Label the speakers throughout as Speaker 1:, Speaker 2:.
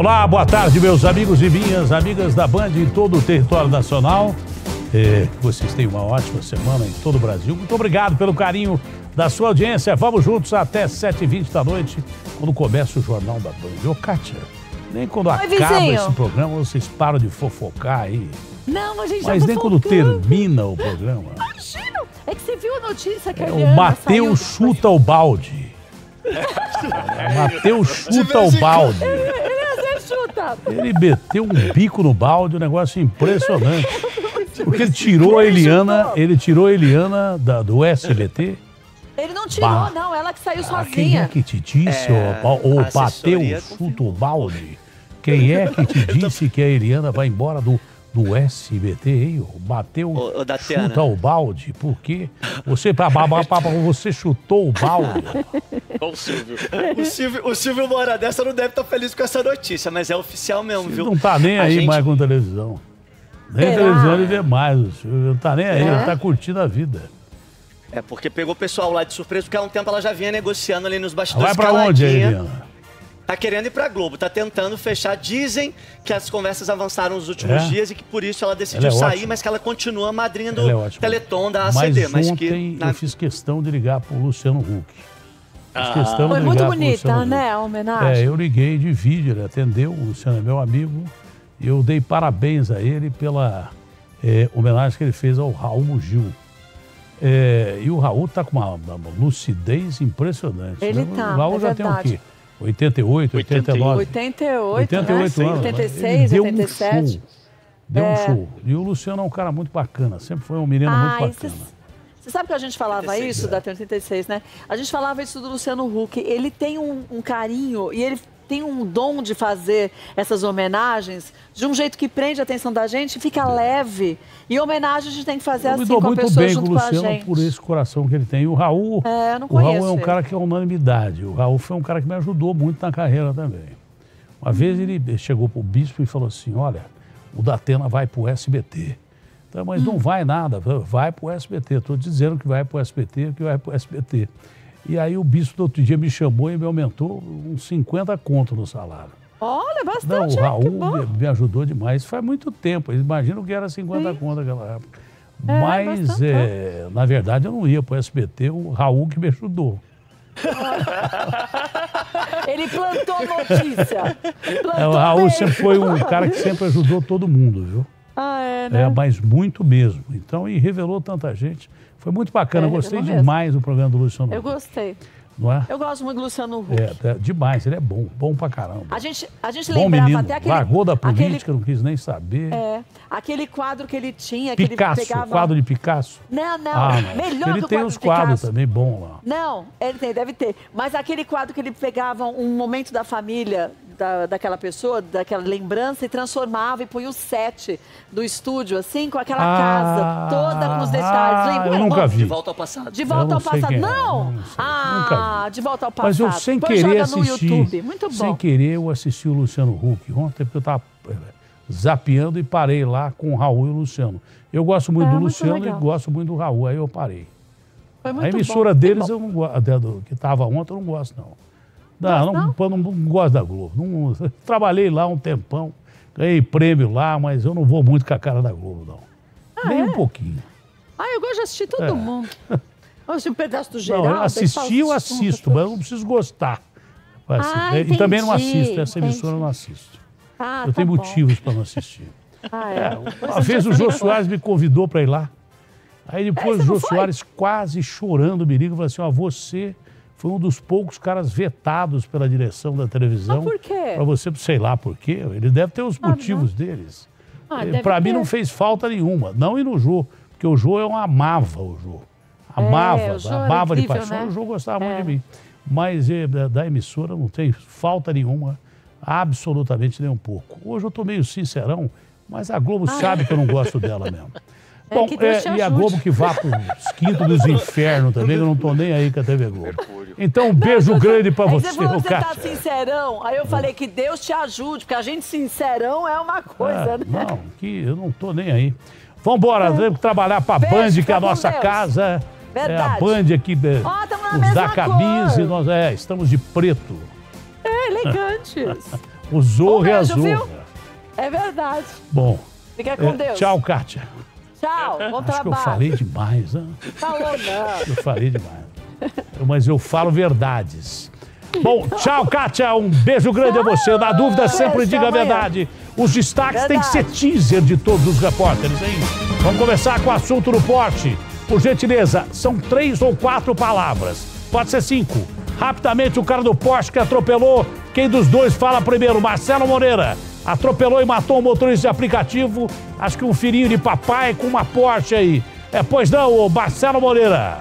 Speaker 1: Olá, boa tarde, meus amigos e minhas amigas da Band em todo o território nacional. É, vocês tenham uma ótima semana em todo o Brasil. Muito obrigado pelo carinho da sua audiência. Vamos juntos até 7h20 da noite, quando começa o Jornal da Band. Ô, Kátia, nem quando Oi, acaba vizinho. esse programa vocês param de fofocar aí.
Speaker 2: Não, a gente tá Mas nem quando
Speaker 1: termina o programa.
Speaker 2: Imagina! É que você viu a notícia que é, O Matheus
Speaker 1: chuta o balde.
Speaker 3: Mateus Matheus chuta o balde chuta. Ele
Speaker 1: meteu um bico no balde, um negócio impressionante. Porque ele tirou a Eliana, ele tirou a Eliana da, do SBT. Ele não tirou, bah.
Speaker 2: não. Ela que saiu ah, sozinha. Quem é que
Speaker 1: te disse, é, ô, Bateu, chuta o é balde? Quem é que te disse que a Eliana vai embora do do SBT, hein? Bateu, o, o chuta o balde, porque você, pra, pra, pra, você chutou o balde.
Speaker 4: Bom, Silvio. O Silvio, o Silvio Mora dessa não deve estar tá feliz com essa notícia, mas é oficial mesmo, Silvio viu? Não tá nem A aí gente... mais
Speaker 1: com televisão.
Speaker 4: Nem Será? televisão ele
Speaker 1: vê mais, o Silvio não tá nem aí, é? ele tá curtindo a vida.
Speaker 4: É, porque pegou o pessoal lá de surpresa, porque há um tempo ela já vinha negociando ali nos bastidores. Vai pra onde, Eliana? tá querendo ir pra Globo, tá tentando fechar. Dizem que as conversas avançaram nos últimos é? dias e que por isso ela decidiu ela é sair, ótima. mas que ela continua madrinha do é Teleton da ACD. Mas, mas ontem que, na... eu
Speaker 1: fiz questão de ligar pro Luciano Huck. Ah. Foi muito bonita, né?
Speaker 4: A homenagem. É,
Speaker 1: eu liguei de vídeo, ele atendeu, o Luciano é meu amigo. E eu dei parabéns a ele pela é, homenagem que ele fez ao Raul Mugil. É, e o Raul tá com uma, uma lucidez impressionante. Ele né? tá, o Raul é já verdade. tem o quê? 88, 89.
Speaker 2: 88,
Speaker 1: 88 né? anos. 86, né? deu 87. show. Deu é... um show. E o Luciano é um cara muito bacana, sempre foi um menino ah, muito bacana.
Speaker 5: Você sabe que a gente falava 86, isso, é. da 36, né?
Speaker 6: A gente falava isso do Luciano Huck. Ele tem um, um carinho e ele tem um dom de fazer essas homenagens de um jeito que prende a atenção da gente, fica leve. E homenagem a gente tem que fazer eu assim com a pessoa bem junto com, o Luciano, com a gente. por
Speaker 1: esse coração que ele tem. O Raul, é, o Raul é um cara que é unanimidade. O Raul foi um cara que me ajudou muito na carreira também. Uma vez ele chegou para o bispo e falou assim: olha, o Datena vai para o SBT. Então, mas hum. não vai nada, vai para o SBT. Estou dizendo que vai para o SBT, que vai para o SBT. E aí o bispo do outro dia me chamou e me aumentou uns 50 conto no salário.
Speaker 7: Olha,
Speaker 8: bastante. Não, o Raul me,
Speaker 1: me, ajudou demais. Faz muito tempo. Imagino que era 50 Sim. conto naquela época.
Speaker 8: É, Mas, é,
Speaker 1: né? na verdade, eu não ia para o SBT, o Raul que me ajudou.
Speaker 2: Ele plantou notícia. Plantou é, o Raul sempre foi um cara que sempre
Speaker 1: ajudou todo mundo, viu?
Speaker 2: Ah, é, é né? É,
Speaker 1: mas muito mesmo. Então, e revelou tanta gente. Foi muito bacana, é, gostei demais do programa do Luciano Eu gostei. Não é? Eu
Speaker 5: gosto muito do Luciano Huck.
Speaker 1: É, demais, ele é bom, bom pra caramba. A
Speaker 5: gente, a gente
Speaker 1: bom lembrava menino, até aquele. Largou da política, aquele, não quis nem saber. É.
Speaker 6: Aquele quadro que ele tinha, Picasso, que ele pegava... quadro
Speaker 1: de Picasso?
Speaker 6: Não, não. Ah, Melhor ele do tem uns quadros também bom lá. Não, ele tem, deve ter. Mas aquele quadro que ele pegava um momento da família da, daquela pessoa, daquela lembrança, e transformava e põe o set do estúdio, assim, com aquela ah, casa toda com os detalhes.
Speaker 2: É. Ah, Eu nunca vi. De volta ao passado. De volta ao passado. Não! É. não ah, de volta ao passado. Mas eu sem Depois querer assisti. Muito bom.
Speaker 1: Sem querer eu assisti o Luciano Huck ontem, porque eu estava eh, zapeando e parei lá com o Raul e o Luciano. Eu gosto muito é, do muito Luciano legal. e gosto muito do Raul, aí eu parei. a emissora bom. deles, eu não gosto, que estava ontem, eu não gosto, não. Não, não, não? não, não gosto da Globo. Não, trabalhei lá um tempão, ganhei prêmio lá, mas eu não vou muito com a cara da Globo, não. Ah, Nem é? um pouquinho.
Speaker 2: Ah, eu gosto de assistir todo é. mundo. Assim, um pedaço do geral. Não, assisti, eu assisto,
Speaker 1: mas eu não preciso gostar.
Speaker 2: Ah, e entendi, também não assisto, essa entendi. emissora
Speaker 1: eu não assisto.
Speaker 2: Ah, eu tá tenho bom. motivos
Speaker 1: para não assistir.
Speaker 2: Ah, é. É, uma então vez o Jô tá Soares
Speaker 1: me convidou para ir lá. Aí depois é, o Jô Soares quase chorando me liga e falou assim: ó, você foi um dos poucos caras vetados pela direção da televisão. Mas por quê? Para você, sei lá por quê. Ele deve ter os ah, motivos não. deles. Ah, é, para mim não fez falta nenhuma. Não e no Jô, porque o Jô eu amava o Jô.
Speaker 8: Amava, é, o Jô amava incrível, de paixão. Né? O
Speaker 1: Jô gostava é. muito de é. mim. Mas eh, da, da emissora não tem falta nenhuma, absolutamente nem um pouco. Hoje eu estou meio sincerão, mas a Globo ah. É? sabe que eu não gosto dela mesmo.
Speaker 9: É Bom, é, e a Globo que vá os
Speaker 1: quintos dos infernos também, eu não estou nem aí com a TV Globo. Então, um beijo não, grande para você, você, você está
Speaker 6: sincerão, aí eu falei que Deus te ajude, porque a gente sincerão é uma coisa, ah, né? Não,
Speaker 1: que eu não estou nem aí. Vamos é. trabalhar para a Band, que é a nossa casa. Verdade. É a Band aqui, oh, os da Cabiz, e nós é, estamos de preto.
Speaker 10: É, elegantes.
Speaker 1: o Zorro um é beijo, é azul. Viu?
Speaker 10: É verdade. Bom. Fica com é, Deus. Tchau,
Speaker 1: Kátia.
Speaker 7: Tchau, bom Acho trabalho. eu
Speaker 1: falei demais, né?
Speaker 7: Falou não.
Speaker 1: Eu falei demais. Mas eu falo verdades. Bom, tchau, Kátia. Um beijo grande a você. Na dúvida, sempre diga a verdade. Os destaques têm que ser teaser de todos os repórteres, hein? Vamos começar com o assunto do porte. Por gentileza, são três ou quatro palavras. Pode ser cinco. Rapidamente, o cara do Porsche que atropelou. Quem dos dois fala primeiro? Marcelo Moreira atropelou e matou um motorista de aplicativo, acho que um filhinho de papai com uma Porsche aí. É, pois não, o Marcelo Moreira.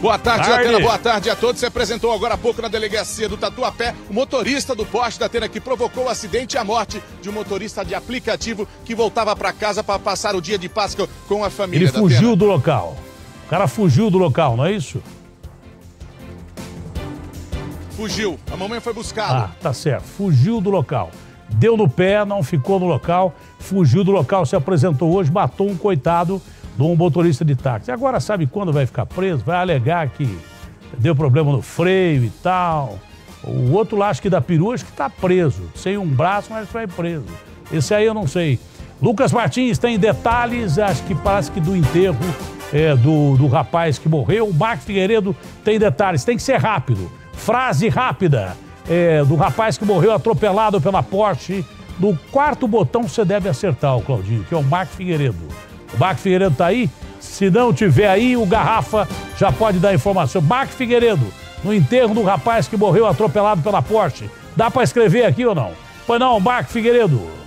Speaker 11: Boa tarde, tarde. Boa tarde a todos. Se apresentou agora há pouco na delegacia do Tatuapé o motorista do Porsche Atena que provocou o acidente e a morte de um motorista de aplicativo que voltava para casa para passar o dia de Páscoa com a família. Ele fugiu
Speaker 1: do local. O cara fugiu do local, não é isso? Fugiu. A mamãe foi buscá-lo. Ah, tá certo. Fugiu do local. Deu no pé, não ficou no local, fugiu do local, se apresentou hoje, matou um coitado de um motorista de táxi. Agora sabe quando vai ficar preso? Vai alegar que deu problema no freio e tal. O outro lá, acho que da perua, acho que está preso. Sem um braço, mas vai preso. Esse aí eu não sei. Lucas Martins tem detalhes, acho que parece que do enterro é, do, do rapaz que morreu. O Max Figueiredo tem detalhes, tem que ser rápido. Frase rápida é, do rapaz que morreu atropelado pela Porsche. No quarto botão você deve acertar, o Claudinho, que é o Marco Figueiredo. O Marco Figueiredo está aí? Se não tiver aí, o Garrafa já pode dar informação. Marco Figueiredo, no enterro do rapaz que morreu atropelado pela Porsche.
Speaker 12: Dá para escrever aqui ou não? Pois não, Marco Figueiredo.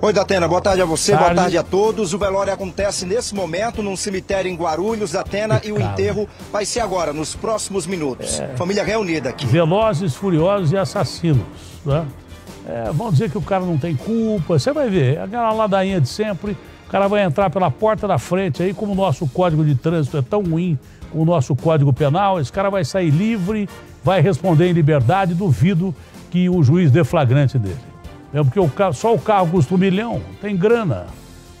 Speaker 12: Oi, Datena, boa tarde a você, tarde. boa tarde a todos. O velório acontece nesse momento num cemitério em Guarulhos, Datena, e o Calma. Tá. enterro vai ser agora, nos próximos minutos. É...
Speaker 1: Família reunida aqui. Velozes, furiosos e assassinos, né? É, vão dizer que o cara não tem culpa, você vai ver, é aquela ladainha de sempre, o cara vai entrar pela porta da frente aí, como o nosso código de trânsito é tão ruim, o nosso código penal, esse cara vai sair livre, vai responder em liberdade, duvido que o juiz dê flagrante dele. É Porque o carro, só o carro custa um milhão, tem grana.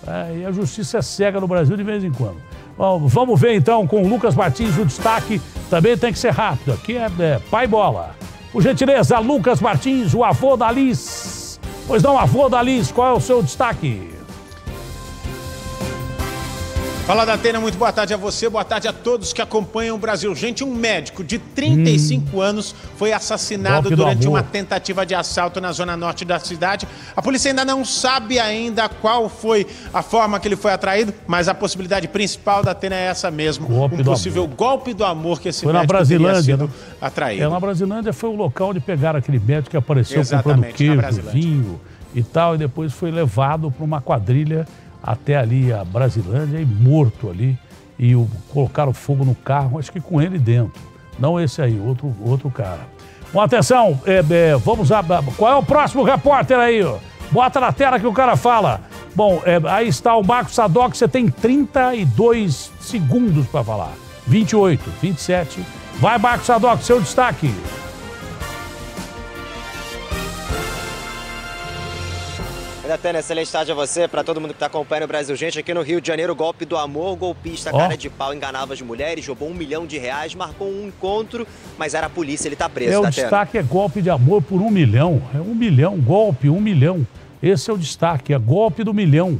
Speaker 1: É, e a justiça é cega no Brasil de vez em quando. Bom, vamos ver então com o Lucas Martins o destaque. Também tem que ser rápido. Aqui é, é pai bola. Por gentileza, Lucas Martins, o avô da Liz. Pois não, avô da Liz, qual é o seu destaque?
Speaker 3: Fala da Atena, muito boa tarde a você, boa tarde a todos que acompanham o Brasil. Gente, um médico de 35 hum. anos foi assassinado Golpe durante uma tentativa de assalto na zona norte da cidade. A polícia ainda não sabe ainda qual foi a forma que ele foi atraído, mas a possibilidade principal da Atena é essa mesmo. Golpe um possível golpe do amor que esse foi médico na Brasilândia, teria sido né? atraído.
Speaker 1: É, na Brasilândia foi o local onde pegaram aquele médico que apareceu Exatamente, comprando queijo, vinho e tal, e depois foi levado para uma quadrilha até ali a Brasilândia e morto ali. E o, colocaram fogo no carro, acho que com ele dentro. Não esse aí, outro, outro cara. Bom, atenção, é, é, vamos a. Qual é o próximo repórter aí? Ó? Bota na tela que o cara fala. Bom, é, aí está o Marcos Sadoc, você tem 32 segundos para falar. 28, 27. Vai, Marcos Sadoc, seu destaque.
Speaker 12: Até Tânia, excelente tarde a você, para todo mundo que está acompanhando o Brasil Gente. Aqui no Rio de Janeiro, golpe do amor, golpista, oh. cara de pau, enganava as mulheres, roubou um milhão de reais, marcou um encontro, mas era a polícia, ele está preso. É, tá o destaque
Speaker 1: é golpe de amor por um milhão. É um milhão, golpe, um milhão. Esse é o destaque, é golpe do milhão.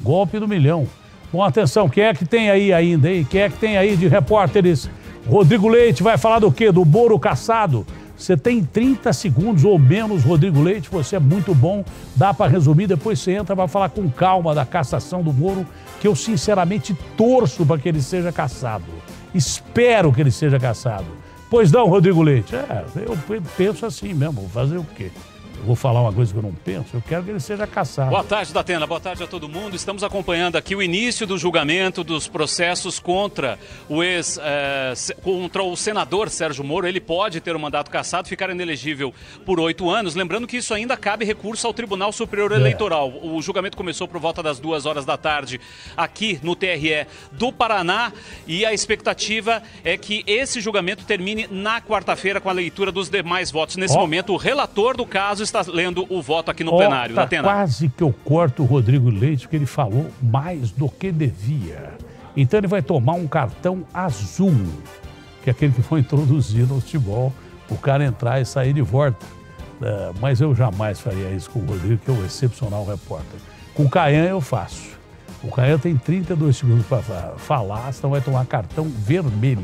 Speaker 1: Golpe do milhão. Bom, atenção, quem é que tem aí ainda, hein? Quem é que tem aí de repórteres? Rodrigo Leite vai falar do quê? Do Boro caçado? Você tem 30 segundos ou menos, Rodrigo Leite, você é muito bom, dá para resumir, depois você entra para falar com calma da cassação do Moro, que eu sinceramente torço para que ele seja cassado. Espero que ele seja cassado. Pois não, Rodrigo Leite? É, eu penso assim mesmo, fazer o quê? vou falar uma coisa que eu não penso, eu quero que ele seja caçado. Boa
Speaker 13: tarde, Datena. Boa tarde a todo mundo. Estamos acompanhando aqui o início do julgamento dos processos contra o ex. Eh, contra o senador Sérgio Moro. Ele pode ter o mandato cassado, ficar inelegível por oito anos. Lembrando que isso ainda cabe recurso ao Tribunal Superior é. Eleitoral. É. O julgamento começou por volta das duas horas da tarde aqui no TRE do Paraná e a expectativa é que esse julgamento termine na quarta-feira com a leitura dos demais votos. Nesse oh. momento, o relator do caso está lendo o voto aqui no oh, plenário. Tá Atena.
Speaker 1: Quase que eu corto o Rodrigo Leite, porque ele falou mais do que devia. Então ele vai tomar um cartão azul, que é aquele que foi introduzido no futebol, o cara entrar e sair de volta. Uh, mas eu jamais faria isso com o Rodrigo, que é um excepcional repórter. Com o Caian eu faço. O Caian tem 32 segundos para falar, senão vai tomar cartão vermelho.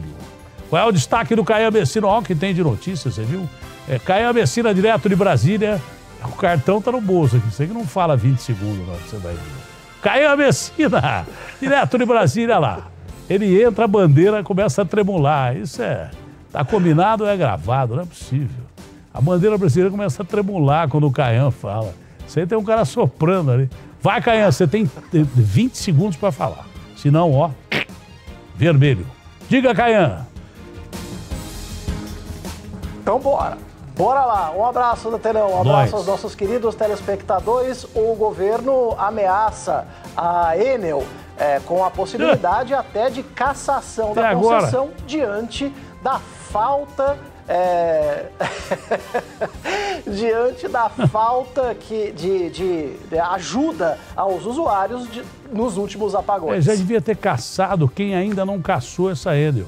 Speaker 1: Qual é o destaque do Caian Messino? Olha o que tem de notícias, você viu? É, Messina, direto de Brasília. O cartão tá no bolso aqui. Você que não fala 20 segundos, não, você vai ver. Messina, direto de Brasília lá. Ele entra, a bandeira começa a tremular. Isso é. Tá combinado ou é gravado? Não é possível. A bandeira brasileira começa a tremular quando o Caian fala. Você tem um cara soprando ali. Vai, Caian, você tem 20 segundos para falar. Senão, ó, vermelho. Diga, Caian.
Speaker 14: Então bora. Bora lá, um abraço do Telão, um abraço Nós. aos nossos queridos telespectadores. O governo ameaça a Enel é, com a possibilidade é. até de cassação até da concessão agora. diante da falta é... diante da falta que, de, de, de ajuda aos usuários de, nos últimos apagões. É, já
Speaker 1: devia ter caçado quem ainda não caçou essa Enel.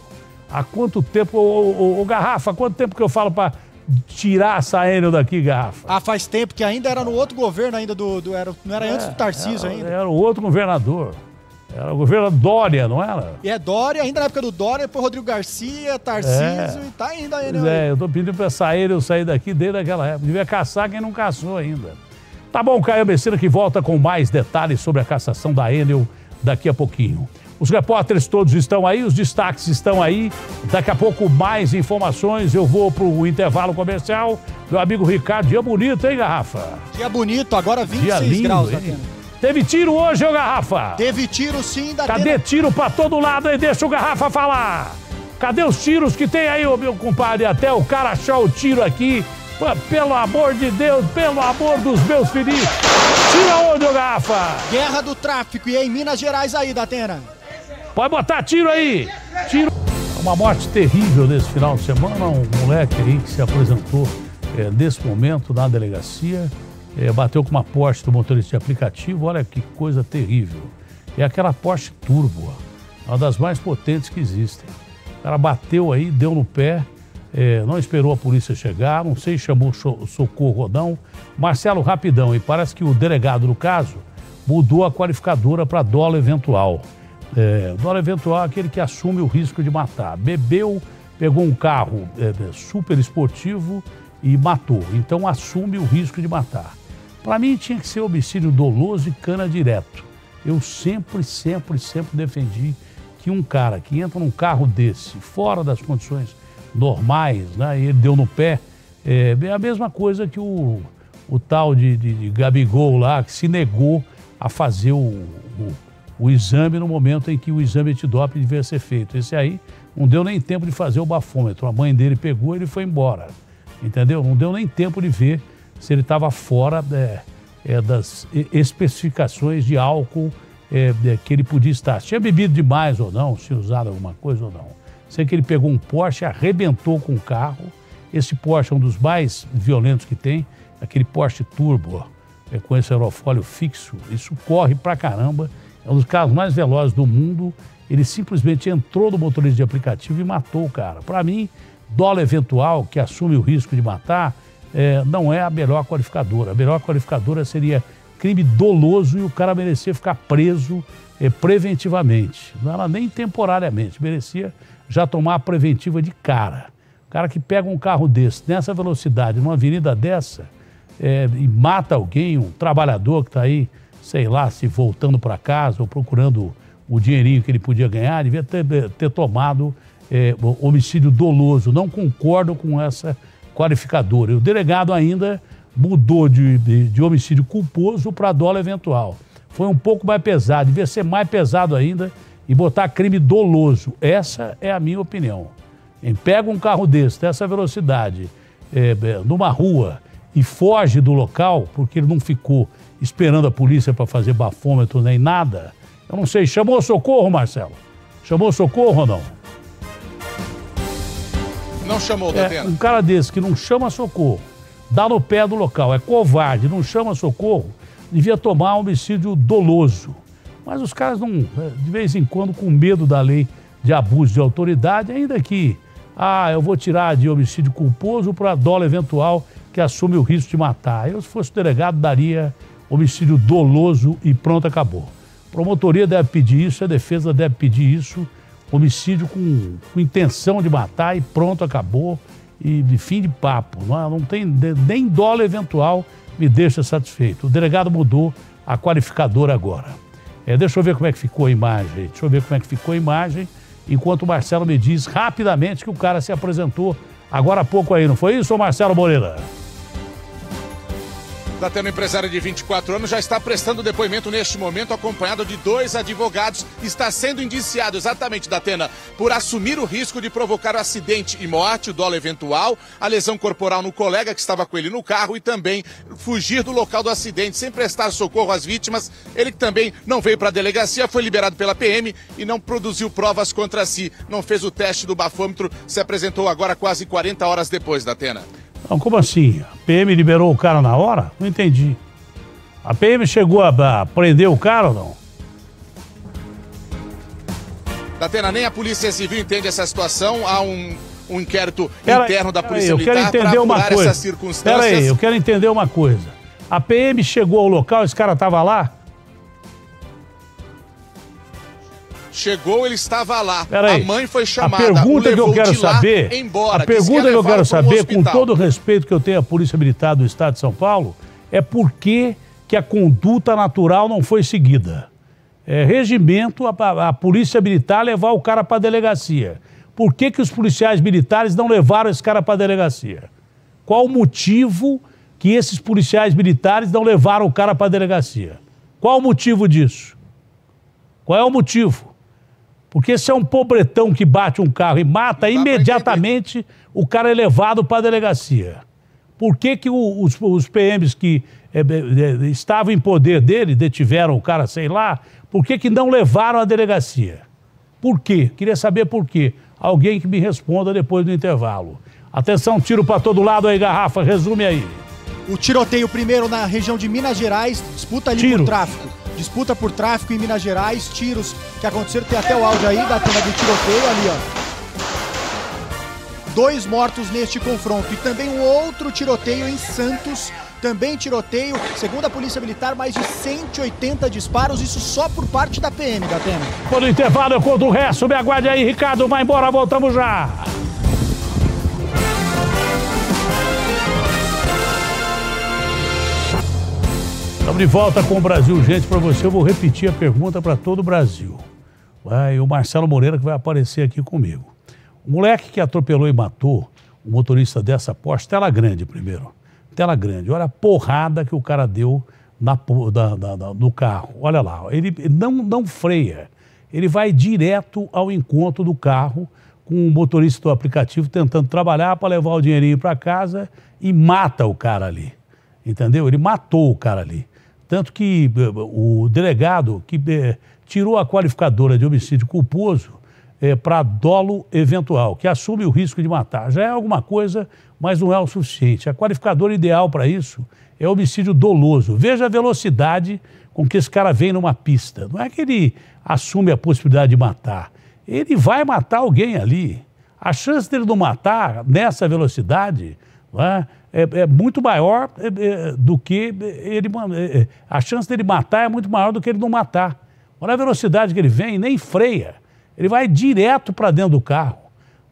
Speaker 1: Há quanto tempo, o Garrafa, há quanto tempo que eu falo para tirar essa Enel daqui, garrafa.
Speaker 14: Ah, faz tempo que ainda era no outro governo ainda do. do era, não era é, antes do é, Tarcísio era, ainda.
Speaker 1: Era o outro governador. Era o governo Dória, não era?
Speaker 14: E é Dória, ainda na época do Dória, depois Rodrigo Garcia, Tarcísio, é. e tá ainda a Enel. É,
Speaker 1: eu tô pedindo pra essa Enel sair daqui desde aquela época. Devia caçar quem não caçou ainda. Tá bom, Caio Messina, que volta com mais detalhes sobre a cassação da Enel daqui a pouquinho. Os repórteres todos estão aí, os destaques estão aí. Daqui a pouco mais informações. Eu vou para o intervalo comercial. Meu amigo Ricardo, dia bonito, hein, Garrafa?
Speaker 14: Dia bonito,
Speaker 1: agora 26 dia lindo, graus, Teve tiro hoje, ô Garrafa? Teve tiro sim, da Cadê tena... tiro para todo lado aí? Deixa o Garrafa falar. Cadê os tiros que tem aí, ô meu compadre? Até o cara achar o tiro aqui. pelo amor de Deus, pelo amor dos meus filhinhos. Tira onde, ô Garrafa?
Speaker 14: Guerra do tráfico e é em Minas Gerais aí, Datena.
Speaker 1: Pode botar tiro aí. Tiro. Uma morte terrível nesse final de semana. Um moleque aí que se apresentou é, nesse momento na delegacia. É, bateu com uma Porsche do motorista de aplicativo. Olha que coisa terrível. É aquela Porsche Turbo, uma das mais potentes que existem. O cara bateu aí, deu no pé, é, não esperou a polícia chegar, não sei, chamou socorro ou não. Marcelo, rapidão, e parece que o delegado, no caso, mudou a qualificadora para dólar eventual. É, o dólar eventual é aquele que assume o risco de matar. Bebeu, pegou um carro é, é super esportivo e matou. Então assume o risco de matar. Para mim tinha que ser homicídio doloso e cana direto. Eu sempre, sempre, sempre defendi que um cara que entra num carro desse, fora das condições normais, né, ele deu no pé, é, é a mesma coisa que o, o tal de, de, de Gabigol lá, que se negou a fazer o, o o exame no momento em que o exame antidoping devia ser feito. Esse aí não deu nem tempo de fazer o bafômetro. A mãe dele pegou e ele foi embora. Entendeu? Não deu nem tempo de ver se ele estava fora é, é, das especificações de álcool é, é, que ele podia estar. Se tinha bebido demais ou não, se usado alguma coisa ou não. Sei que ele pegou um Porsche, arrebentou com o carro. Esse Porsche é um dos mais violentos que tem, aquele Porsche Turbo, é, com esse aerofólio fixo. Isso corre pra caramba é um dos carros mais velozes do mundo. Ele simplesmente entrou no motorista de aplicativo e matou o cara. Para mim, dólar eventual, que assume o risco de matar, é, não é a melhor qualificadora. A melhor qualificadora seria crime doloso e o cara merecia ficar preso é, preventivamente. Não era nem temporariamente, merecia já tomar a preventiva de cara. O cara que pega um carro desse, nessa velocidade, numa avenida dessa, é, e mata alguém, um trabalhador que está aí sei lá, se voltando para casa ou procurando o dinheirinho que ele podia ganhar, devia ter, ter tomado é, homicídio doloso. Não concordo com essa qualificadora. E o delegado ainda mudou de, de, de homicídio culposo para dolo eventual. Foi um pouco mais pesado, devia ser mais pesado ainda e botar crime doloso. Essa é a minha opinião. Quem pega um carro desse, dessa velocidade, é, numa rua e foge do local, porque ele não ficou esperando a polícia para fazer bafômetro nem nada. Eu não sei, chamou socorro, Marcelo? Chamou socorro ou não?
Speaker 11: Não chamou, é, Um
Speaker 1: cara desse que não chama socorro, dá no pé do local, é covarde, não chama socorro, devia tomar homicídio doloso. Mas os caras não, é, de vez em quando, com medo da lei de abuso de autoridade, ainda que, ah, eu vou tirar de homicídio culposo para dolo eventual que assume o risco de matar. Eu, se fosse delegado, daria homicídio doloso e pronto, acabou. A promotoria deve pedir isso, a defesa deve pedir isso, homicídio com, com intenção de matar e pronto, acabou, e de fim de papo. Não, é? não tem nem dólar eventual me deixa satisfeito. O delegado mudou a qualificadora agora. É, deixa eu ver como é que ficou a imagem. Deixa eu ver como é que ficou a imagem. Enquanto o Marcelo me diz rapidamente que o cara se apresentou agora há pouco aí, não foi isso, Marcelo Moreira?
Speaker 11: da tá Teno Empresária de 24 anos, já está prestando depoimento neste momento, acompanhado de dois advogados. Está sendo indiciado exatamente, Datena, por assumir o risco de provocar o acidente e morte, o dólar eventual, a lesão corporal no colega que estava com ele no carro e também fugir do local do acidente sem prestar socorro às vítimas. Ele também não veio para a delegacia, foi liberado pela PM e não produziu provas contra si. Não fez o teste do bafômetro, se apresentou agora quase 40 horas depois, Datena.
Speaker 1: Não, como assim? A PM liberou o cara na hora? Não entendi. A PM chegou a, a prender o cara ou não?
Speaker 11: Datena, nem a Polícia Civil entende essa situação. Há um, um inquérito pera, interno da Polícia aí, Militar para apurar essas circunstâncias. eu
Speaker 1: quero entender uma coisa. A PM chegou ao local, esse cara estava lá?
Speaker 11: Chegou, ele estava lá. Peraí, a mãe foi chamada. A pergunta que eu quero saber. Embora, a pergunta que eu quero saber, com todo o
Speaker 1: respeito que eu tenho à Polícia Militar do Estado de São Paulo, é por que, que a conduta natural não foi seguida. É, regimento, a, a, a Polícia Militar levar o cara para a delegacia. Por que, que os policiais militares não levaram esse cara para a delegacia? Qual o motivo que esses policiais militares não levaram o cara para a delegacia? Qual o motivo disso? Qual é o motivo? Porque esse é um pobretão que bate um carro e mata, imediatamente o cara é levado para a delegacia. Por que, que os, os PMs que é, é, estavam em poder dele, detiveram o cara, sei lá, por que, que não levaram à delegacia? Por quê? Queria saber por quê. Alguém que me responda depois do intervalo. Atenção, tiro para todo lado aí, garrafa, resume aí.
Speaker 14: O tiroteio primeiro na região de Minas Gerais, disputa ali tiro. por tráfico. Disputa por tráfico em Minas Gerais, tiros que aconteceram, tem até o áudio aí da turma de tiroteio ali, ó. Dois mortos neste confronto e também um outro tiroteio em Santos, também tiroteio, segundo a Polícia Militar, mais de 180 disparos, isso só por parte da PM, Datena.
Speaker 1: Por intervalo eu conto o resto, me aguarde aí, Ricardo, vai embora, voltamos já. Estamos de volta com o Brasil, gente. Para você, eu vou repetir a pergunta para todo o Brasil. Vai, o Marcelo Moreira que vai aparecer aqui comigo. O moleque que atropelou e matou o motorista dessa Porsche, tela grande primeiro. Tela grande. Olha a porrada que o cara deu na, da, no carro. Olha lá, ele não, não freia. Ele vai direto ao encontro do carro com o motorista do aplicativo tentando trabalhar para levar o dinheirinho para casa e mata o cara ali. Entendeu? Ele matou o cara ali. Tanto que eh, o delegado que eh, tirou a qualificadora de homicídio culposo é, eh, para dolo eventual, que assume o risco de matar. Já é alguma coisa, mas não é o suficiente. A qualificadora ideal para isso é homicídio doloso. Veja a velocidade com que esse cara vem numa pista. Não é que ele assume a possibilidade de matar. Ele vai matar alguém ali. A chance dele não matar nessa velocidade não é? é, é muito maior é, é do que ele. É, é, a chance dele matar é muito maior do que ele não matar. Olha a velocidade que ele vem, nem freia. Ele vai direto para dentro do carro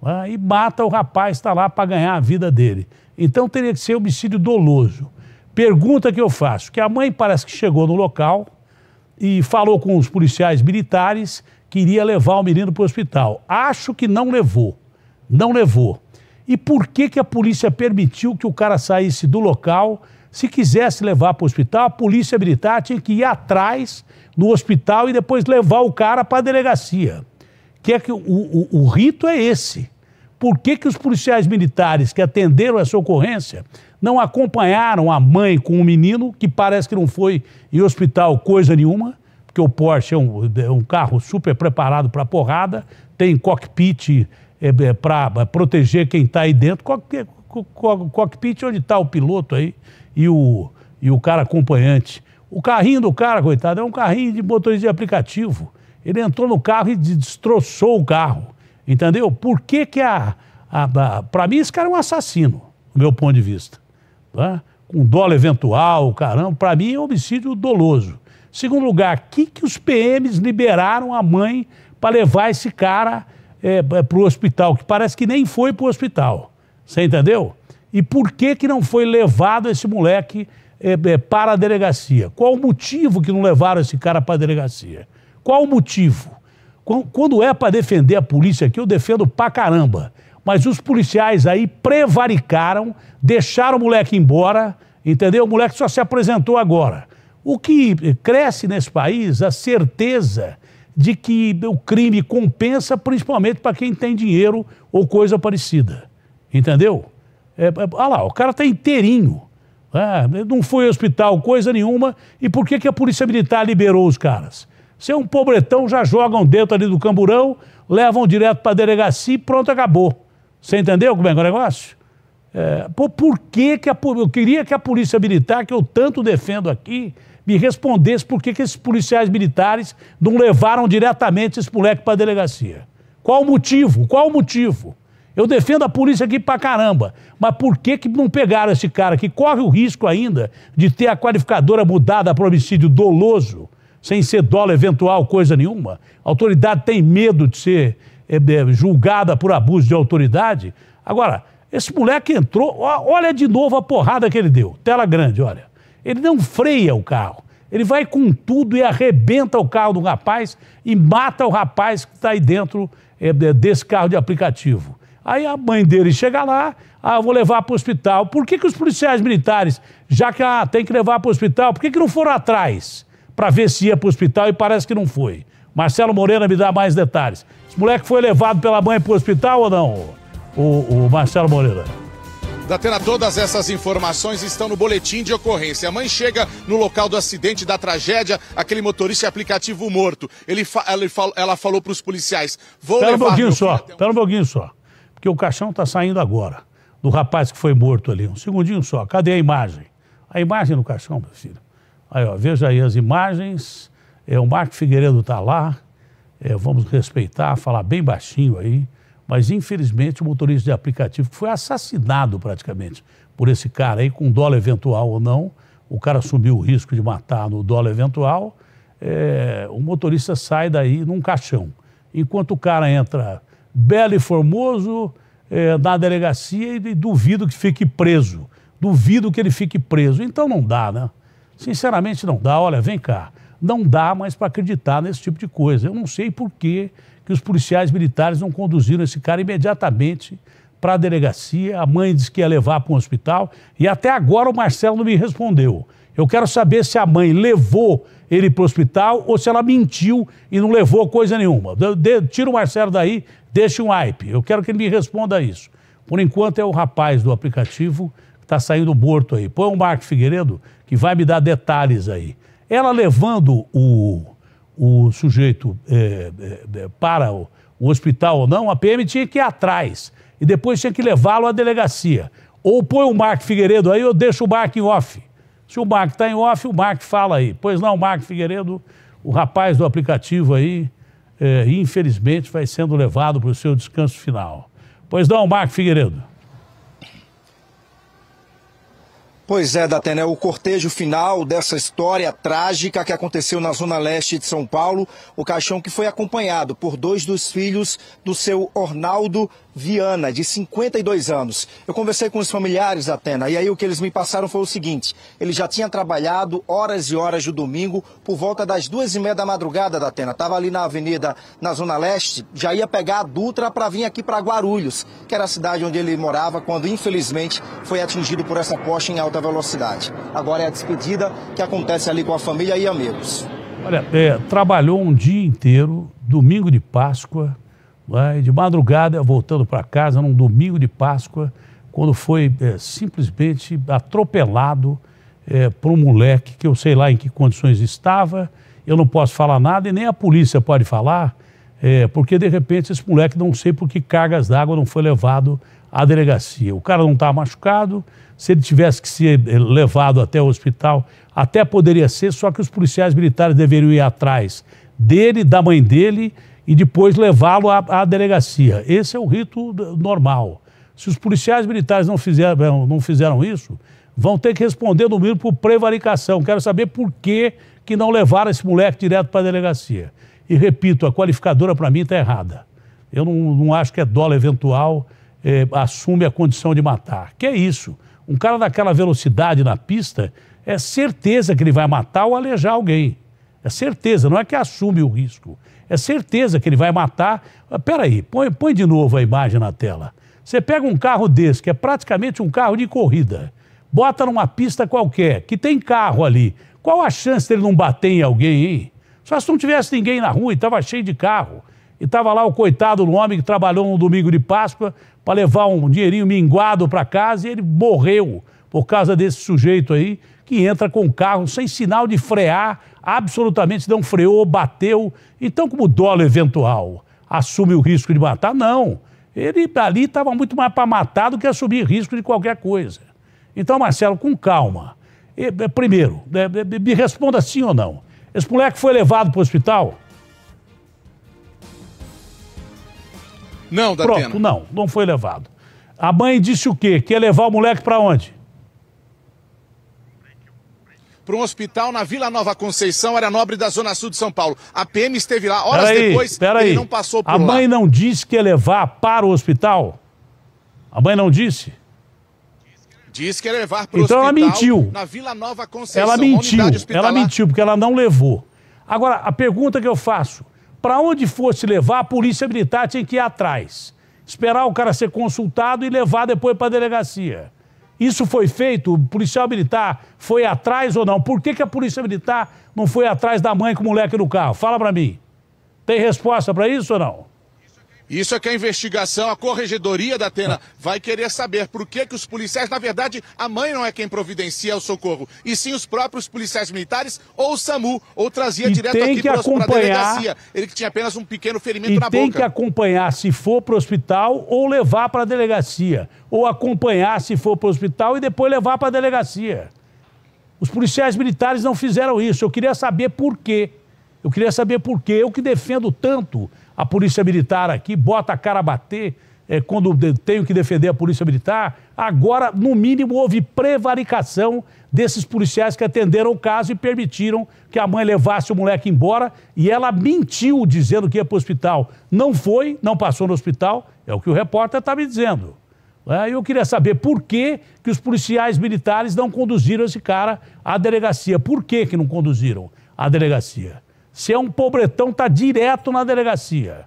Speaker 1: né, e mata o rapaz, que está lá para ganhar a vida dele. Então teria que ser homicídio doloso. Pergunta que eu faço: que a mãe parece que chegou no local e falou com os policiais militares que iria levar o menino para o hospital. Acho que não levou. Não levou. E por que, que a polícia permitiu que o cara saísse do local? Se quisesse levar para o hospital, a polícia militar tinha que ir atrás no hospital e depois levar o cara para a delegacia. Que é que o, o, o rito é esse. Por que, que os policiais militares que atenderam essa ocorrência não acompanharam a mãe com o menino, que parece que não foi em hospital coisa nenhuma, porque o Porsche é um, é um carro super preparado para porrada, tem cockpit é, é para proteger quem está aí dentro, cockpit, cockpit onde está o piloto aí e o, e o cara acompanhante. O carrinho do cara, coitado, é um carrinho de motorista de aplicativo. Ele entrou no carro e destroçou o carro. Entendeu? Por que que a... a, a para mim, esse cara é um assassino, do meu ponto de vista. Tá? Né? um dólar eventual, caramba, para mim é homicídio doloso. Segundo lugar, o que, que os PMs liberaram a mãe para levar esse cara é, é para o hospital, que parece que nem foi para o hospital. Você entendeu? E por que, que não foi levado esse moleque é, é para a delegacia? Qual o motivo que não levaram esse cara para a delegacia? Qual o motivo? Quando é para defender a polícia aqui, eu defendo pra caramba. Mas os policiais aí prevaricaram, deixaram o moleque embora, entendeu? O moleque só se apresentou agora. O que cresce nesse país, a certeza de que o crime compensa, principalmente para quem tem dinheiro ou coisa parecida. Entendeu? É, é olha lá, o cara está inteirinho. Ah, não foi ao hospital, coisa nenhuma. E por que, que a Polícia Militar liberou os caras? Se é um pobretão, já jogam dentro ali do camburão, levam direto para a delegacia e pronto, acabou. Você entendeu como é que é o negócio? É, por, por que, que a, eu queria que a Polícia Militar, que eu tanto defendo aqui, me respondesse por que, que esses policiais militares não levaram diretamente esse moleque para a delegacia. Qual o motivo? Qual o motivo? Eu defendo a polícia aqui pra caramba, mas por que, que não pegaram esse cara que corre o risco ainda de ter a qualificadora mudada para homicídio doloso, sem ser dolo eventual, coisa nenhuma? A autoridade tem medo de ser é, é, julgada por abuso de autoridade? Agora, esse moleque entrou, olha de novo a porrada que ele deu. Tela grande, olha. Ele não freia o carro. Ele vai com tudo e arrebenta o carro do rapaz e mata o rapaz que está aí dentro é, desse carro de aplicativo. Aí a mãe dele chega lá, ah, vou levar para o hospital. Por que, que os policiais militares, já que ah, tem que levar para o hospital, por que, que não foram atrás para ver se ia para o hospital e parece que não foi? Marcelo Moreira me dá mais detalhes. Esse moleque foi levado pela mãe para o hospital ou não, o, o Marcelo Moreira?
Speaker 11: da todas essas informações estão no boletim de ocorrência. A mãe chega no local do acidente, da tragédia, aquele motorista aplicativo morto. Ele fa ela, fal ela falou para os policiais: vou pera levar. Um pouquinho só,
Speaker 1: até um... pera um pouquinho só. Porque o caixão está saindo agora, do rapaz que foi morto ali. Um segundinho só. Cadê a imagem? A imagem no caixão, meu filho. Aí, ó, veja aí as imagens. É, o Marco Figueiredo está lá. É, vamos respeitar, falar bem baixinho aí mas, infelizmente, o motorista de aplicativo foi assassinado praticamente por esse cara aí, com dólar eventual ou não. O cara assumiu o risco de matar no dólar eventual. É, o motorista sai daí num caixão. Enquanto o cara entra belo e formoso é, na delegacia e, e duvido que fique preso. Duvido que ele fique preso. Então não dá, né? Sinceramente não dá. Olha, vem cá não dá mais para acreditar nesse tipo de coisa. Eu não sei por que, que os policiais militares não conduziram esse cara imediatamente para a delegacia. A mãe disse que ia levar para um hospital e até agora o Marcelo não me respondeu. Eu quero saber se a mãe levou ele para o hospital ou se ela mentiu e não levou coisa nenhuma. tira o Marcelo daí, deixa um hype. Eu quero que ele me responda isso. Por enquanto é o rapaz do aplicativo que está saindo morto aí. Põe o Marco Figueiredo que vai me dar detalhes aí. Ela levando o, o sujeito é, é, é, para o, o hospital ou não, a PM tinha que ir atrás e depois tinha que levá-lo à delegacia. Ou põe o Marco Figueiredo aí ou deixa o Marco em off. Se o Marco está em off, o Marco fala aí. Pois não, Marco Figueiredo, o rapaz do aplicativo aí, é, infelizmente, vai sendo levado para o seu descanso final. Pois não, Marco Figueiredo.
Speaker 12: Pois é, Datené, o cortejo final dessa história trágica que aconteceu na Zona Leste de São Paulo, o caixão que foi acompanhado por dois dos filhos do seu Ornaldo Viana, de 52 anos. Eu conversei com os familiares da Atena e aí o que eles me passaram foi o seguinte: ele já tinha trabalhado horas e horas de domingo por volta das duas e meia da madrugada da Atena. Estava ali na avenida, na Zona Leste, já ia pegar a Dutra para vir aqui para Guarulhos, que era a cidade onde ele morava, quando infelizmente foi atingido por essa poste em alta velocidade. Agora é a despedida que acontece ali com a família e amigos.
Speaker 1: Olha, é, trabalhou um dia inteiro, domingo de Páscoa, de madrugada, voltando para casa, num domingo de Páscoa, quando foi é, simplesmente atropelado é, por um moleque que eu sei lá em que condições estava, eu não posso falar nada e nem a polícia pode falar, é, porque de repente esse moleque não sei por que cargas d'água não foi levado à delegacia. O cara não está machucado, se ele tivesse que ser é, levado até o hospital, até poderia ser, só que os policiais militares deveriam ir atrás dele, da mãe dele e depois levá-lo à, à, delegacia. Esse é o rito normal. Se os policiais militares não fizeram, não fizeram isso, vão ter que responder no mínimo por prevaricação. Quero saber por que, que não levaram esse moleque direto para a delegacia. E repito, a qualificadora para mim está errada. Eu não, não, acho que é dólar eventual, é, assume a condição de matar. Que é isso? Um cara daquela velocidade na pista, é certeza que ele vai matar ou alejar alguém. É certeza, não é que assume o risco. É certeza que ele vai matar. Ah, peraí, põe, põe de novo a imagem na tela. Você pega um carro desse, que é praticamente um carro de corrida, bota numa pista qualquer, que tem carro ali. Qual a chance dele não bater em alguém, hein? Só se não tivesse ninguém na rua e estava cheio de carro. E estava lá o coitado do homem que trabalhou no domingo de Páscoa para levar um dinheirinho minguado para casa e ele morreu por causa desse sujeito aí que entra com o carro sem sinal de frear absolutamente não freou, bateu. Então, como dolo eventual assume o risco de matar, não. Ele ali estava muito mais para matar do que assumir risco de qualquer coisa. Então, Marcelo, com calma. primeiro, né, me responda sim ou não. Esse moleque foi levado para o hospital? Não, Datena. Pronto, não, não foi levado. A mãe disse o quê? Que levar o moleque para onde? para um hospital na Vila
Speaker 11: Nova Conceição, era nobre da Zona Sul de São Paulo. A PM esteve lá, horas pera depois, ele não passou por a lá. A mãe
Speaker 1: não disse que ia levar para o hospital? A mãe não disse?
Speaker 11: Disse que ia levar para o então hospital. Então ela mentiu. Na Vila Nova Conceição. Ela mentiu, ela mentiu,
Speaker 1: porque ela não levou. Agora, a pergunta que eu faço, para onde fosse levar, a polícia militar tinha que ir atrás. Esperar o cara ser consultado e levar depois para a delegacia. Isso foi feito, o policial militar foi atrás ou não? Por que, que a polícia militar não foi atrás da mãe com o moleque no carro? Fala para mim. Tem resposta para isso ou não?
Speaker 11: Isso é que a investigação, a corregedoria da Atena ah. vai querer saber por que, que os policiais, na verdade, a mãe não é quem providencia o socorro, e sim os próprios policiais militares ou o SAMU, ou trazia e direto aqui para a delegacia. Ele que tinha apenas um pequeno ferimento na tem boca. Tem que
Speaker 1: acompanhar se for para o hospital ou levar para a delegacia. Ou acompanhar se for para o hospital e depois levar para a delegacia. Os policiais militares não fizeram isso. Eu queria saber por quê. Eu queria saber por quê. Eu que defendo tanto a polícia militar aqui, bota a cara a bater é, quando tenho que defender a polícia militar. Agora, no mínimo, houve prevaricação desses policiais que atenderam o caso e permitiram que a mãe levasse o moleque embora e ela mentiu dizendo que ia para o hospital. Não foi, não passou no hospital, é o que o repórter está me dizendo. É, eu queria saber por que, que os policiais militares não conduziram esse cara à delegacia. Por que, que não conduziram à delegacia? Se é um pobretão, está direto na delegacia.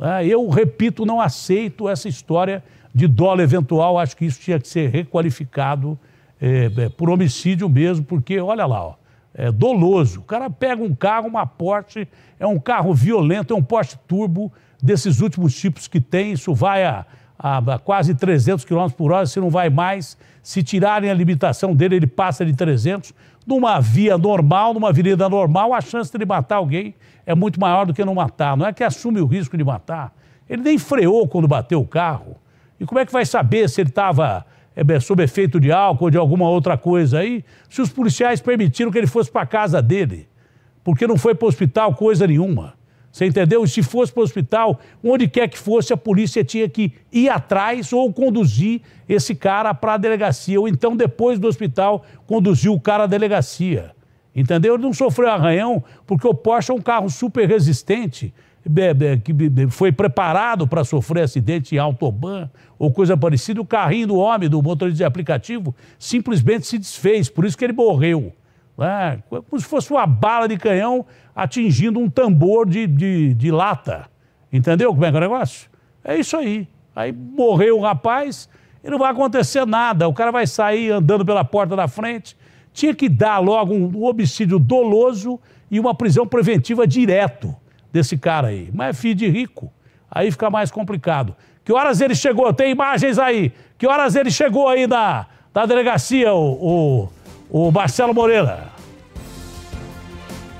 Speaker 1: É, eu repito, não aceito essa história de dólar eventual, acho que isso tinha que ser requalificado é, é, por homicídio mesmo, porque olha lá, ó, é doloso. O cara pega um carro, uma Porsche, é um carro violento, é um Porsche turbo desses últimos tipos que tem, isso vai a, a, a quase 300 km por hora, se não vai mais. Se tirarem a limitação dele, ele passa de 300 numa via normal, numa avenida normal, a chance de matar alguém é muito maior do que não matar. Não é que assume o risco de matar. Ele nem freou quando bateu o carro. E como é que vai saber se ele estava é, eh, sob efeito de álcool ou de alguma outra coisa aí, se os policiais permitiram que ele fosse para a casa dele? Porque não foi para o hospital coisa nenhuma. Você entendeu? E se fosse para o hospital, onde quer que fosse, a polícia tinha que ir atrás ou conduzir esse cara para a delegacia. Ou então, depois do hospital, conduzir o cara à delegacia. Entendeu? Ele não sofreu arranhão, porque o Porsche é um carro super resistente, que foi preparado para sofrer acidente em autobahn ou coisa parecida. O carrinho do homem, do motorista de aplicativo, simplesmente se desfez, por isso que ele morreu. Ah, como se fosse uma bala de canhão atingindo um tambor de, de, de lata. Entendeu como é que é o negócio? É isso aí. Aí morreu o rapaz e não vai acontecer nada. O cara vai sair andando pela porta da frente. Tinha que dar logo um homicídio doloso e uma prisão preventiva direto desse cara aí. Mas é filho de rico. Aí fica mais complicado. Que horas ele chegou? Tem imagens aí. Que horas ele chegou aí da, da delegacia, o, o, o Marcelo Moreira?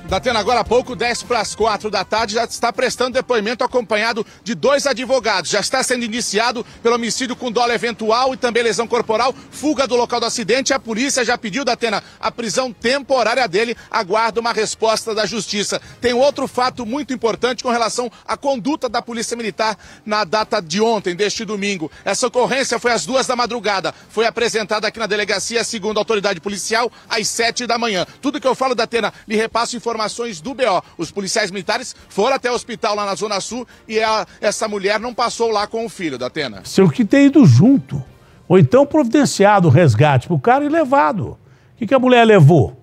Speaker 11: Datena agora há pouco, 10 para as 4 da tarde, já está prestando depoimento acompanhado de dois advogados. Já está sendo iniciado pelo homicídio com dolo eventual e também lesão corporal, fuga do local do acidente. A polícia já pediu, Datena, a prisão temporária dele. Aguarda uma resposta da justiça. Tem outro fato muito importante com relação à conduta da Polícia Militar na data de ontem, deste domingo. Essa ocorrência foi às duas da madrugada. Foi apresentada aqui na delegacia, segundo a autoridade policial, às 7 da manhã. Tudo que eu falo, Datena, lhe repasso informações informações do BO. Os policiais militares foram até o hospital lá na Zona Sul e a, essa mulher não passou lá com o filho da Atena.
Speaker 1: Seu que ter ido junto. Ou então providenciado o resgate o cara e levado. O que, que a mulher levou?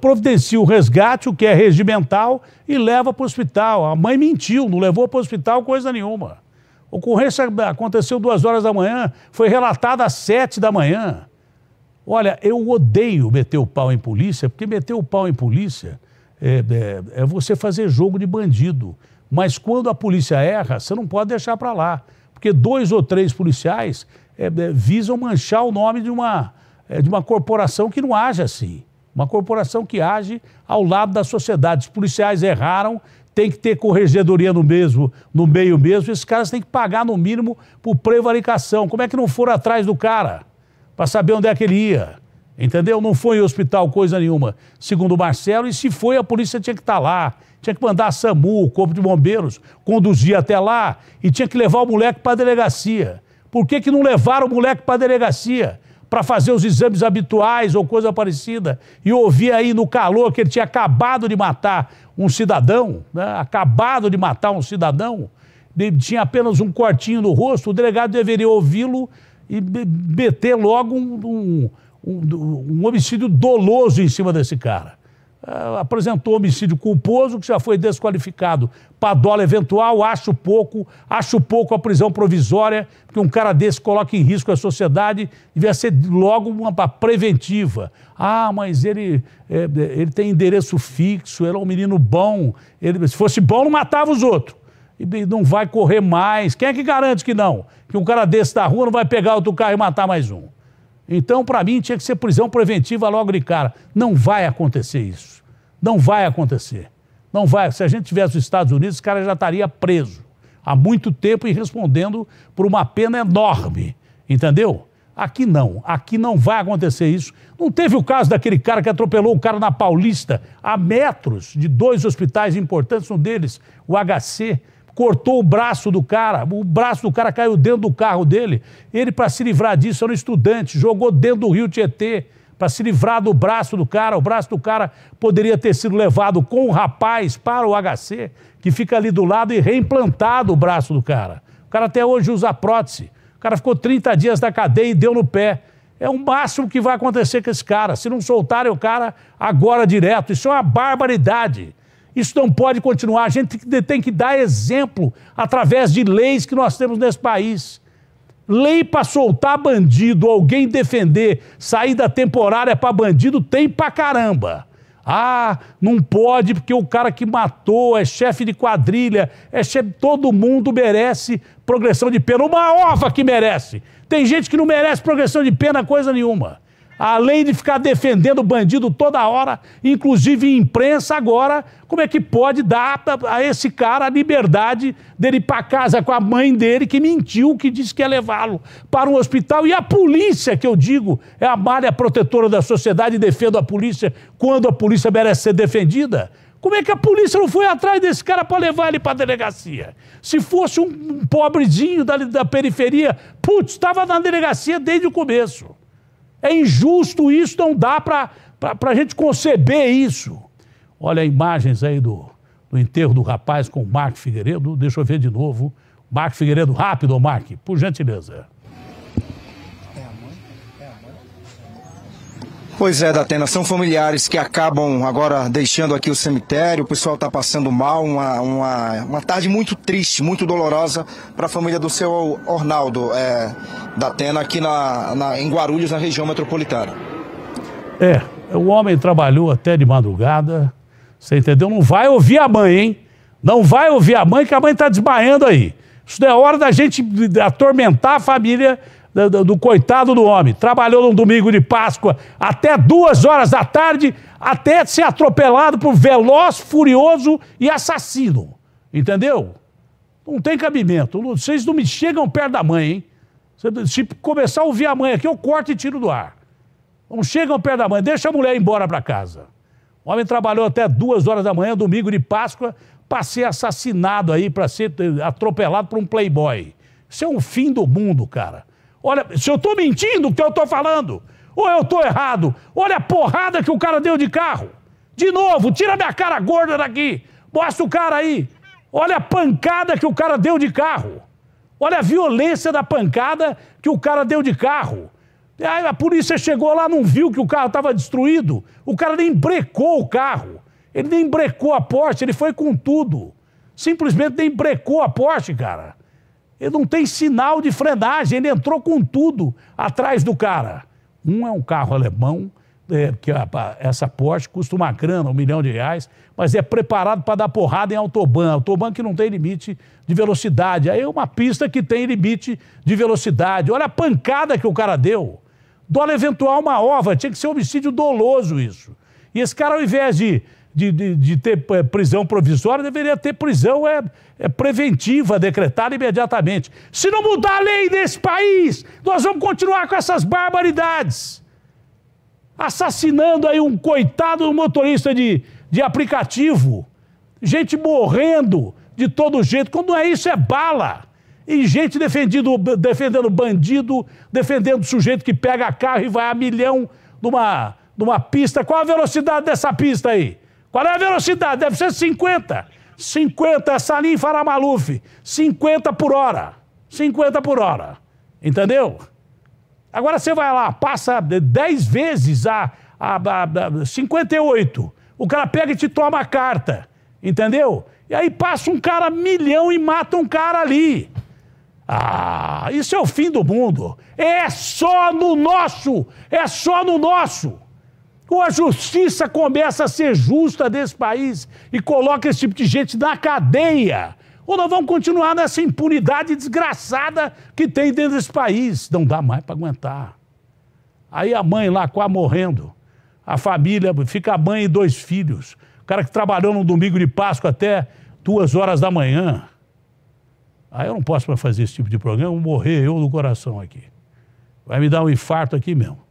Speaker 1: providencia o resgate, o que é regimental, e leva para o hospital. A mãe mentiu, não levou para o hospital coisa nenhuma. A ocorrência aconteceu duas horas da manhã, foi relatada às sete da manhã. Olha, eu odeio meter o pau em polícia, porque meter o pau em polícia é, é, é você fazer jogo de bandido. Mas quando a polícia erra, você não pode deixar para lá. Porque dois ou três policiais é, é visam manchar o nome de uma, é, de uma corporação que não age assim. Uma corporação que age ao lado da sociedade. Os policiais erraram, tem que ter corregedoria no mesmo, no meio mesmo. Esses caras têm que pagar no mínimo por prevaricação. Como é que não foram atrás do cara? para saber onde é que ele ia. Entendeu? Não foi em hospital coisa nenhuma, segundo o Marcelo, e se foi, a polícia tinha que estar tá lá. Tinha que mandar a SAMU, o Corpo de Bombeiros, conduzir até lá e tinha que levar o moleque para a delegacia. Por que, que não levaram o moleque para a delegacia? Para fazer os exames habituais ou coisa parecida. E ouvir aí no calor que ele tinha acabado de matar um cidadão, né? acabado de matar um cidadão, ele tinha apenas um cortinho no rosto, o delegado deveria ouvi-lo e meter logo um, um, um, homicídio doloso em cima desse cara. Uh, apresentou homicídio culposo que já foi desqualificado. Padola eventual, acho pouco, acho pouco a prisão provisória, porque um cara desse coloca em risco a sociedade, devia ser logo uma preventiva. Ah, mas ele, é, ele tem endereço fixo, ele é um menino bom, ele, se fosse bom não matava os outros e não vai correr mais. Quem é que garante que não? Que um cara desse da rua não vai pegar outro carro e matar mais um. Então, para mim, tinha que ser prisão preventiva logo de cara. Não vai acontecer isso. Não vai acontecer. Não vai. Se a gente tivesse os Estados Unidos, esse cara já estaria preso há muito tempo e respondendo por uma pena enorme. Entendeu? Aqui não, aqui não vai acontecer isso. Não teve o caso daquele cara que atropelou o cara na Paulista, a metros de dois hospitais importantes, um deles, o HC, cortou o braço do cara, o braço do cara caiu dentro do carro dele. Ele, para se livrar disso, era um estudante, jogou dentro do rio Tietê para se livrar do braço do cara. O braço do cara poderia ter sido levado com o rapaz para o HC, que fica ali do lado, e reimplantado o braço do cara. O cara até hoje usa prótese. O cara ficou 30 dias na cadeia e deu no pé. É o máximo que vai acontecer com esse cara. Se não soltarem o cara agora direto, isso é uma barbaridade. Isso não pode continuar. A gente tem que dar exemplo através de leis que nós temos nesse país. Lei para soltar bandido, alguém defender saída temporária para bandido, tem para caramba. Ah, não pode porque o cara que matou é chefe de quadrilha, é chefe, todo mundo merece progressão de pena. Uma ova que merece. Tem gente que não merece progressão de pena coisa nenhuma. Além de ficar defendendo o bandido toda hora, inclusive imprensa agora, como é que pode dar a, esse cara a liberdade dele ir para casa com a mãe dele que mentiu, que disse que ia levá-lo para um hospital? E a polícia, que eu digo, é a malha protetora da sociedade e defendo a polícia quando a polícia merece ser defendida. Como é que a polícia não foi atrás desse cara para levar ele para a delegacia? Se fosse um pobrezinho da, da periferia, putz, estava na delegacia desde o começo. É injusto isso, não dá para a gente conceber isso. Olha imagens aí do, do enterro do rapaz com o Marco Figueiredo. Deixa eu ver de novo. Marco Figueiredo, rápido, Marco, por gentileza.
Speaker 12: Pois é, Datena, são familiares que acabam agora deixando aqui o cemitério, o pessoal está passando mal, uma, uma, uma tarde muito triste, muito dolorosa para a família do seu Ornaldo é, Datena aqui na, na, em Guarulhos, na região metropolitana.
Speaker 1: É, o homem trabalhou até de madrugada, você entendeu? Não vai ouvir a mãe, hein? Não vai ouvir a mãe, que a mãe está desmaiando aí. Isso não é hora da gente atormentar a família do, do, coitado do homem. Trabalhou num domingo de Páscoa até duas horas da tarde, até ser atropelado por veloz, furioso e assassino. Entendeu? Não tem cabimento. Vocês não me chegam perto da mãe, hein? Se começar a ouvir a mãe aqui, eu corto e tiro do ar. Não chegam perto da mãe, deixa a mulher ir embora para casa. O homem trabalhou até duas horas da manhã, domingo de Páscoa, para ser assassinado aí, para ser eh, atropelado por um playboy. Isso é um fim do mundo, cara. Olha, se eu estou mentindo o que eu estou falando, ou eu estou errado, olha a porrada que o cara deu de carro. De novo, tira minha cara gorda daqui. Mostra o cara aí. Olha a pancada que o cara deu de carro. Olha a violência da pancada que o cara deu de carro. Aí a polícia chegou lá, não viu que o carro estava destruído. O cara nem brecou o carro. Ele nem brecou a Porsche, ele foi com tudo. Simplesmente nem brecou a Porsche, cara. Ele não tem sinal de frenagem, ele entrou com tudo atrás do cara. Um é um carro alemão, é, que a, essa Porsche custa uma grana, um milhão de reais, mas é preparado para dar porrada em autobahn. Autobahn que não tem limite de velocidade. Aí é uma pista que tem limite de velocidade. Olha a pancada que o cara deu. Dólar eventual uma ova, tinha que ser homicídio doloso isso. E esse cara, ao invés de de, de, de ter eh, prisão provisória, deveria ter prisão é, é preventiva, decretada imediatamente. Se não mudar a lei desse país, nós vamos continuar com essas barbaridades. Assassinando aí um coitado motorista de, de aplicativo. Gente morrendo de todo jeito. Quando não é isso, é bala e gente defendido, defendendo bandido, defendendo sujeito que pega carro e vai a milhão numa, numa pista. Qual a velocidade dessa pista aí? Qual é a velocidade? Deve ser 50. 50, Salim Faramaluf. 50 por hora. 50 por hora. Entendeu? Agora você vai lá, passa 10 vezes a, a, a 58. O cara pega e te toma a carta. Entendeu? E aí passa um cara milhão e mata um cara ali. Ah, isso é o fim do mundo. É só no nosso. É só no nosso. Ou a justiça começa a ser justa desse país e coloca esse tipo de gente na cadeia? Ou nós vamos continuar nessa impunidade desgraçada que tem dentro desse país? Não dá mais para aguentar. Aí a mãe lá quase morrendo, a família, fica a mãe e dois filhos. O cara que trabalhou no domingo de Páscoa até duas horas da manhã. Aí eu não posso mais fazer esse tipo de programa, vou morrer eu no coração aqui. Vai me dar um infarto aqui mesmo.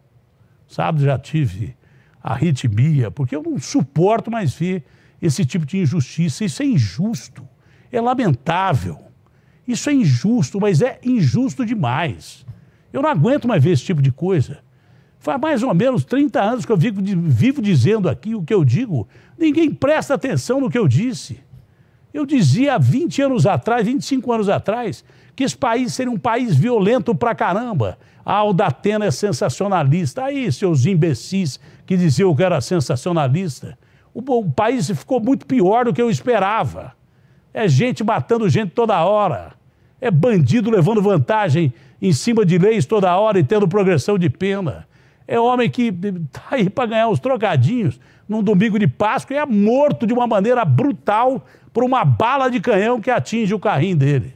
Speaker 1: Sábado já tive arritmia, porque eu não suporto mais ver esse tipo de injustiça. Isso é injusto, é lamentável. Isso é injusto, mas é injusto demais. Eu não aguento mais ver esse tipo de coisa. Faz mais ou menos 30 anos que eu vivo, vivo dizendo aqui o que eu digo. Ninguém presta atenção no que eu disse. Eu dizia há 20 anos atrás, 25 anos atrás, que esse país seria um país violento pra caramba, ah, o Datena é sensacionalista. Aí, seus imbecis que diziam que era sensacionalista. O, o país ficou muito pior do que eu esperava. É gente matando gente toda hora. É bandido levando vantagem em cima de leis toda hora e tendo progressão de pena. É homem que está eh, aí para ganhar uns trocadinhos num domingo de Páscoa e é morto de uma maneira brutal por uma bala de canhão que atinge o carrinho dele.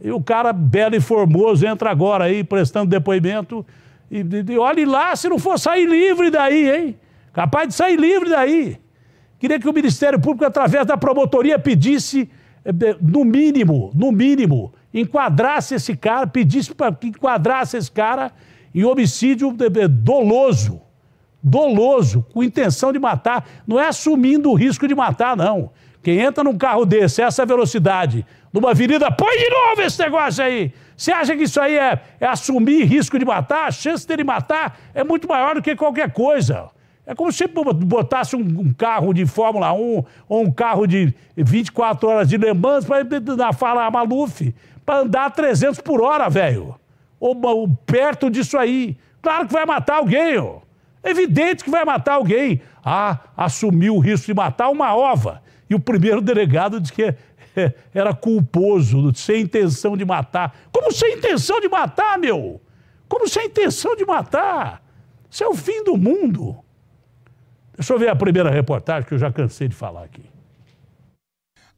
Speaker 1: E o cara belo e formoso entra agora aí prestando depoimento. E, e, e olhe lá se não for sair livre daí, hein? Capaz de sair livre daí. Queria que o Ministério Público, através da promotoria, pedisse, eh, no mínimo, no mínimo, enquadrasse esse cara, pedisse para que enquadrasse esse cara em homicídio doloso. Doloso, com intenção de matar. Não é assumindo o risco de matar, não. Quem entra num carro desse, essa velocidade, numa avenida, põe de novo esse negócio aí. Você acha que isso aí é, é assumir risco de matar? A chance dele matar é muito maior do que qualquer coisa. É como se botasse um, um, carro de Fórmula 1 ou um carro de 24 horas de Le Mans para falar Maluf, para andar 300 por hora, velho. Ou, ou, perto disso aí. Claro que vai matar alguém, ó. É evidente que vai matar alguém. Ah, assumiu o risco de matar uma ova. E o primeiro delegado disse que é, era culposo, sem intenção de matar. Como sem intenção de matar, meu? Como sem intenção de matar? Isso é o fim do mundo. Deixa eu ver a primeira reportagem que eu já cansei de falar aqui.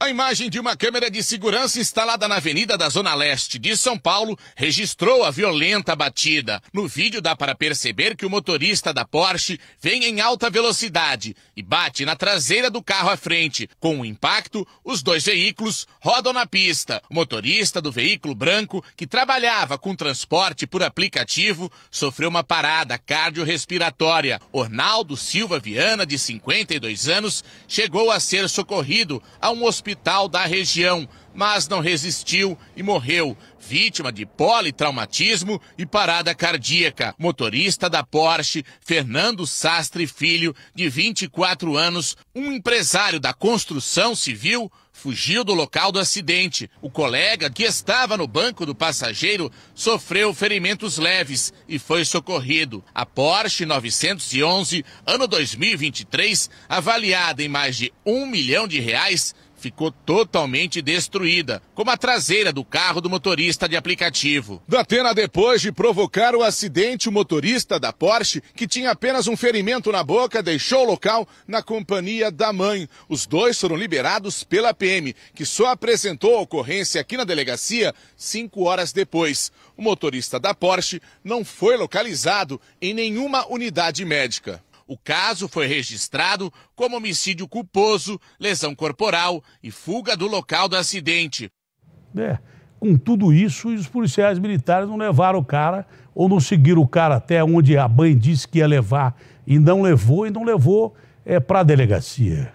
Speaker 11: A imagem de uma câmera de segurança instalada na Avenida da Zona Leste de São Paulo registrou a violenta batida. No vídeo dá para perceber que o motorista da Porsche vem em alta velocidade e bate na traseira do carro à frente. Com o impacto, os dois veículos rodam na pista. O motorista do veículo branco, que trabalhava com transporte por aplicativo, sofreu uma parada cardiorrespiratória. Ornaldo Silva Viana, de 52 anos, chegou a ser socorrido a um hospital hospital da região, mas não resistiu e morreu, vítima de politraumatismo e parada cardíaca. Motorista da Porsche, Fernando Sastre Filho, de 24 anos, um empresário da construção civil, fugiu do local do acidente. O colega, que estava no banco do passageiro, sofreu ferimentos leves e foi socorrido. A Porsche 911, ano 2023, avaliada em mais de um milhão de reais, ficou totalmente destruída, como a traseira do carro do motorista de aplicativo. Datena, depois de provocar o acidente, o motorista da Porsche, que tinha apenas um ferimento na boca, deixou o local na companhia da mãe. Os dois foram liberados pela PM, que só apresentou a ocorrência aqui na delegacia cinco horas depois. O motorista da Porsche não foi localizado em nenhuma unidade médica. O caso foi registrado como homicídio culposo, lesão corporal e fuga do local do acidente.
Speaker 1: É, com tudo isso, os policiais militares não levaram o cara ou não seguiram o cara até onde a mãe disse que ia levar e não levou e não levou é, para a delegacia,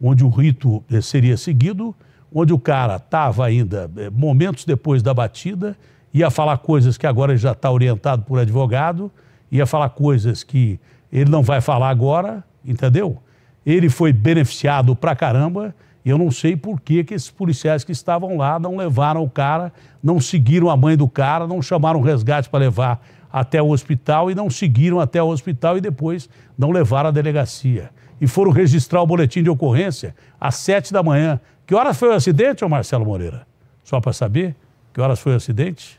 Speaker 1: onde o rito é, seria seguido, onde o cara estava ainda é, momentos depois da batida, ia falar coisas que agora já está orientado por advogado, ia falar coisas que ele não vai falar agora, entendeu? Ele foi beneficiado pra caramba. E eu não sei por que, que esses policiais que estavam lá não levaram o cara, não seguiram a mãe do cara, não chamaram o resgate para levar até o hospital e não seguiram até o hospital e depois não levaram a delegacia. E foram registrar o boletim de ocorrência às sete da manhã. Que horas foi o acidente, ô Marcelo Moreira? Só para saber, que horas foi o acidente?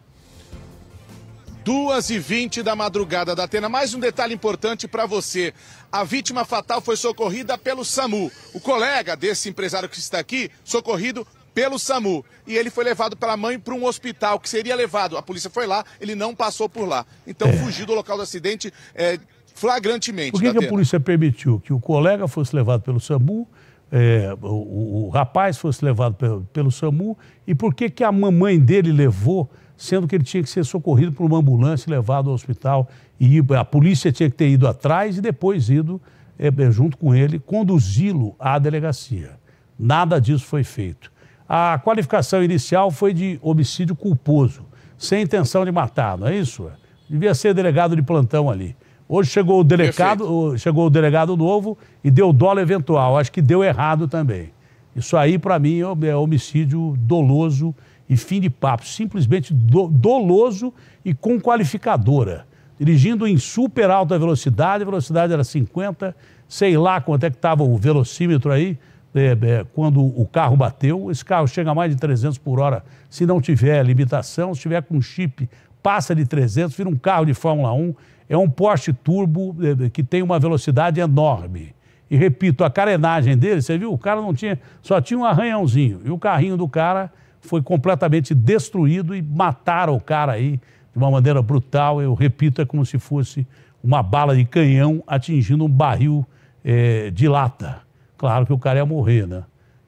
Speaker 11: duas e vinte da madrugada da Atena. Mais um detalhe importante para você. A vítima fatal foi socorrida pelo SAMU. O colega desse empresário que está aqui, socorrido pelo SAMU. E ele foi levado pela mãe para um hospital que seria levado. A polícia foi lá, ele não passou por lá. Então é. fugiu do local do acidente é, flagrantemente. Por que, que a
Speaker 1: polícia permitiu que o colega fosse levado pelo SAMU, é, o, o, rapaz fosse levado pelo, pelo SAMU, e por que, que a mamãe dele levou sendo que ele tinha que ser socorrido por uma ambulância, levado ao hospital. E a polícia tinha que ter ido atrás e depois ido, é, junto com ele, conduzi-lo à delegacia. Nada disso foi feito. A qualificação inicial foi de homicídio culposo, sem intenção de matar, não é isso? Devia ser delegado de plantão ali. Hoje chegou o delegado, Perfeito. chegou o delegado novo e deu dolo eventual. Acho que deu errado também. Isso aí, para mim, é, é homicídio doloso e fim de papo, simplesmente do, doloso e com qualificadora, dirigindo em super alta velocidade, a velocidade era 50, sei lá quanto é que estava o velocímetro aí, é, é, quando o carro bateu, esse carro chega a mais de 300 por hora, se não tiver limitação, se tiver com chip, passa de 300, vira um carro de Fórmula 1, é um Porsche turbo é, é, que tem uma velocidade enorme. E repito, a carenagem dele, você viu, o cara não tinha, só tinha um arranhãozinho, e o carrinho do cara foi completamente destruído e mataram o cara aí de uma maneira brutal. Eu repito, é como se fosse uma bala de canhão atingindo um barril é, de lata. Claro que o cara ia morrer, né?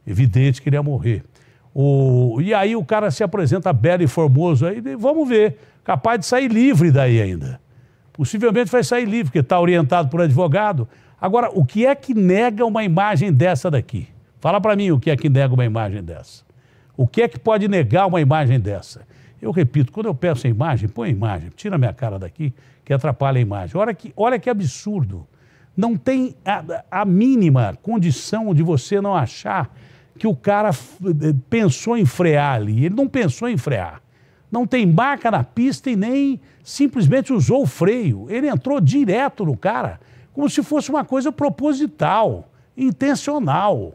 Speaker 1: Evidente que ele ia morrer. O, e aí o cara se apresenta belo e formoso aí, vamos ver, capaz de sair livre daí ainda. Possivelmente vai sair livre, porque está orientado por advogado. Agora, o que é que nega uma imagem dessa daqui? Fala para mim o que é que nega uma imagem dessa. O que é que pode negar uma imagem dessa? Eu repito, quando eu peço a imagem, põe a imagem, tira a minha cara daqui, que atrapalha a imagem. Olha que, olha que absurdo. Não tem a, a mínima condição de você não achar que o cara eh, pensou em frear ali. Ele não pensou em frear. Não tem marca na pista e nem simplesmente usou o freio. Ele entrou direto no cara, como se fosse uma coisa proposital, intencional.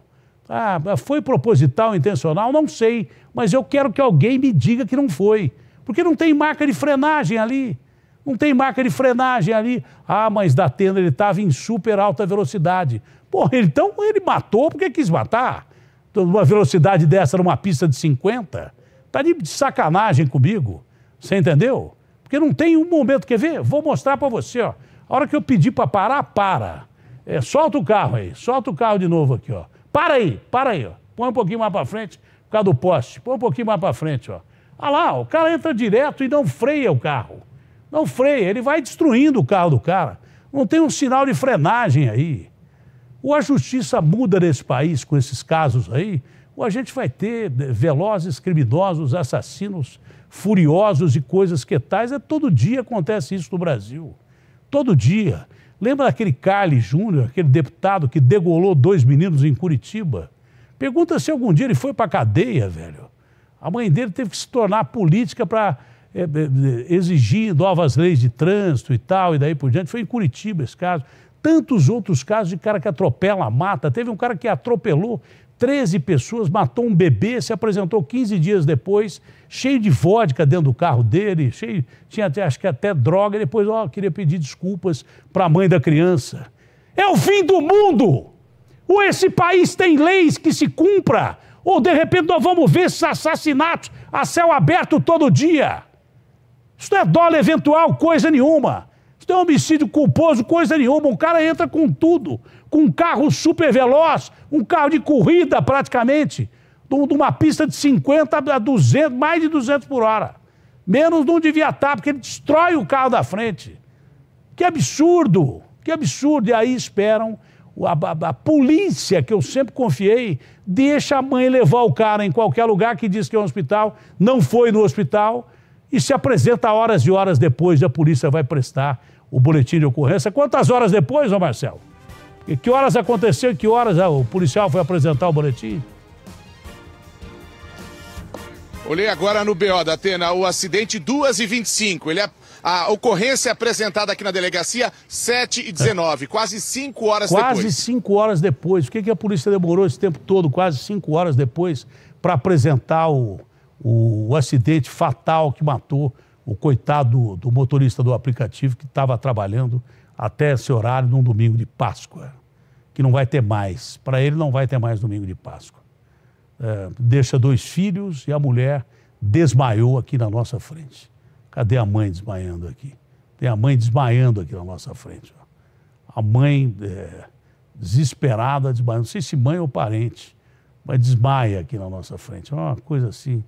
Speaker 1: Ah, foi proposital, intencional? Não sei, mas eu quero que alguém me diga que não foi. Porque não tem marca de frenagem ali. Não tem marca de frenagem ali. Ah, mas da tenda ele estava em super alta velocidade. Porra, então ele matou porque quis matar. Então, uma velocidade dessa numa pista de 50. Tá de sacanagem comigo. Você entendeu? Porque não tem um momento. Quer ver? Vou mostrar para você, ó. A hora que eu pedi para parar, para. É, solta o carro aí, solta o carro de novo aqui, ó. Para aí, para aí, ó. Põe um pouquinho mais para frente, por causa do poste. Põe um pouquinho mais para frente, ó. Ah lá, o cara entra direto e não freia o carro. Não freia, ele vai destruindo o carro do cara. Não tem um sinal de frenagem aí. Ou a justiça muda nesse país com esses casos aí, ou a gente vai ter velozes criminosos, assassinos furiosos e coisas que tais. É todo dia acontece isso no Brasil. Todo dia. Lembra daquele Carly Júnior, aquele deputado que degolou dois meninos em Curitiba? Pergunta se algum dia ele foi para a cadeia, velho. A mãe dele teve que se tornar política para é, é, exigir novas leis de trânsito e tal, e daí por diante. Foi em Curitiba esse caso. Tantos outros casos de cara que atropela, mata. Teve um cara que atropelou 13 pessoas, matou um bebê, se apresentou 15 dias depois, cheio de vodka dentro do carro dele, cheio, tinha até, acho que até droga, e depois, ó, queria pedir desculpas para a mãe da criança. É o fim do mundo! Ou esse país tem leis que se cumpra, ou de repente nós vamos ver esses assassinatos a céu aberto todo dia. Isso não é dólar eventual, coisa nenhuma. Isso não é homicídio culposo, coisa nenhuma. Um cara entra com tudo com um carro super veloz, um carro de corrida praticamente, de uma pista de 50 a 200, mais de 200 por hora. Menos não devia estar, porque ele destrói o carro da frente. Que absurdo, que absurdo. E aí esperam a, a, a, polícia, que eu sempre confiei, deixa a mãe levar o cara em qualquer lugar que diz que é um hospital, não foi no hospital e se apresenta horas e horas depois e a polícia vai prestar o boletim de ocorrência. Quantas horas depois, ô Marcelo? E que horas aconteceu? Que horas ah, o policial foi apresentar o boletim?
Speaker 11: Olhei agora no BO da Atena, o acidente 2h25. Ele é a ocorrência é apresentada aqui na delegacia 7 e 19, quase 5 horas quase depois. Quase
Speaker 1: 5 horas depois. Por que, que a polícia demorou esse tempo todo, quase 5 horas depois, para apresentar o, o, o, acidente fatal que matou o coitado do, do motorista do aplicativo que estava trabalhando até esse horário num domingo de Páscoa, que não vai ter mais. Para ele não vai ter mais domingo de Páscoa. É, deixa dois filhos e a mulher desmaiou aqui na nossa frente. Cadê a mãe desmaiando aqui? Tem a mãe desmaiando aqui na nossa frente. A mãe é, desesperada, desmaiando. Não sei se mãe ou parente, mas desmaia aqui na nossa frente. É uma coisa assim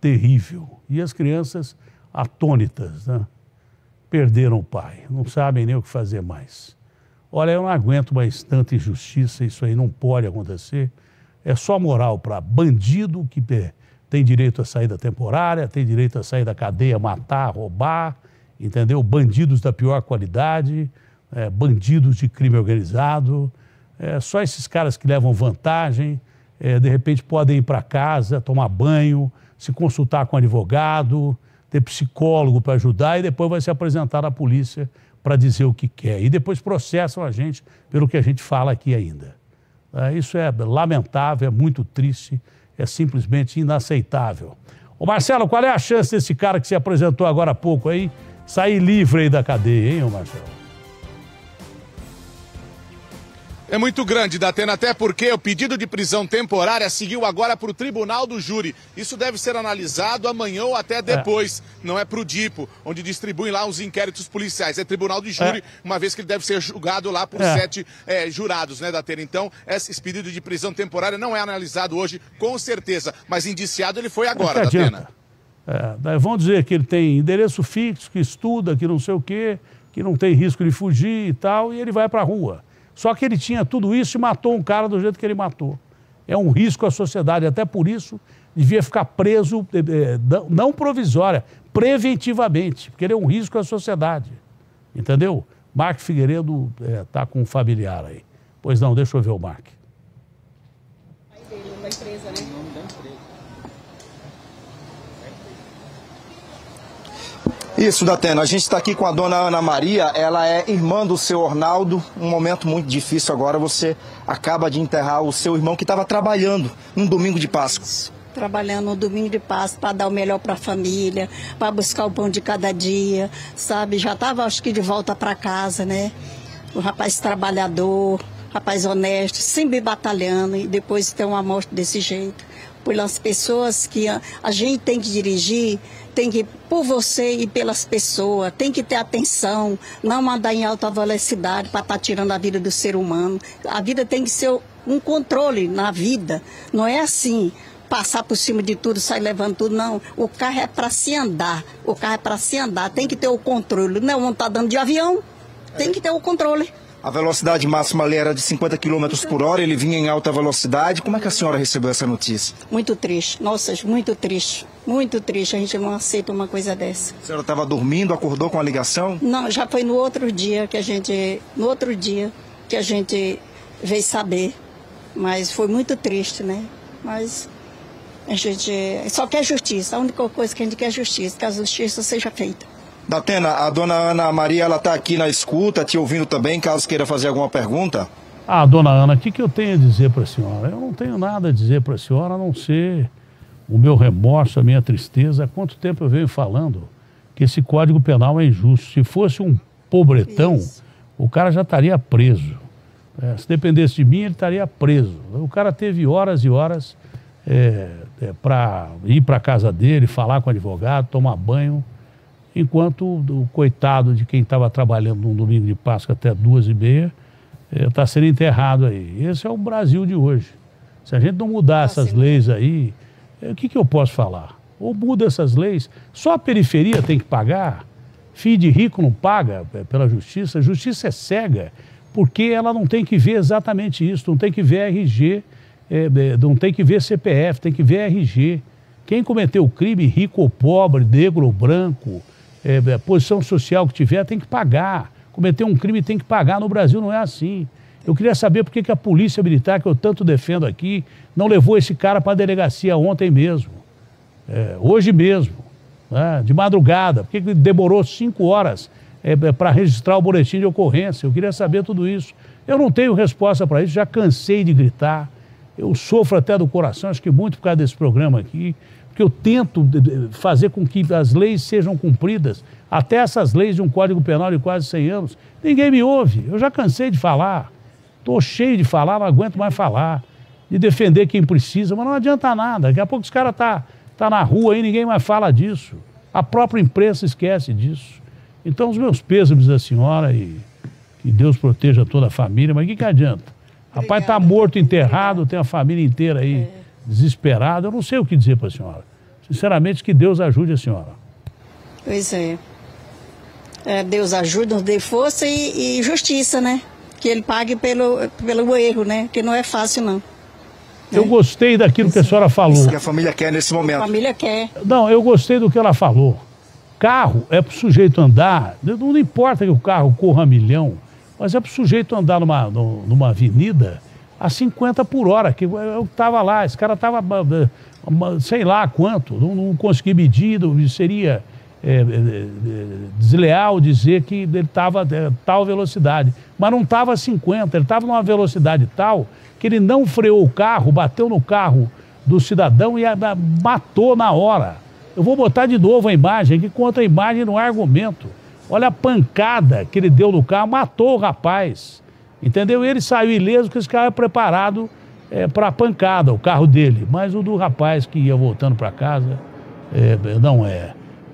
Speaker 1: terrível. E as crianças atônitas, né? perderam o pai, não sabem nem o que fazer mais. Olha, eu não aguento mais tanta injustiça, isso aí não pode acontecer. É só moral para bandido que tem direito à saída temporária, tem direito a sair da cadeia, matar, roubar, entendeu? Bandidos da pior qualidade, é, bandidos de crime organizado, é, só esses caras que levam vantagem, é, de repente podem ir para casa, tomar banho, se consultar com advogado, ter psicólogo para ajudar e depois vai se apresentar à polícia para dizer o que quer. E depois processam a gente pelo que a gente fala aqui ainda. É, isso é lamentável, é muito triste, é simplesmente inaceitável. Ô Marcelo, qual é a chance desse cara que se apresentou agora há pouco aí sair livre aí da cadeia, hein, ô
Speaker 11: Marcelo? é muito grande, Datena, até porque o pedido de prisão temporária seguiu agora para o Tribunal do Júri. Isso deve ser analisado amanhã ou até é. depois. É. Não é para o DIPO, onde distribuem lá os inquéritos policiais. É Tribunal de Júri, é. uma vez que ele deve ser julgado lá por é. sete é, jurados, né, Datena? Então, esse pedido de prisão temporária não é analisado hoje, com certeza. Mas indiciado ele foi agora, Datena.
Speaker 1: É, vão dizer que ele tem endereço fixo, que estuda, que não sei o quê, que não tem risco de fugir e tal, e ele vai para a rua. Só que ele tinha tudo isso e matou um cara do jeito que ele matou. É um risco à sociedade. Até por isso, devia ficar preso, eh, eh, não provisória, preventivamente, porque ele é um risco à sociedade. Entendeu? Mark Figueiredo está eh, é, com um familiar aí. Pois não, deixa eu ver o Mark.
Speaker 9: Pai dele, da empresa, né?
Speaker 12: Isso, Datena. A gente está aqui com a dona Ana Maria, ela é irmã do seu Ornaldo. Um momento muito difícil agora. Você acaba de enterrar o seu irmão que estava trabalhando num domingo de Páscoa
Speaker 5: trabalhando no domingo de Páscoa para dar o melhor para a família, para buscar o pão de cada dia, sabe? Já estava, acho que, de volta para casa, né? O rapaz trabalhador, rapaz honesto, sempre batalhando e depois ter uma morte desse jeito. Pelas pessoas que a gente tem que dirigir tem que, por você e pelas pessoas, tem que ter atenção, não andar em alta velocidade para estar tá tirando a vida do ser humano. A vida tem que ser um controle na vida. Não é assim passar por cima de tudo, sair levando tudo, não. O carro é para se andar. O carro é para se andar. Tem que ter o controle. Não, não está dando de avião. Tem é. que ter o controle.
Speaker 12: A velocidade máxima ali era de 50 km por hora, ele vinha em alta velocidade. Como é que a senhora recebeu essa notícia?
Speaker 5: Muito triste, nossa, muito triste, muito triste. A gente não aceita uma coisa dessa.
Speaker 12: A senhora estava dormindo, acordou com a ligação?
Speaker 5: Não, já foi no outro dia que a gente, no outro dia que a gente veio saber. Mas foi muito triste, né? Mas a gente só quer justiça. A única coisa que a gente quer é justiça, que a justiça seja feita.
Speaker 12: Datena, a dona Ana Maria, ela está aqui na escuta, te ouvindo também, caso queira fazer alguma pergunta.
Speaker 1: Ah, dona Ana, o que, que eu tenho a dizer para a senhora? Eu não tenho nada a dizer para a senhora, a não ser o meu remorso, a minha tristeza. Há quanto tempo eu venho falando que esse Código Penal é injusto. Se fosse um pobretão, Isso. o cara já estaria preso. É, se dependesse de mim, ele estaria preso. O cara teve horas e horas é, é, para ir para a casa dele, falar com o advogado, tomar banho enquanto o coitado de quem estava trabalhando num domingo de Páscoa até duas e meia está eh, é, sendo enterrado aí. Esse é o Brasil de hoje. Se a gente não mudar ah, essas leis aí, é, o que, que eu posso falar? Ou muda essas leis, só a periferia tem que pagar, filho de rico não paga eh, pela justiça, a justiça é cega, porque ela não tem que ver exatamente isso, não tem que ver RG, é, não tem que ver CPF, tem que ver RG. Quem cometeu o crime, rico ou pobre, negro ou branco, é, posição social que tiver, tem que pagar. Cometer um crime tem que pagar. No Brasil não é assim. Eu queria saber por que, que a polícia militar, que eu tanto defendo aqui, não levou esse cara para a delegacia ontem mesmo. É, hoje mesmo. Né? De madrugada. Por que, que demorou cinco horas é, é para registrar o boletim de ocorrência? Eu queria saber tudo isso. Eu não tenho resposta para isso, já cansei de gritar. Eu sofro até do coração, acho que muito por causa desse programa aqui que eu tento fazer com que as leis sejam cumpridas, até essas leis de um Código Penal de quase 100 anos, ninguém me ouve. Eu já cansei de falar, estou cheio de falar, não aguento mais falar, de defender quem precisa, mas não adianta nada. Daqui a pouco os caras estão tá, tá na rua e ninguém mais fala disso. A própria imprensa esquece disso. Então, os meus pêsames à senhora e que Deus proteja toda a família, mas o que, que adianta? Rapaz está morto, enterrado, tem a família inteira aí é. desesperada. Eu não sei o que dizer para a senhora. Sinceramente, que
Speaker 5: Deus ajude a senhora. Pois é. é Deus ajude, nos dê força e, e, justiça, né? Que ele pague pelo, pelo erro, né? Que não é fácil, não.
Speaker 1: Eu é. gostei daquilo Isso. que a senhora falou. Isso que a
Speaker 12: família quer nesse momento.
Speaker 1: A
Speaker 5: família quer.
Speaker 1: Não, eu gostei do que ela falou. Carro é para o sujeito andar, né? não importa que o carro corra a milhão, mas é para o sujeito andar numa, numa avenida a 50 por hora, que eu estava lá, esse cara estava, sei lá quanto, não, não consegui medir, seria é, é, é, desleal dizer que ele estava é, tal velocidade, mas não estava a 50, ele estava numa velocidade tal que ele não freou o carro, bateu no carro do cidadão e a, a, matou na hora. Eu vou botar de novo a imagem, que conta a imagem no argumento. Olha a pancada que ele deu no carro, matou o rapaz. Entendeu? Ele saiu ileso porque esse carro é preparado é, para a pancada, o carro dele. Mas o do rapaz que ia voltando para casa, é, não é.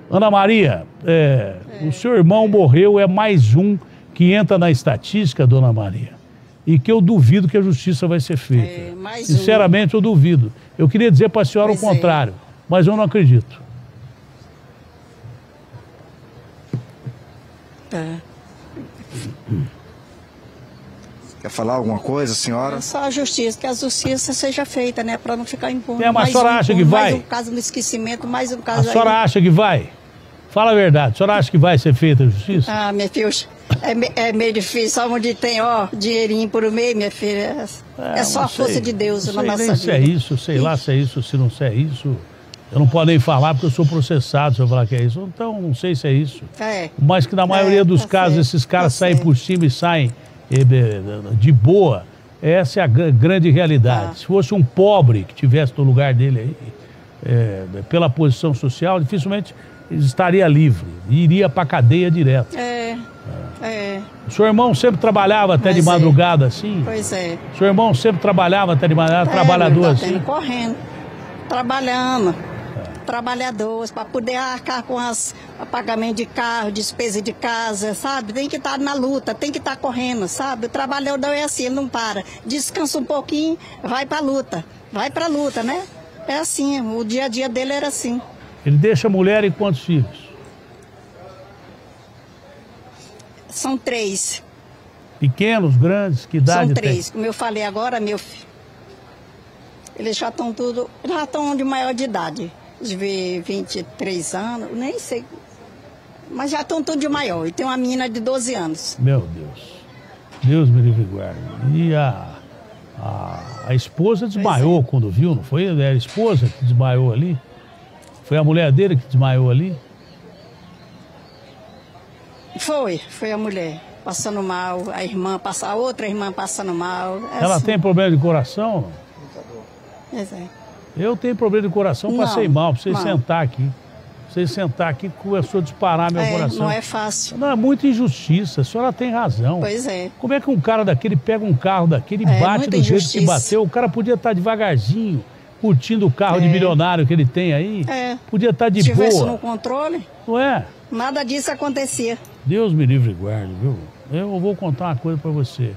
Speaker 1: Ana Maria, é, o seu irmão é. morreu, é mais um que entra na estatística, dona Maria, e que eu duvido que a justiça vai ser feita. É, Sinceramente, um. eu duvido. Eu queria dizer para a senhora pois o é. contrário, mas eu não acredito.
Speaker 5: Tá.
Speaker 12: Quer falar alguma coisa, senhora? É
Speaker 5: só a justiça, que a justiça seja feita, né? Para não ficar impune. É, mas a senhora um acha impune, que vai? Mais um caso no esquecimento, mais um caso A senhora aí.
Speaker 1: acha que vai? Fala a verdade, a senhora acha que vai ser feita a justiça?
Speaker 5: Ah, minha filha, é, é meio difícil, só onde tem, ó, dinheirinho por meio, minha filha. É, é ah, só a força sei, de Deus na sei, nossa vida. Se é
Speaker 1: isso, sei isso. lá se é isso, se não é isso. Eu não posso nem falar porque eu sou processado se eu falar que é isso. Então, não sei se é isso. É. Mas que na é, maioria é, dos tá casos, sei, esses caras tá saem sei. por cima e saem de boa. Essa é a grande realidade. Ah. Se fosse um pobre que tivesse no lugar dele aí, é, pela posição social, dificilmente estaria livre, iria para cadeia direto.
Speaker 5: É, é.
Speaker 1: O seu irmão sempre trabalhava até Mas de é. madrugada é. assim? Pois é. O seu irmão sempre trabalhava até de madrugada, é, trabalhador tá assim?
Speaker 5: Correndo, trabalhando trabalhadores, para poder arcar com as pagamento de carro, despesa de casa, sabe? Tem que estar tá na luta, tem que estar tá correndo, sabe? O trabalhador é assim, ele não para. Descansa um pouquinho, vai para a luta. Vai para a luta, né? É assim, o dia a dia dele era assim.
Speaker 1: Ele deixa a mulher e quantos filhos?
Speaker 5: São três.
Speaker 1: Pequenos, grandes, que idade São três. Tem?
Speaker 5: Como eu falei agora, meu filho. Eles já estão tudo, já estão de maior de idade de 23 anos, nem sei. Mas já estão tudo de maior. E tem uma menina de 12 anos.
Speaker 1: Meu Deus. Deus me livre guarda. E a, a, a esposa desmaiou é. quando viu, não foi? Era é a esposa que desmaiou ali? Foi a mulher dele que desmaiou ali?
Speaker 5: Foi, foi a mulher. Passando mal, a irmã passa, a outra irmã passando mal. É Ela assim.
Speaker 1: tem problema de coração? Exato. Eu tenho problema de coração, não, passei mal. Pra vocês sentar aqui. você sentar aqui começou a disparar meu é, coração. Não é fácil. Não, é muita injustiça. A senhora tem razão. Pois é. Como é que um cara daquele pega um carro daquele e é, bate do injustiça. jeito que bateu? O cara podia estar tá devagarzinho, curtindo o carro é. de milionário que ele tem aí. É. Podia estar tá de Se boa. Se no
Speaker 5: controle. Não é? Nada disso acontecia.
Speaker 1: Deus me livre e guarde, viu? Eu vou contar uma coisa para você.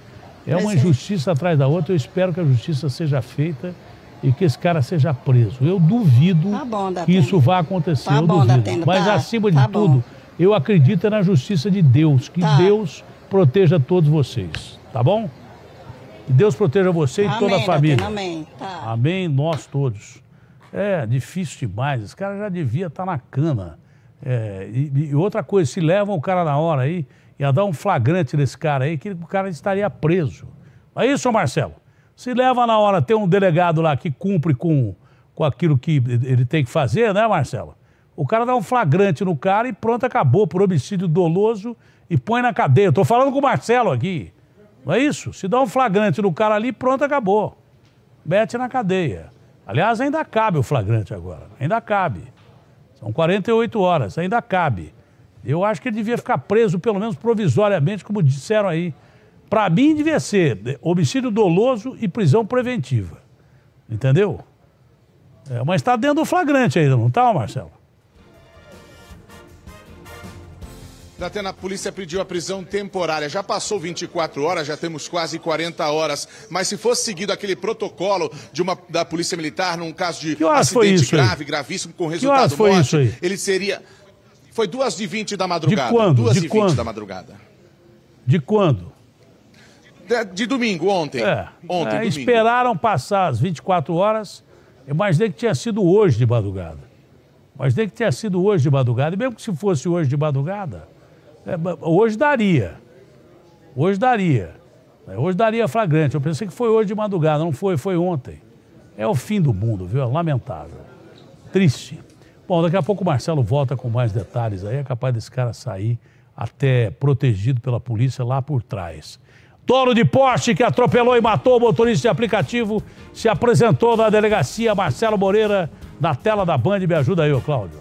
Speaker 1: É uma é. injustiça atrás da outra. Eu espero que a justiça seja feita e que esse cara seja preso. Eu duvido tá bom, que isso vá acontecer. Tá bom, duvido. Mas tá, acima de tá tudo, bom. eu acredito é na justiça de Deus. Que tá. Deus proteja todos vocês. Tá bom? Que Deus proteja você amém, e toda a família. Datena, amém. Tá. Amém, nós todos. É difícil demais. Esse cara já devia estar na cama. É, e, e, outra coisa, se levam o cara na hora aí, ia dar um flagrante nesse cara aí, que o cara estaria preso. é isso, Marcelo? Se leva na hora, tem um delegado lá que cumpre com, com aquilo que ele tem que fazer, né, Marcelo? O cara dá um flagrante no cara e pronto, acabou por homicídio doloso e põe na cadeia. Eu falando com o Marcelo aqui. Não é isso? Se dá um flagrante no cara ali, pronto, acabou. Mete na cadeia. Aliás, ainda cabe o flagrante agora. Ainda cabe. São 48 horas, ainda cabe. Eu acho que ele devia ficar preso, pelo menos provisoriamente, como disseram aí. Para mim, devia ser né, homicídio doloso e prisão preventiva. Entendeu? É, mas está dentro do flagrante ainda, não está, Marcelo?
Speaker 11: Até a polícia pediu a prisão temporária. Já passou 24 horas, já temos quase 40 horas. Mas se fosse seguido aquele protocolo de uma, da Polícia Militar num caso de acidente grave, aí? gravíssimo, com resultado morte, ele seria. Foi duas de 20 da madrugada. De quando? de, quando? da
Speaker 8: madrugada.
Speaker 1: De quando? É, de domingo, ontem. É. Ontem, é, Esperaram passar as 24 horas. Imaginei que tinha sido hoje de madrugada. Imaginei que tinha sido hoje de madrugada. E mesmo que se fosse hoje de madrugada, é, hoje daria. Hoje daria. É, hoje daria flagrante. Eu pensei que foi hoje de madrugada, não foi, foi ontem. É o fim do mundo, viu? É lamentável. Triste. Bom, daqui a pouco o Marcelo volta com mais detalhes aí. É capaz desse cara sair até protegido pela polícia lá por trás. Dono de Porsche que atropelou e matou o motorista de aplicativo se apresentou na delegacia Marcelo Moreira, na tela da Band. Me ajuda aí, Cláudio.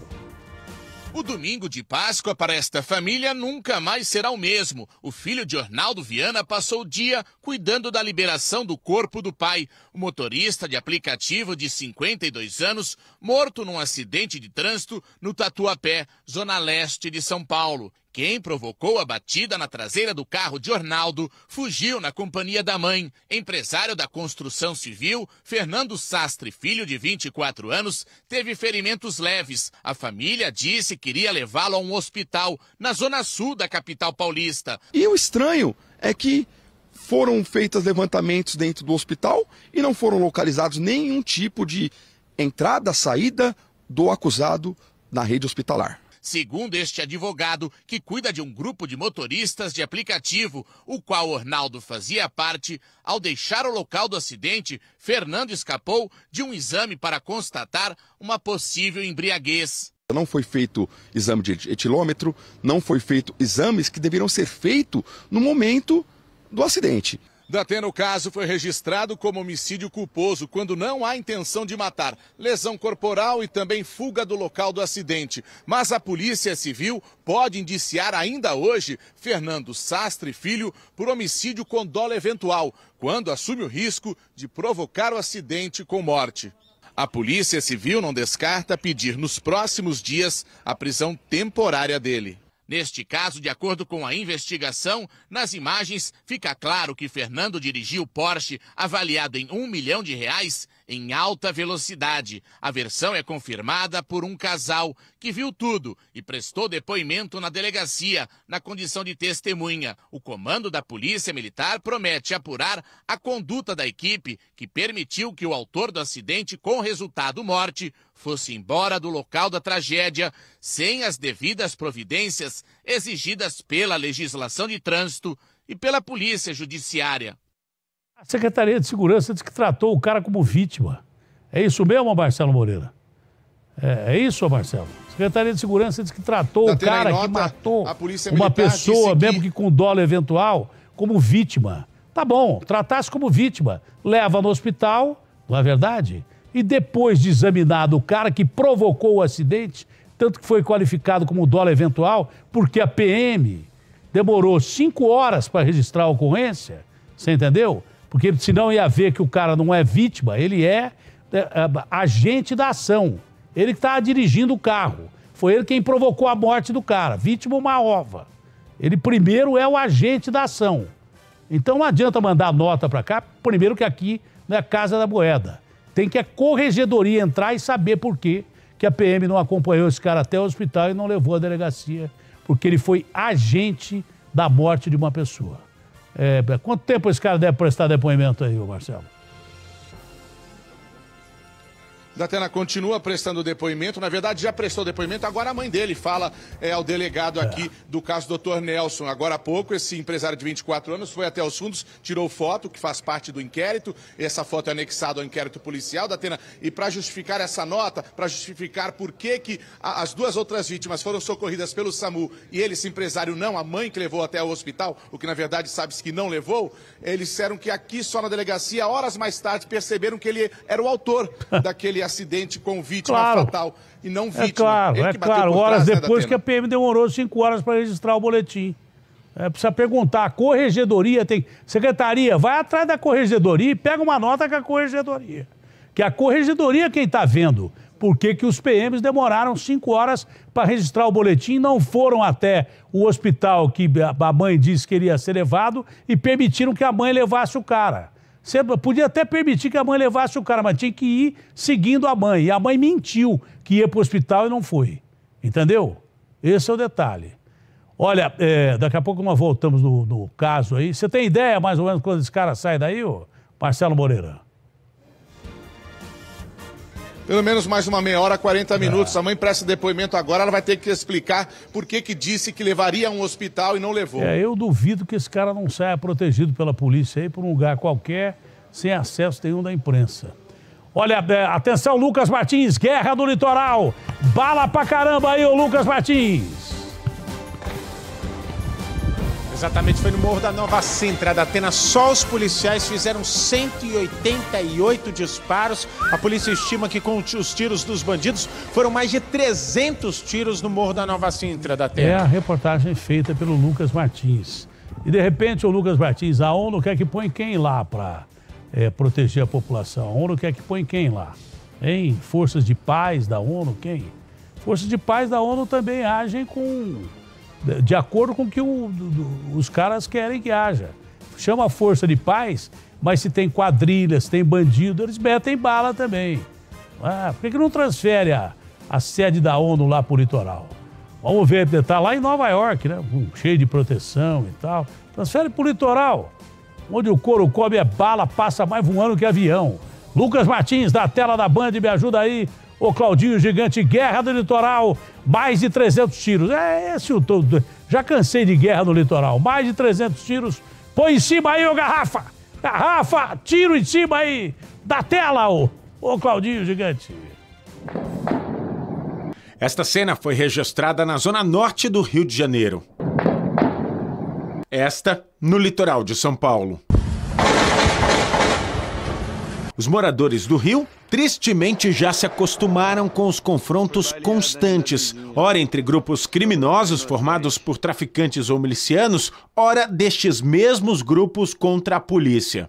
Speaker 11: O domingo de Páscoa para esta família nunca mais será o mesmo. O filho de Ornaldo Viana passou o dia cuidando da liberação do corpo do pai, o motorista de aplicativo de 52 anos, morto num acidente de trânsito no Tatuapé, zona leste de São Paulo. Quem provocou a batida na traseira do carro de Ornaldo fugiu na companhia da mãe, empresário da construção civil, Fernando Sastre, filho de 24 anos, teve ferimentos leves. A família disse que iria levá-lo a um hospital na zona sul da capital paulista.
Speaker 8: E o estranho é que foram feitos levantamentos dentro do hospital e não foram localizados nenhum tipo de entrada, saída do acusado na rede hospitalar.
Speaker 11: Segundo este advogado, que cuida de um grupo de motoristas de aplicativo, o qual Ornaldo fazia parte, ao deixar o local do acidente, Fernando escapou de um exame para constatar uma possível embriaguez.
Speaker 8: Não foi feito exame de etilômetro, não foi feito exames que deveriam ser feitos no momento do acidente.
Speaker 11: Datena, o caso foi registrado como homicídio culposo, quando não há intenção de matar, lesão corporal e também fuga do local do acidente. Mas a Polícia Civil pode indiciar ainda hoje Fernando Sastre Filho por homicídio com dolo eventual, quando assume o risco de provocar o acidente com morte. A Polícia Civil não descarta pedir nos próximos dias a prisão temporária dele. Neste caso, de acordo com a investigação, nas imagens fica claro que Fernando dirigiu Porsche avaliado em um milhão de reais em alta velocidade. A versão é confirmada por um casal que viu tudo e prestou depoimento na delegacia, na condição de testemunha. O comando da Polícia Militar promete apurar a conduta da equipe que permitiu que o autor do acidente com resultado morte fosse embora do local da tragédia sem as devidas providências exigidas pela legislação de trânsito e pela Polícia Judiciária.
Speaker 1: A Secretaria de Segurança diz que tratou o cara como vítima. É isso mesmo, Marcelo Moreira? É, é isso, Marcelo? Secretaria de Segurança diz que tratou tá o cara nota, que matou uma pessoa, que... mesmo que com dólar eventual, como vítima. Tá bom, tratasse como vítima. Leva no hospital, não é verdade? E depois de examinado o cara que provocou o acidente, tanto que foi qualificado como dólar eventual, porque a PM demorou cinco horas para registrar a ocorrência, você entendeu? Porque senão ia ver que o cara não é vítima, ele é, é, é agente da ação. Ele que estava tá dirigindo o carro. Foi ele quem provocou a morte do cara. Vítima uma ova. Ele primeiro é o agente da ação. Então não adianta mandar nota para cá, primeiro que aqui não é Casa da Moeda. Tem que a corregedoria entrar e saber por quê que a PM não acompanhou esse cara até o hospital e não levou à delegacia, porque ele foi agente da morte de uma pessoa. É, quanto tempo esse cara deve prestar depoimento aí, Marcelo?
Speaker 11: da Atena continua prestando depoimento, na verdade já prestou depoimento, agora a mãe dele fala é, ao delegado é. aqui é. do caso do Dr. Nelson. Agora há pouco, esse empresário de 24 anos foi até os fundos, tirou foto, que faz parte do inquérito, essa foto é anexada ao inquérito policial da Atena, e para justificar essa nota, para justificar por que, que a, as duas outras vítimas foram socorridas pelo SAMU e ele, esse empresário, não, a mãe que levou até o hospital, o que na verdade sabe-se que não levou, eles disseram que aqui só na delegacia, horas mais tarde, perceberam que ele era o autor daquele acidente com vítima claro. fatal e não é vítima. É claro, é claro. Horas né, depois que a
Speaker 1: PM demorou cinco horas para registrar o boletim. É, precisa perguntar, a corregedoria tem. Secretaria, vai atrás da corregedoria e pega uma nota com a corregedoria. Que a corregedoria é quem está vendo. Por que, que os PMs demoraram cinco horas para registrar o boletim, não foram até o hospital que a mãe disse que iria ser levado e permitiram que a mãe levasse o cara. Você podia até permitir que a mãe levasse o cara, mas tinha que ir seguindo a mãe. E a mãe mentiu que ia para o hospital e não foi. Entendeu? Esse é o detalhe. Olha, é, daqui a pouco nós voltamos no, no caso aí. Você tem ideia mais ou menos quando esse cara sai daí, ô? Marcelo Moreira?
Speaker 11: pelo menos mais uma meia hora, 40 ah. minutos. A mãe presta depoimento agora, ela vai ter que explicar por que, que disse que levaria a um hospital e não levou. É, eu
Speaker 1: duvido que esse cara não saia protegido pela polícia aí por um lugar qualquer, sem acesso nenhum da imprensa. Olha, é, atenção, Lucas Martins, guerra do litoral. Bala pra caramba aí, o Lucas Martins.
Speaker 3: Exatamente, foi no Morro da Nova Sintra, da Atena. Só os policiais fizeram 188 disparos. A polícia estima que com os tiros dos bandidos foram mais de 300 tiros no Morro da Nova Sintra, da Atena. É a
Speaker 1: reportagem feita pelo Lucas Martins. E de repente o Lucas Martins, a ONU quer que põe quem lá para é, proteger a população? A ONU quer que põe quem lá? Hein? Forças de paz da ONU, quem? Forças de paz da ONU também agem com de acordo com o que o, do, os caras querem que haja. Chama a força de paz, mas se tem quadrilhas, tem bandido, eles metem bala também. Ah, por que, que não transfere a, a sede da ONU lá para o litoral? Vamos ver, está lá em Nova York, né? cheio de proteção e tal. Transfere para o litoral, onde o couro come é bala, passa mais voando que avião. Lucas Martins, da tela da Band, me ajuda aí o Claudinho Gigante, Guerra do Litoral, mais de 300 tiros. É esse o todo. Já cansei de guerra no litoral. Mais de 300 tiros. Põe em cima aí, ô garrafa! Garrafa, tiro em cima aí da tela, ô, ô Claudinho Gigante.
Speaker 3: Esta cena foi registrada na zona norte do Rio de Janeiro. Esta, no litoral de São Paulo. Os moradores do Rio, tristemente, já se acostumaram com os confrontos constantes, ora entre grupos criminosos formados por traficantes ou milicianos, ora destes mesmos grupos contra a polícia.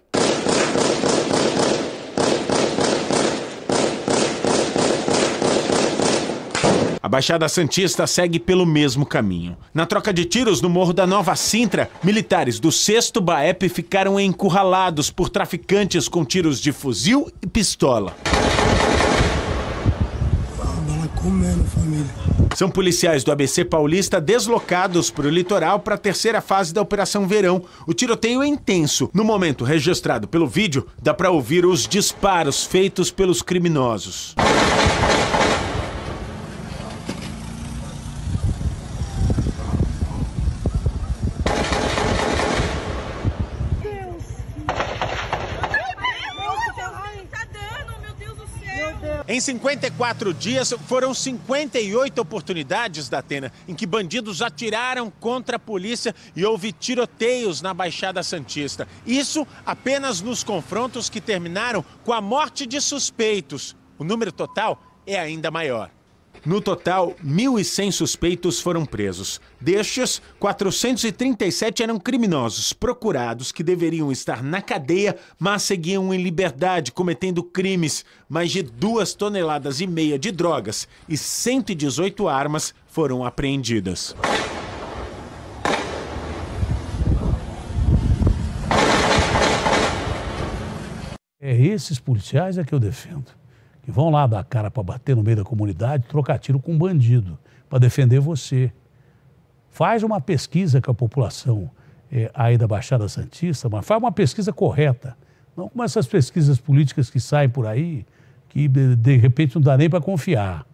Speaker 3: A Baixada Santista segue pelo mesmo caminho. Na troca de tiros no Morro da Nova Sintra, militares do 6 BAEP ficaram encurralados por traficantes com tiros de fuzil e pistola. São policiais do ABC Paulista deslocados para o litoral para a terceira fase da Operação Verão. O tiroteio é intenso. No momento registrado pelo vídeo, dá para ouvir os disparos feitos pelos criminosos. Em 54 dias, foram 58 oportunidades da Atena em que bandidos atiraram contra a polícia e houve tiroteios na Baixada Santista. Isso apenas nos confrontos que terminaram com a morte de suspeitos. O número total é ainda maior. No total, 1.100 suspeitos foram presos. Destes, 437 eram criminosos procurados que deveriam estar na cadeia, mas seguiam em liberdade cometendo crimes. Mais de duas toneladas e meia de drogas e 118 armas foram apreendidas.
Speaker 1: É esses policiais é que eu defendo que vão lá dar cara para bater no meio da comunidade, trocar tiro com um bandido, para defender você. Faz uma pesquisa com a população é, aí da Baixada Santista, mas faz uma pesquisa correta. Não como essas pesquisas políticas que saem por aí, que de, de repente não dá nem para confiar.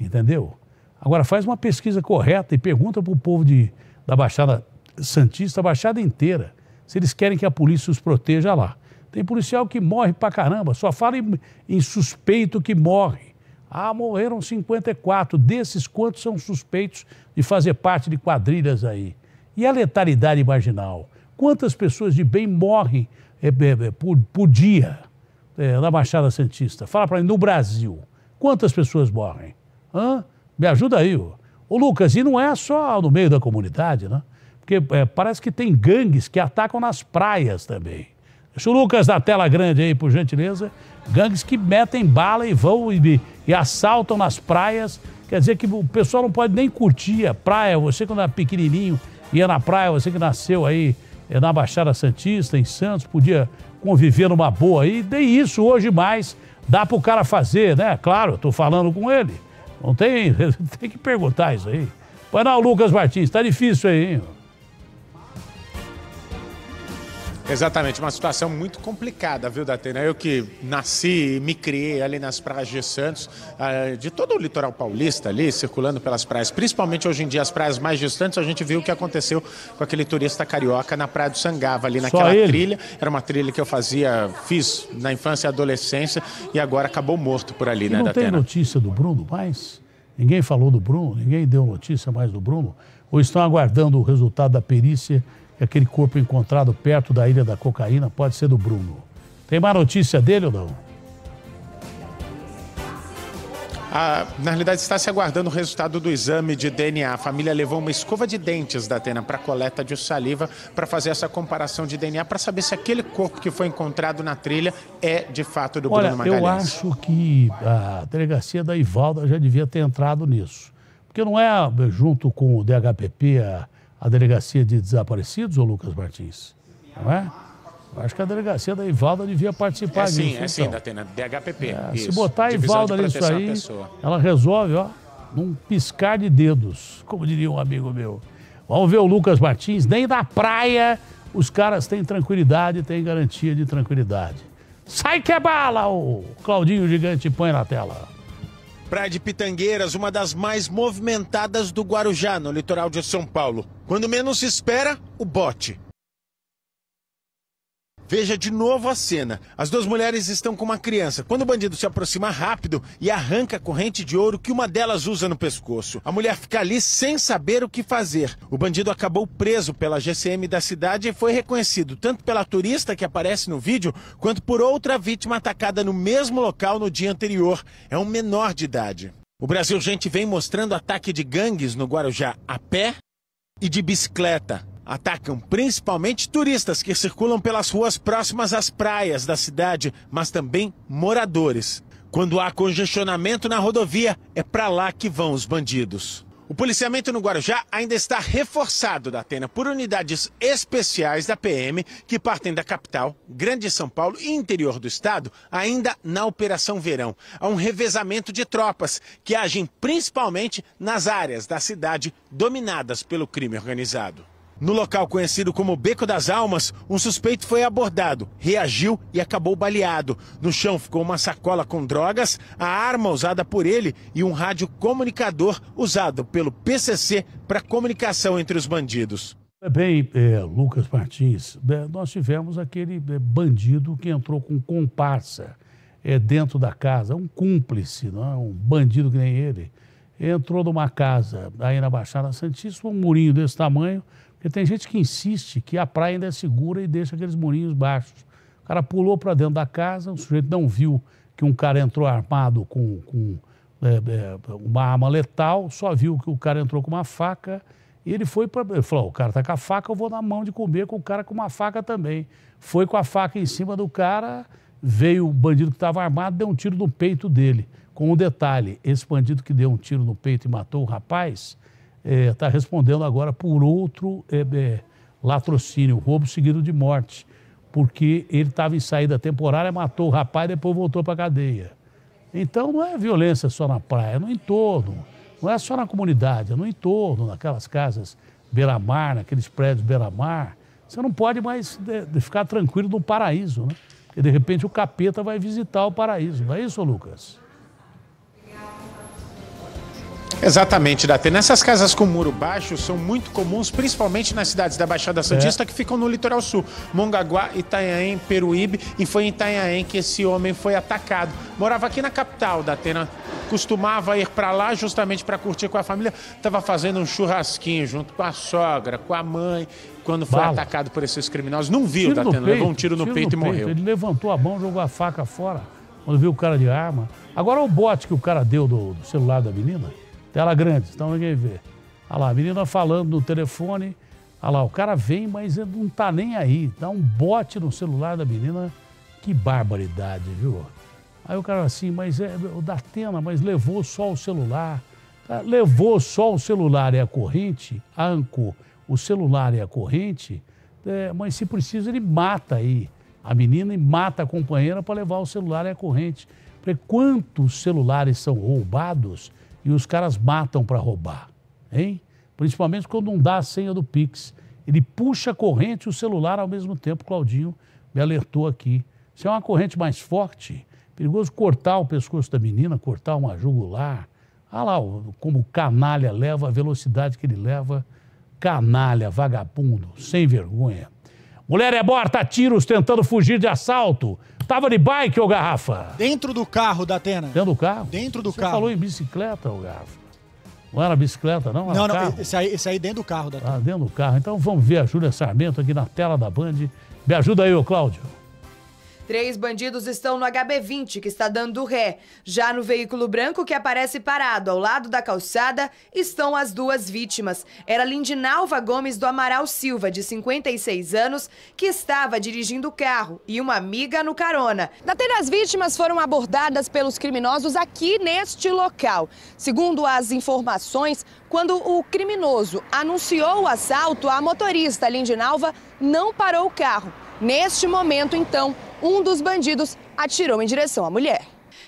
Speaker 1: Entendeu? Agora, faz uma pesquisa correta e pergunta para o povo de, da Baixada Santista, a Baixada inteira, se eles querem que a polícia os proteja lá. Tem policial que morre pra caramba, só fala em, em suspeito que morre. Ah, morreram 54. Desses, quantos são suspeitos de fazer parte de quadrilhas aí? E a letalidade marginal? Quantas pessoas de bem morrem é, é, por, por, dia é, na Baixada Santista? Fala para mim, no Brasil, quantas pessoas morrem? Hã? Me ajuda aí. Ô. ô Lucas, e não é só no meio da comunidade, né? Porque eh, parece que tem gangues que atacam nas praias também. Deixa o Lucas na tela grande aí, por gentileza. Gangues que metem bala e vão e, e assaltam nas praias. Quer dizer que o pessoal não pode nem curtir a praia. Você quando era pequenininho, ia na praia, você que nasceu aí eh, na Baixada Santista, em Santos, podia conviver numa boa aí. nem isso hoje mais, dá pro cara fazer, né? Claro, tô falando com ele. Não tem, tem que perguntar isso aí. Pois não, Lucas Martins, tá difícil aí, hein?
Speaker 3: Exatamente, uma situação muito complicada, viu, Datena? Eu que nasci e me criei ali nas praias de Santos, ah, de todo o litoral paulista ali, circulando pelas praias, principalmente hoje em dia as praias mais distantes, a gente viu o que aconteceu com aquele turista carioca na Praia do Sangava, ali naquela trilha. Era uma trilha que eu fazia, fiz na infância e adolescência, e agora acabou morto por ali, e né, não Datena? Não tem
Speaker 1: notícia do Bruno mais? Ninguém falou do Bruno, ninguém deu notícia mais do Bruno? Ou estão aguardando o resultado da perícia e é aquele corpo encontrado perto da ilha da cocaína pode ser do Bruno. Tem má notícia dele ou não?
Speaker 3: Ah, na realidade, está se aguardando o resultado do exame de DNA. A família levou uma escova de dentes da Atena para coleta de saliva para fazer essa comparação de DNA para saber se aquele corpo que foi encontrado na trilha é de fato do Olha, Bruno Magalhães.
Speaker 1: Eu acho que a delegacia da Ivalda já devia ter entrado nisso. Porque não é junto com o DHPP, a, a delegacia de desaparecidos, ou Lucas
Speaker 3: Martins?
Speaker 1: Não é? Acho que a delegacia da Ivalda devia participar é, sim, disso. É sim, sim, então. da
Speaker 3: Atena, DHPP. É, se botar a Ivalda nisso aí,
Speaker 1: ela resolve, ó, num piscar de dedos, como diria um amigo meu. Vamos ver o Lucas Martins, nem na praia os caras têm tranquilidade, têm garantia de tranquilidade. Sai que é bala, o Claudinho Gigante põe na tela.
Speaker 3: Praia de Pitangueiras, uma das mais movimentadas do Guarujá, no litoral de São Paulo. Quando menos se espera, o bote. Veja de novo a cena. As duas mulheres estão com uma criança. Quando o bandido se aproxima rápido e arranca a corrente de ouro que uma delas usa no pescoço. A mulher fica ali sem saber o que fazer. O bandido acabou preso pela GCM da cidade e foi reconhecido tanto pela turista que aparece no vídeo, quanto por outra vítima atacada no mesmo local no dia anterior. É um menor de idade. O Brasil Gente vem mostrando ataque de gangues no Guarujá a pé e de bicicleta. Atacam principalmente turistas que circulam pelas ruas próximas às praias da cidade, mas também moradores. Quando há congestionamento na rodovia, é para lá que vão os bandidos. O policiamento no Guarujá ainda está reforçado da Atena por unidades especiais da PM que partem da capital, Grande São Paulo e interior do estado, ainda na Operação Verão. Há um revezamento de tropas que agem principalmente nas áreas da cidade dominadas pelo crime organizado. No local conhecido como Beco das Almas, um suspeito foi abordado, reagiu e acabou baleado. No chão ficou uma sacola com drogas, a arma usada por ele e um rádio comunicador usado pelo PCC para comunicação entre os bandidos.
Speaker 1: É bem, é, Lucas Martins, é, nós tivemos aquele é, bandido que entrou com comparsa é, dentro da casa, um cúmplice, não é? um bandido que nem ele. Entrou numa casa aí na Baixada Santista, um murinho desse tamanho, porque tem gente que insiste que a praia ainda é segura e deixa aqueles murinhos baixos. O cara pulou para dentro da casa, o sujeito não viu que um cara entrou armado com, com é, é, uma arma letal, só viu que o cara entrou com uma faca. E ele foi para. Ele falou: o cara está com a faca, eu vou na mão de comer com o cara com uma faca também. Foi com a faca em cima do cara, veio o bandido que estava armado, deu um tiro no peito dele. Com um detalhe: esse bandido que deu um tiro no peito e matou o rapaz está é, tá respondendo agora por outro é, é, latrocínio, roubo seguido de morte, porque ele estava em saída temporária, matou o rapaz e depois voltou para a cadeia. Então não é violência só na praia, é no entorno. Não é só na comunidade, é no entorno, naquelas casas beira-mar, naqueles prédios beira-mar. Você não pode mais de, né, de ficar tranquilo no paraíso, né? Porque de repente o capeta vai visitar o
Speaker 3: paraíso, não é isso, Lucas?
Speaker 11: Exatamente,
Speaker 3: Datê. Nessas casas com muro baixo são muito comuns, principalmente nas cidades da Baixada é. Santista é. que ficam no litoral sul. Mongaguá, Itanhaém, Peruíbe. E foi em Itanhaém que esse homem foi atacado. Morava aqui na capital, Datê. Costumava ir para lá justamente para curtir com a família. Tava fazendo um churrasquinho junto com a sogra, com a mãe. Quando foi Bala. atacado por esses criminosos, não viu, Datena. Levou um tiro no, tiro peito, no peito e morreu. Ele
Speaker 1: levantou a mão, jogou a faca fora. Quando viu o cara de arma. Agora o bote que o cara deu do, do celular da menina, Tela grande, então ninguém vê. Olha lá, a menina falando no telefone. Olha lá, o cara vem, mas ele não tá nem aí. Dá um bote no celular da menina. Que barbaridade, viu? Aí o cara assim, mas é o Datena, mas levou só o celular. Levou só o celular e a corrente, anco. o celular e a corrente, é, mas se precisa ele mata aí a menina e mata a companheira para levar o celular e a corrente. Porque quantos celulares são roubados e os caras matam para roubar, hein? Principalmente quando não dá a senha do Pix. Ele puxa a corrente e o celular ao mesmo tempo. Claudinho me alertou aqui. Se é uma corrente mais forte, perigoso cortar o pescoço da menina, cortar uma jugular. Olha ah lá como o canalha leva, a velocidade que ele leva. Canalha, vagabundo, sem vergonha. Mulher é morta a tiros tentando fugir de assalto. Tava de bike, ô Garrafa? Dentro do carro da Atena. Dentro do carro? Dentro do Você carro. Você falou em bicicleta, ô Garrafa. Não era bicicleta, não? Era não, não, carro. Esse, aí, esse aí dentro do carro da ah, Atena. Ah, dentro do carro. Então vamos ver a Júlia Sarmento aqui na tela da Band. Me ajuda aí, ô Cláudio.
Speaker 7: Três bandidos estão no HB20, que está dando ré. Já no veículo branco, que aparece parado ao lado da calçada, estão as duas vítimas. Era Lindinalva Gomes do Amaral Silva, de 56 anos, que estava dirigindo o carro, e uma amiga no carona. as vítimas foram abordadas pelos criminosos aqui neste local. Segundo as informações, quando o criminoso anunciou o assalto, a motorista Lindinalva não parou o carro Neste momento, então, um dos bandidos atirou em direção à mulher.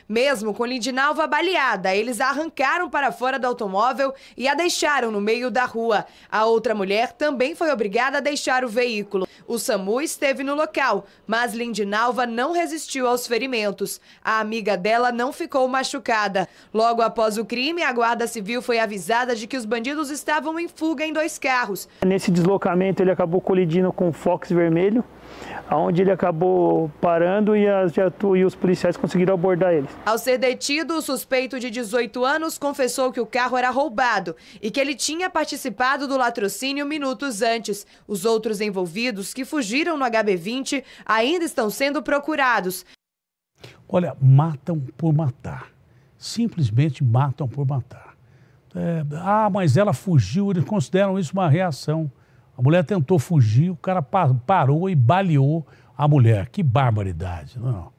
Speaker 7: Mesmo com Lindinalva baleada, eles a arrancaram para fora do automóvel e a deixaram no meio da rua. A outra mulher também foi obrigada a deixar o veículo. O SAMU esteve no local, mas Lindinalva não resistiu aos ferimentos. A amiga dela não ficou machucada. Logo após o crime, a Guarda Civil foi avisada de que os bandidos estavam em fuga em dois carros.
Speaker 15: Nesse deslocamento, ele acabou colidindo com o Fox Vermelho onde ele acabou parando e, as, e os policiais conseguiram abordar ele.
Speaker 7: Ao ser detido, o suspeito de 18 anos confessou que o carro era roubado e que ele tinha participado do latrocínio minutos antes. Os outros envolvidos, que fugiram no HB20, ainda estão sendo procurados.
Speaker 1: Olha, matam por matar. Simplesmente matam por matar. É, ah, mas ela fugiu, eles consideram isso uma reação a mulher tentou fugir, o cara parou e baleou a mulher. Que barbaridade, é, não?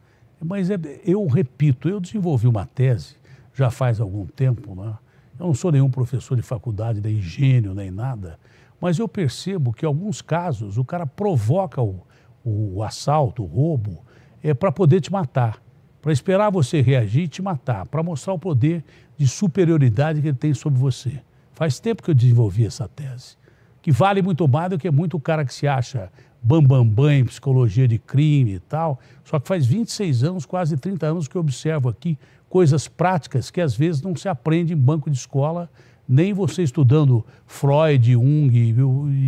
Speaker 1: Mas é, eu repito, eu desenvolvi uma tese já faz algum tempo, né? Eu não sou nenhum professor de faculdade, nem gênio, nem nada, mas eu percebo que em alguns casos o cara provoca o, o assalto, o roubo, é para poder te matar, para esperar você reagir e te matar, para mostrar o poder de superioridade que ele tem sobre você. Faz tempo que eu desenvolvi essa tese que vale muito mais do que muito cara que se acha bambambam bam, bam, em psicologia de crime e tal. Só que faz 26 anos, quase 30 anos que eu observo aqui coisas práticas que às vezes não se aprende em banco de escola, nem você estudando Freud, Jung e,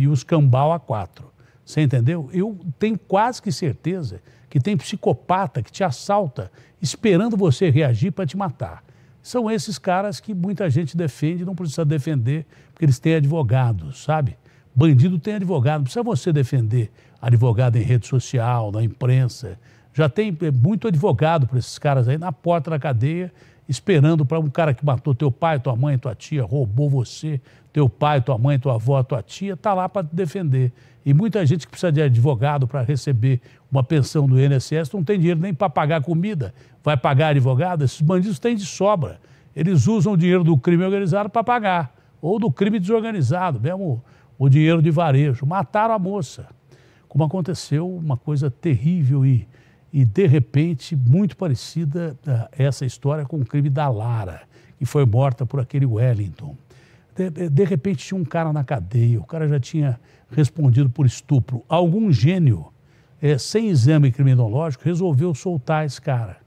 Speaker 1: e os cambau a quatro. Você entendeu? Eu tenho quase que certeza que tem psicopata que te assalta esperando você reagir para te matar. São esses caras que muita gente defende, não precisa defender, porque eles têm advogados, sabe? Bandido tem advogado, não precisa você defender advogado em rede social, na imprensa. Já tem é, muito advogado para esses caras aí na porta da cadeia, esperando para um cara que matou teu pai, tua mãe, tua tia, roubou você, teu pai, tua mãe, tua avó, tua tia, está lá para defender. E muita gente que precisa de advogado para receber uma pensão do INSS não tem dinheiro nem para pagar comida, vai pagar advogado. Esses bandidos têm de sobra. Eles usam o dinheiro do crime organizado para pagar, ou do crime desorganizado, mesmo o dinheiro de varejo. Mataram a moça. Como aconteceu uma coisa terrível e, e de repente, muito parecida ah, essa história com o crime da Lara, que foi morta por aquele Wellington. De, de repente tinha um cara na cadeia, o cara já tinha respondido por estupro. Algum gênio, é, sem exame criminológico, resolveu soltar esse cara.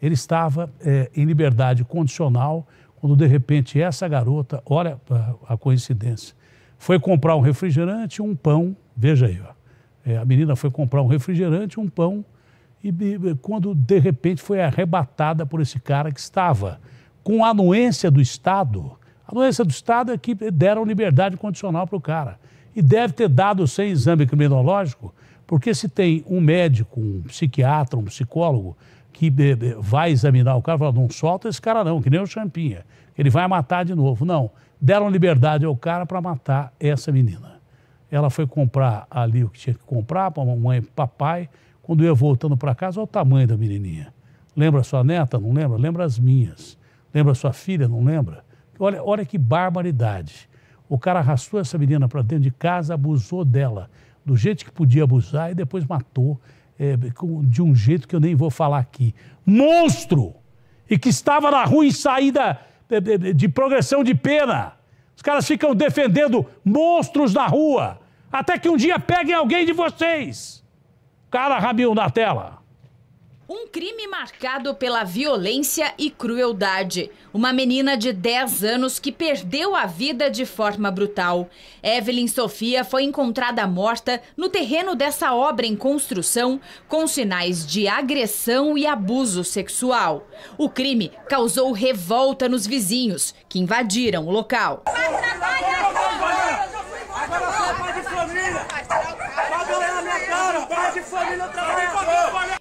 Speaker 1: Ele estava é, em liberdade condicional quando de repente essa garota, olha ah, a coincidência, foi comprar um refrigerante, um pão, veja aí, ó. É, a menina foi comprar um refrigerante, um pão, e, quando de repente foi arrebatada por esse cara que estava com a anuência do Estado. A anuência do Estado é que deram liberdade condicional para o cara. E deve ter dado sem exame criminológico, porque se tem um médico, um psiquiatra, um psicólogo que vai examinar o cara, fala, não solta esse cara não, que nem o Champinha, ele vai matar de novo. Não, deram liberdade ao cara para matar essa menina. Ela foi comprar ali o que tinha que comprar para mamãe e papai. Quando eu ia voltando para casa, olha o tamanho da menininha. Lembra sua neta? Não lembra? Lembra as minhas. Lembra sua filha? Não lembra? Olha, olha que barbaridade. O cara arrastou essa menina para dentro de casa, abusou dela do jeito que podia abusar e depois matou é, de um jeito que eu nem vou falar aqui. Monstro! E que estava na rua em saída de progressão de pena. Os caras ficam defendendo monstros na rua. Até que um dia peguem alguém de vocês. Cara, Ramil, na tela.
Speaker 6: Um crime marcado pela violência e crueldade. Uma menina de 10 anos que perdeu a vida de forma brutal. Evelyn Sofia foi encontrada morta no terreno dessa obra em construção, com sinais de agressão e abuso sexual. O crime causou revolta nos vizinhos, que invadiram o local.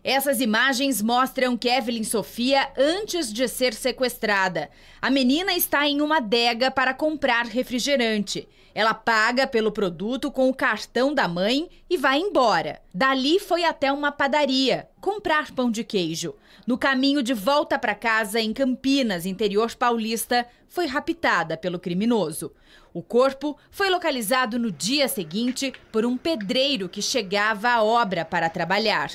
Speaker 6: Essas imagens mostram Kevin Sofia antes de ser sequestrada. A menina está em uma adega para comprar refrigerante. Ela paga pelo produto com o cartão da mãe e vai embora. Dali foi até uma padaria comprar pão de queijo. No caminho de volta para casa, em Campinas, interior paulista, foi raptada pelo criminoso. O corpo foi localizado no dia seguinte por um pedreiro que chegava à obra para trabalhar.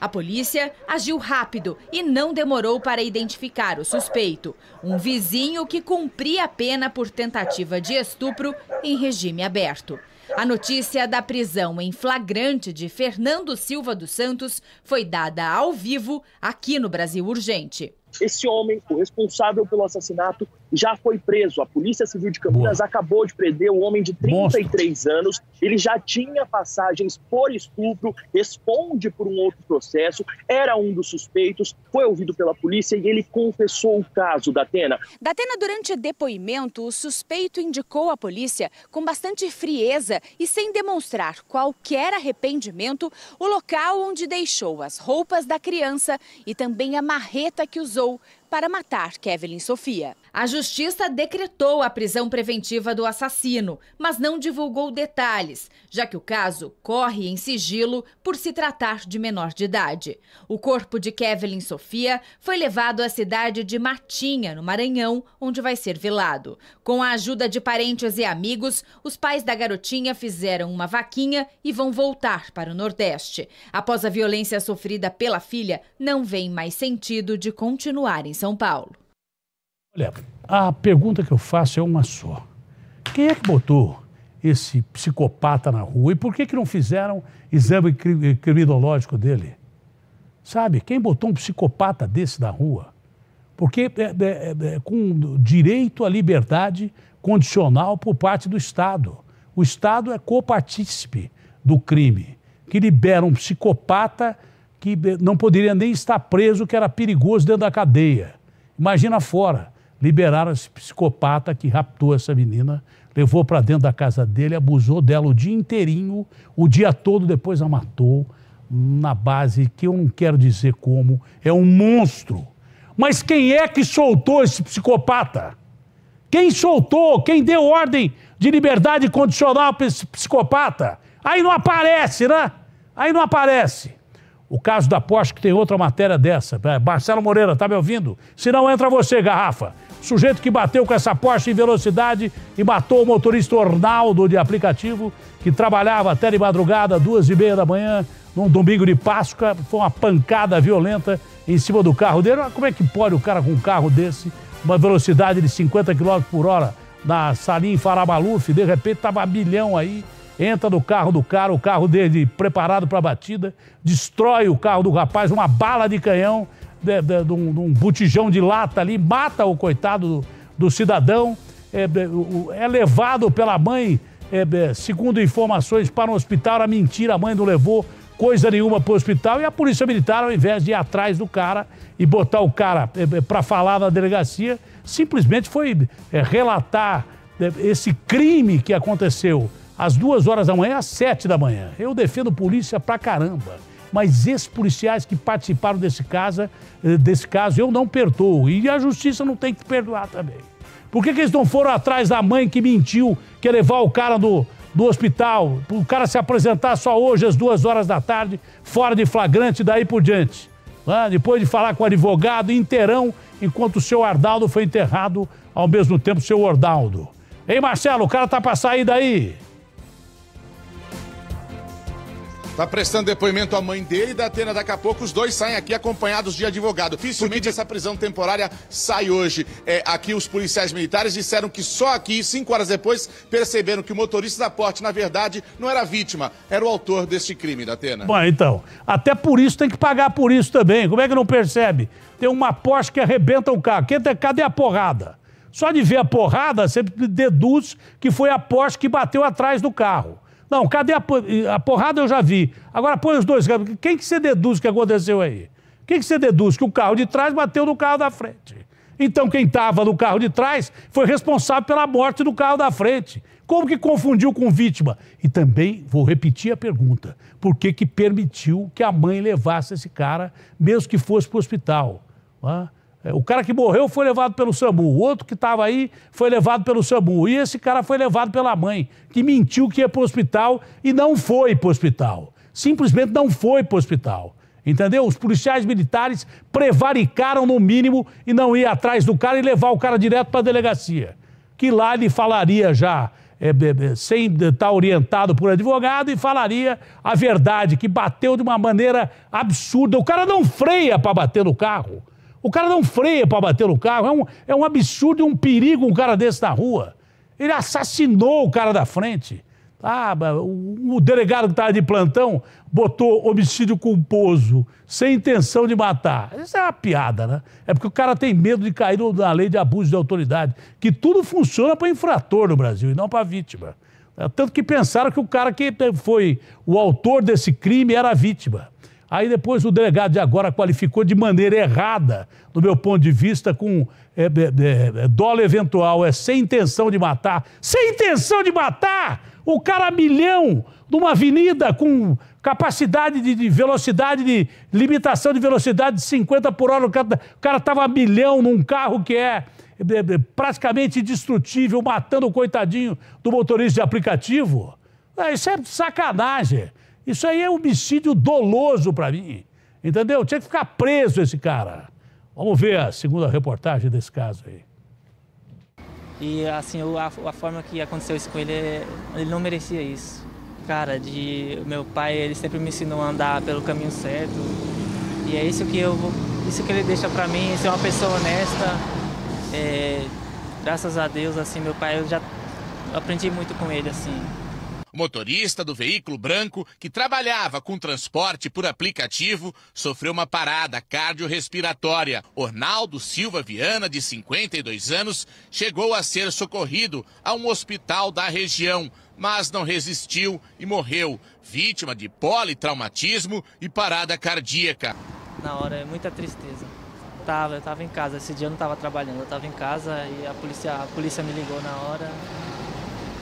Speaker 6: A polícia agiu rápido e não demorou para identificar o suspeito, um vizinho que cumpria a pena por tentativa de estupro em regime aberto. A notícia da prisão em flagrante de Fernando Silva dos Santos foi dada ao vivo aqui no Brasil Urgente.
Speaker 15: Esse homem, o responsável pelo assassinato, já foi preso. A Polícia Civil de Campinas Boa. acabou de prender um homem de 33 Mostra. anos. Ele já tinha passagens por estupro, responde por um outro processo, era um dos suspeitos, foi ouvido pela polícia e ele confessou o caso, da da
Speaker 6: Atena, durante depoimento, o suspeito indicou à polícia, com bastante frieza e sem demonstrar qualquer arrependimento, o local onde deixou as roupas da criança e também a marreta que usou para matar Kevin Sofia. A justiça decretou a prisão preventiva do assassino, mas não divulgou detalhes, já que o caso corre em sigilo por se tratar de menor de idade. O corpo de Kevin Sofia foi levado à cidade de Matinha, no Maranhão, onde vai ser velado. Com a ajuda de parentes e amigos, os pais da garotinha fizeram uma vaquinha e vão voltar para o Nordeste. Após a violência sofrida pela filha, não vem mais sentido de continuar em são Paulo.
Speaker 1: Olha, a pergunta que eu faço é uma só. Quem é que botou esse psicopata na rua e por que, que não fizeram exame eh, criminológico dele? Sabe, quem botou um psicopata desse na rua? Porque é, é, é, com direito à liberdade condicional por parte do Estado. O Estado é copartícipe do crime, que libera um psicopata que não poderia nem estar preso, que era perigoso dentro da cadeia. Imagina fora. Liberaram esse psicopata que raptou essa menina, levou para dentro da casa dele, abusou dela o dia inteirinho, o dia todo, depois a matou, na base que eu não quero dizer como, é um monstro. Mas quem é que soltou esse psicopata? Quem soltou? Quem deu ordem de liberdade condicional para esse psicopata? Aí não aparece, né? Aí não aparece. O caso da Porsche, que tem outra matéria dessa. É, Marcelo Moreira, tá me ouvindo? Se não, entra você, garrafa. Sujeito que bateu com essa Porsche em velocidade e matou o motorista Ornaldo de aplicativo, que trabalhava até de madrugada, duas e meia da manhã, num domingo de Páscoa. Foi uma pancada violenta em cima do carro dele. Como é que pode o cara com um carro desse, uma velocidade de 50 km por hora, na Salim Farabaluf, de repente tava a milhão aí entra no carro do cara, o carro dele preparado para a batida, destrói o carro do rapaz, uma bala de canhão, de, de, de, um, de um, botijão de lata ali, mata o coitado do, do cidadão, é, é, é levado pela mãe, é, é, segundo informações, para um hospital, era mentira, a mãe não levou coisa nenhuma para o hospital, e a polícia militar, ao invés de ir atrás do cara e botar o cara é, para falar na delegacia, simplesmente foi relatar esse crime que aconteceu às duas horas da manhã às sete da manhã. Eu defendo polícia pra caramba. Mas esses policiais que participaram desse caso, eh, desse caso eu não perdoo. E a justiça não tem que perdoar também. Por que, que eles não foram atrás da mãe que mentiu, que ia levar o cara do, do hospital, o cara se apresentar só hoje às duas horas da tarde, fora de flagrante daí por diante? Ah, depois de falar com o advogado inteirão, enquanto o seu Ardaldo foi enterrado ao mesmo tempo seu Ordaldo. Ei, Marcelo, o cara tá pra sair daí.
Speaker 11: Tá prestando depoimento à mãe dele e da Atena. Daqui a pouco os dois saem aqui acompanhados de advogado. Dificilmente essa prisão temporária sai hoje. É, aqui os policiais militares disseram que só aqui, cinco horas depois, perceberam que o motorista da porte, na verdade, não era vítima, era o autor deste crime, da Atena.
Speaker 1: Bom, então, até por isso tem que pagar por isso também. Como é que não percebe? Tem uma Porsche que arrebenta o carro. Tá- cadê a porrada? Só de ver a porrada, você deduz que foi a Porsche que bateu atrás do carro. Não, cadê a, a porrada eu já vi. Agora põe os dois Quem que você deduz que aconteceu aí? Quem que você deduz? Que o carro de trás bateu no carro da frente. Então quem estava no carro de trás foi responsável pela morte do carro da frente. Como que confundiu com vítima? E também vou repetir a pergunta: por que que permitiu que a mãe levasse esse cara, mesmo que fosse para o hospital? Ah? É, o cara que morreu foi levado pelo SAMU, o outro que estava aí foi levado pelo SAMU, e esse cara foi levado pela mãe, que mentiu que ia para o hospital e não foi para o hospital. Simplesmente não foi para o hospital. Entendeu? Os policiais militares prevaricaram no mínimo e não ir atrás do cara e levar o cara direto para a delegacia. Que lá ele falaria já, é, é, é sem estar tá orientado por advogado, e falaria a verdade, que bateu de uma maneira absurda. O cara não freia para bater no carro. O cara não freia para bater no carro. É um, é um absurdo e um perigo um cara desse na rua. Ele assassinou o cara da frente. Ah, o, o delegado que estava de plantão botou homicídio culposo, sem intenção de matar. Isso é uma piada, né? É porque o cara tem medo de cair na lei de abuso de autoridade, que tudo funciona para infrator no Brasil e não para vítima. É, tanto que pensaram que o cara que foi o autor desse crime era a vítima. Aí depois o delegado de agora qualificou de maneira errada, do meu ponto de vista, com é, é, é, é dólar eventual, é sem intenção de matar. Sem intenção de matar! O cara milhão numa avenida com capacidade de, de, velocidade, de limitação de velocidade de 50 por hora. O cara estava tá, milhão num carro que é, é, é praticamente indestrutível, matando o coitadinho do motorista de aplicativo. Isso é sacanagem. Isso aí é homicídio doloso para mim. Entendeu? Tinha que ficar preso esse cara. Vamos ver a segunda reportagem desse caso aí.
Speaker 10: E assim, a, a forma que aconteceu isso com ele, ele não merecia isso. Cara, de meu pai, ele sempre me ensinou a andar pelo caminho certo. E é isso que eu isso que ele deixa para mim, ser uma pessoa honesta. É, graças a Deus, assim, meu pai, eu já
Speaker 11: aprendi muito com ele, assim motorista do veículo branco que trabalhava com transporte por aplicativo, sofreu uma parada cardiorrespiratória. Ornaldo Silva Viana, de 52 anos, chegou a ser socorrido a um hospital da região, mas não resistiu e morreu, vítima de politraumatismo e parada cardíaca.
Speaker 10: Na hora é muita tristeza. Tava, eu estava em casa, esse dia eu não estava trabalhando, eu estava em casa e a polícia, a polícia me ligou na hora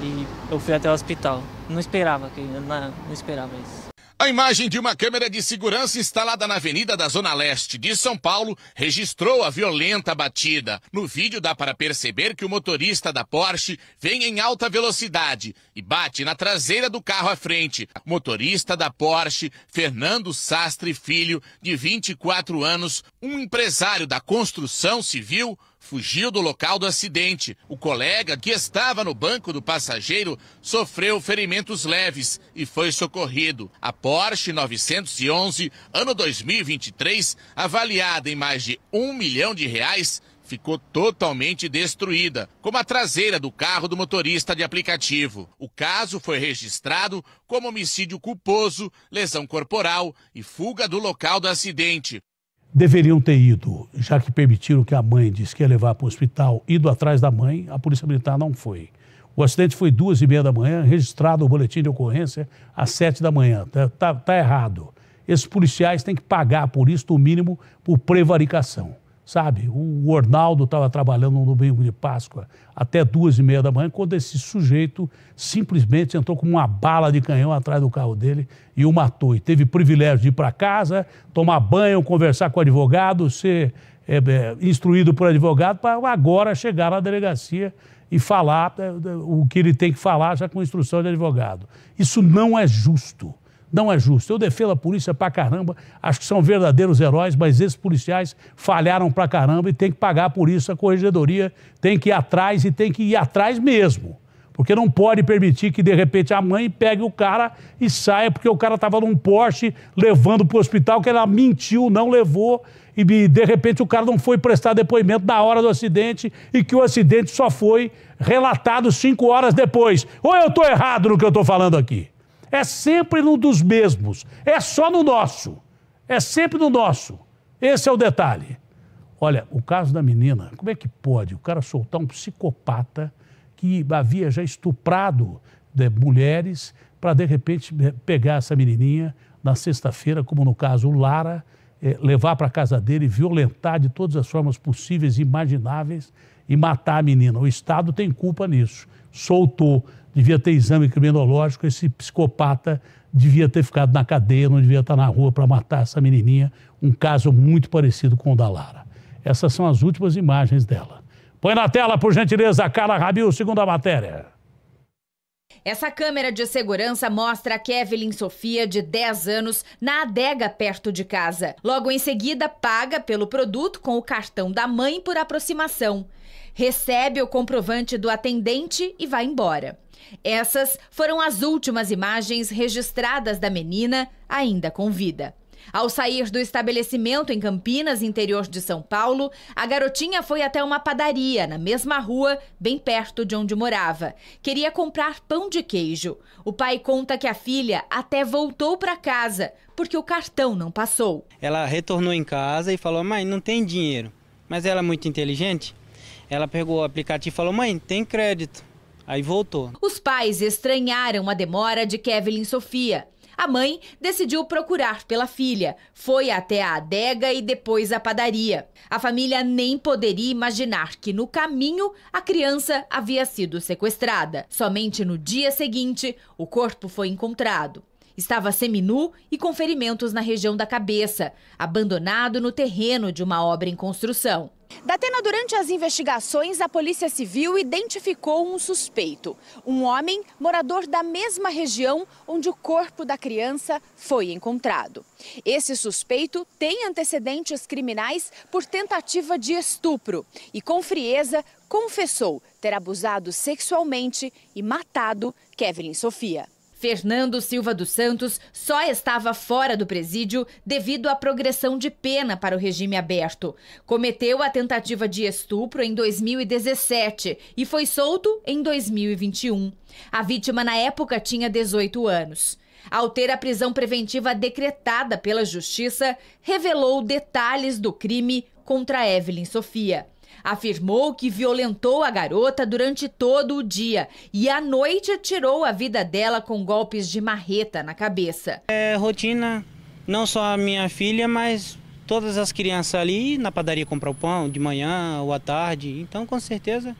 Speaker 10: e eu fui até o hospital. Não esperava, que, não, não esperava isso. A imagem de
Speaker 11: uma câmera de segurança instalada na Avenida da Zona Leste de São Paulo registrou a violenta batida. No vídeo dá para perceber que o motorista da Porsche vem em alta velocidade e bate na traseira do carro à frente. Motorista da Porsche, Fernando Sastre Filho, de 24 anos, um empresário da construção civil, fugiu do local do acidente. O colega, que estava no banco do passageiro, sofreu ferimentos leves e foi socorrido. A Porsche 911, ano 2023, avaliada em mais de um milhão de reais, ficou totalmente destruída, como a traseira do carro do motorista de aplicativo. O caso foi registrado como homicídio culposo, lesão corporal e fuga do local do acidente
Speaker 1: deveriam ter ido, já que permitiram que a mãe disse que ia levar para o hospital, ido atrás da mãe, a Polícia Militar não foi. O acidente foi duas e meia da manhã, registrado o boletim de ocorrência às sete da manhã. Está tá, tá errado. Esses policiais têm que pagar por isso, no mínimo, por prevaricação. Sabe, o Ornaldo estava trabalhando no domingo de Páscoa até duas e meia da manhã, quando esse sujeito simplesmente entrou com uma bala de canhão atrás do carro dele e o matou. E teve privilégio de ir para casa, tomar banho, conversar com o advogado, ser é, é, instruído por advogado, para agora chegar na delegacia e falar é, é, o que ele tem que falar já com instrução de advogado. Isso não é justo não é justo. Eu defendo a polícia pra caramba, acho que são verdadeiros heróis, mas esses policiais falharam pra caramba e tem que pagar por isso. A corregedoria tem que ir atrás e tem que ir atrás mesmo. Porque não pode permitir que, de repente, a mãe pegue o cara e saia, porque o cara estava num Porsche levando para o hospital, que ela mentiu, não levou, e de repente o cara não foi prestar depoimento na hora do acidente e que o acidente só foi relatado cinco horas depois. Ou eu estou errado no que eu estou falando aqui? É sempre no dos mesmos. É só no nosso. É sempre no nosso. Esse é o detalhe. Olha, o caso da menina, como é que pode o cara soltar um psicopata que havia já estuprado né, mulheres para de repente né, pegar essa menininha na sexta-feira, como no caso o Lara, eh, levar para a casa dele, violentar de todas as formas possíveis e imagináveis e matar a menina. O Estado tem culpa nisso. Soltou devia ter exame criminológico, esse psicopata devia ter ficado na cadeia, não devia estar na rua para matar essa menininha. Um caso muito parecido com o da Lara. Essas são as últimas imagens dela. Põe na tela, por gentileza, Carla Rabil, segunda matéria.
Speaker 6: Essa câmera de segurança mostra a Kevin Sofia, de 10 anos, na adega perto de casa. Logo em seguida, paga pelo produto com o cartão da mãe por aproximação recebe o comprovante do atendente e vai embora. Essas foram as últimas imagens registradas da menina, ainda com vida. Ao sair do estabelecimento em Campinas, interior de São Paulo, a garotinha foi até uma padaria na mesma rua, bem perto de onde morava. Queria comprar pão de queijo. O pai conta que a filha até voltou para casa porque o cartão não passou.
Speaker 16: Ela retornou em casa e falou: "Mãe, não tem dinheiro". Mas ela é muito inteligente, ela pegou o aplicativo e falou: mãe, tem crédito. Aí voltou.
Speaker 6: Os pais estranharam a demora de Kevin e Sofia. A mãe decidiu procurar pela filha. Foi até a adega e depois a padaria. A família nem poderia imaginar que no caminho a criança havia sido sequestrada. Somente no dia seguinte, o corpo foi encontrado. Estava seminu e com ferimentos na região da cabeça, abandonado no terreno de uma obra em construção. Datena, durante as investigações, a Polícia Civil identificou um suspeito. Um homem morador da mesma região onde o corpo da criança foi encontrado. Esse suspeito tem antecedentes criminais por tentativa de estupro e, com frieza, confessou ter abusado sexualmente e matado Kevin Sofia. Fernando Silva dos Santos só estava fora do presídio devido à progressão de pena para o regime aberto. Cometeu a tentativa de estupro em 2017 e foi solto em 2021. A vítima na época tinha 18 anos. Ao ter a prisão preventiva decretada pela justiça, revelou detalhes do crime contra Evelyn Sofia. Afirmou que violentou a garota durante todo o dia e à noite tirou a vida dela com golpes de marreta na cabeça. É rotina,
Speaker 16: não só a minha filha, mas todas as crianças ali na padaria comprar o pão de manhã ou à tarde. Então, com certeza,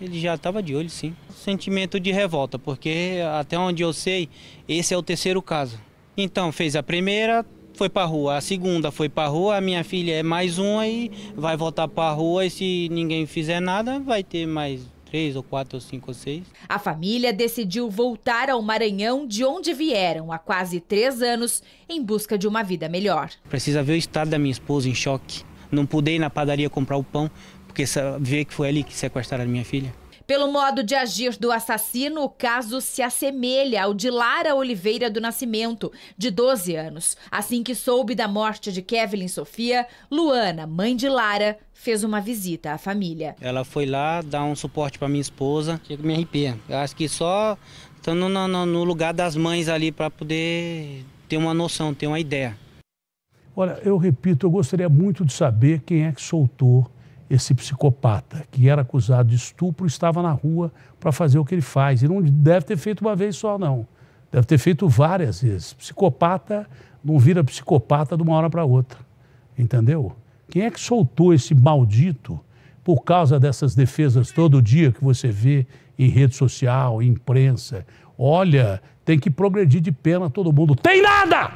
Speaker 16: ele já estava de olho, sim. Sentimento de revolta, porque até onde eu sei, esse é o terceiro caso. Então, fez a primeira, foi para rua. A segunda foi para rua, a minha filha é mais uma e vai voltar para rua. E se ninguém fizer nada, vai ter mais três ou quatro ou cinco ou seis.
Speaker 6: A família decidiu voltar ao Maranhão, de onde vieram há quase três anos, em busca de uma vida melhor.
Speaker 16: Precisa ver o estado da minha esposa em choque. Não pude ir na padaria comprar o pão, porque ver que foi ali que sequestraram a minha filha.
Speaker 6: Pelo modo de agir do assassino, o caso se assemelha ao de Lara Oliveira do Nascimento, de 12 anos. Assim que soube da morte de Kevin Sofia, Luana, mãe de Lara, fez uma visita à família.
Speaker 16: Ela foi lá dar um suporte para minha esposa, que me arrepia. Eu acho que só estando no, no, no lugar das mães ali para poder ter uma noção, ter uma ideia.
Speaker 1: Olha, eu repito, eu gostaria muito de saber quem é que soltou esse psicopata que era acusado de estupro estava na rua para fazer o que ele faz. E não deve ter feito uma vez só, não. Deve ter feito várias vezes. Psicopata não vira psicopata de uma hora para outra. Entendeu? Quem é que soltou esse maldito por causa dessas defesas todo dia que você vê em rede social, em imprensa? Olha, tem que progredir de pena todo mundo. Tem nada!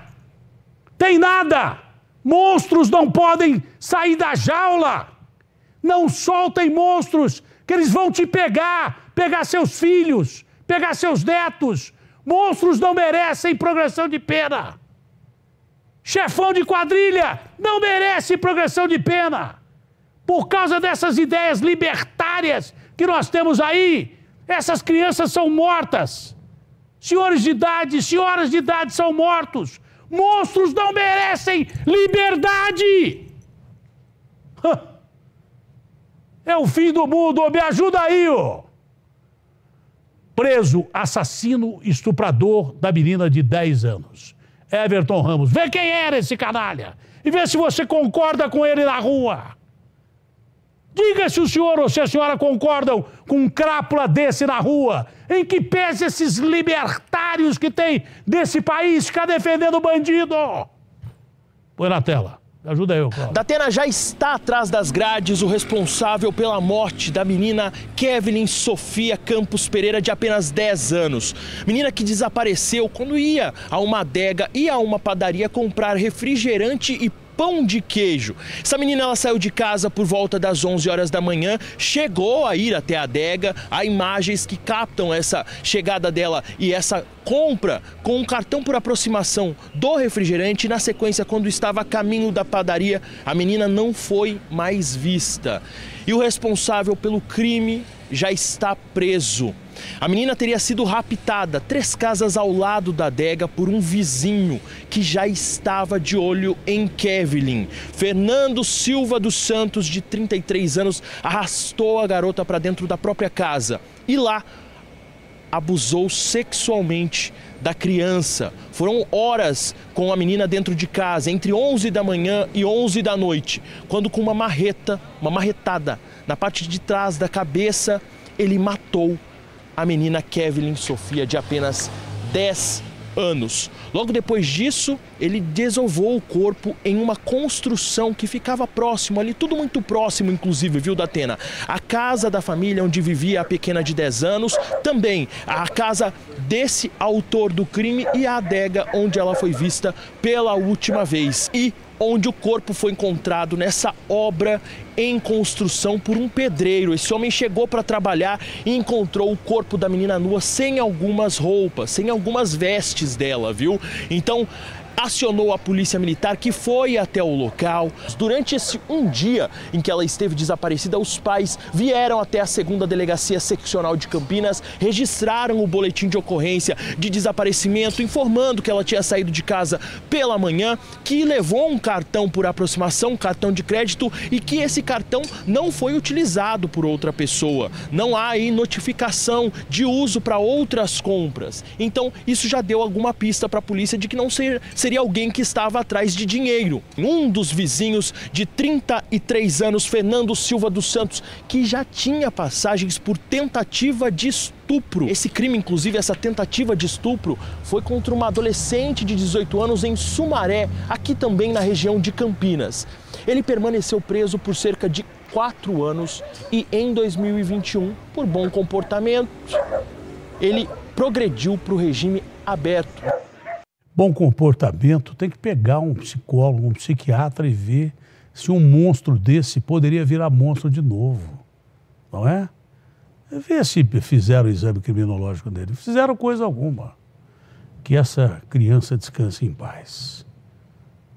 Speaker 1: Tem nada! Monstros não podem sair da jaula! Não soltem monstros, que eles vão te pegar, pegar seus filhos, pegar seus netos. Monstros não merecem progressão de pena. Chefão de quadrilha não merece progressão de pena. Por causa dessas ideias libertárias que nós temos aí, essas crianças são mortas. Senhores de idade, senhoras de idade são mortos. Monstros não merecem liberdade. É o fim do mundo, me ajuda aí, ó. Preso, assassino, estuprador da menina de 10 anos. Everton Ramos. Vê quem era esse canalha e vê se você concorda com ele na rua. Diga se o senhor ou se a senhora concordam com um crápula desse na rua. Em
Speaker 15: que pese esses libertários que tem desse país ficar defendendo bandido?
Speaker 1: Põe na tela. Ajuda eu, Cláudio.
Speaker 15: Datena já está atrás das grades o responsável pela morte da menina Kevin Sofia Campos Pereira, de apenas 10 anos. Menina que desapareceu quando ia a uma adega e a uma padaria comprar refrigerante e pão de queijo. Essa menina ela saiu de casa por volta das 11 horas da manhã, chegou a ir até a adega. Há imagens que captam essa chegada dela e essa compra com um cartão por aproximação do refrigerante. Na sequência, quando estava a caminho da padaria, a menina não foi mais vista. E o responsável pelo crime já está preso. A menina teria sido raptada três casas ao lado da adega por um vizinho que já estava de olho em Kevin. Fernando Silva dos Santos, de 33 anos, arrastou a garota para dentro da própria casa e lá abusou sexualmente da criança. Foram horas com a menina dentro de casa, entre 11 da manhã e 11 da noite, quando com uma marreta, uma marretada na parte de trás da cabeça, ele matou a menina Kevin Sofia, de apenas 10 anos. Logo depois disso, ele desovou o corpo em uma construção que ficava próximo ali, tudo muito próximo, inclusive, viu, da Atena? A casa da família onde vivia a pequena de 10 anos, também a casa desse autor do crime e a adega onde ela foi vista pela última vez. E onde o corpo foi encontrado nessa obra em construção por um pedreiro. Esse homem chegou para trabalhar e encontrou o corpo da menina nua sem algumas roupas, sem algumas vestes dela, viu? Então, acionou a polícia militar que foi até o local. Durante esse um dia em que ela esteve desaparecida, os pais vieram até a segunda delegacia seccional de Campinas, registraram o boletim de ocorrência de desaparecimento, informando que ela tinha saído de casa pela manhã, que levou um cartão por aproximação, um cartão de crédito e que esse cartão não foi utilizado por outra pessoa. Não há aí notificação de uso para outras compras. Então, isso já deu alguma pista para a polícia de que não seja seria alguém que estava atrás de dinheiro. Um dos vizinhos de 33 anos, Fernando Silva dos Santos, que já tinha passagens por tentativa de estupro. Esse crime, inclusive, essa tentativa de estupro, foi contra uma adolescente de 18 anos em Sumaré, aqui também na região de Campinas. Ele permaneceu preso por cerca de quatro anos e em 2021, por bom comportamento, ele progrediu para o regime aberto
Speaker 1: bom comportamento, tem que pegar um psicólogo, um psiquiatra e ver se um monstro desse poderia virar monstro de novo. Não é? é Vê se fizeram o exame criminológico dele. Fizeram coisa alguma. Que essa criança descanse em paz.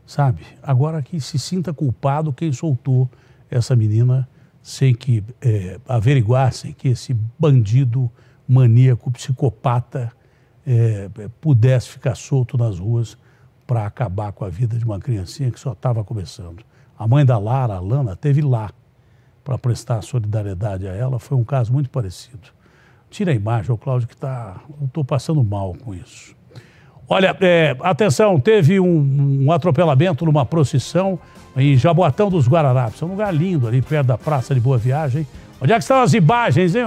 Speaker 1: Sabe? Agora que se sinta culpado quem soltou essa menina sem que é, averiguassem que esse bandido maníaco, psicopata, é, pudesse ficar solto nas ruas para acabar com a vida de uma criancinha que só estava começando. A mãe da Lara, a Lana, teve lá para prestar solidariedade a ela. Foi um caso muito parecido. Tira a imagem, o Cláudio, que está. Estou passando mal com isso. Olha, é, atenção, teve um, um, atropelamento numa procissão em Jaboatão dos Guararapes. É um lugar lindo ali perto da Praça de Boa Viagem. Onde é que estão as imagens, hein?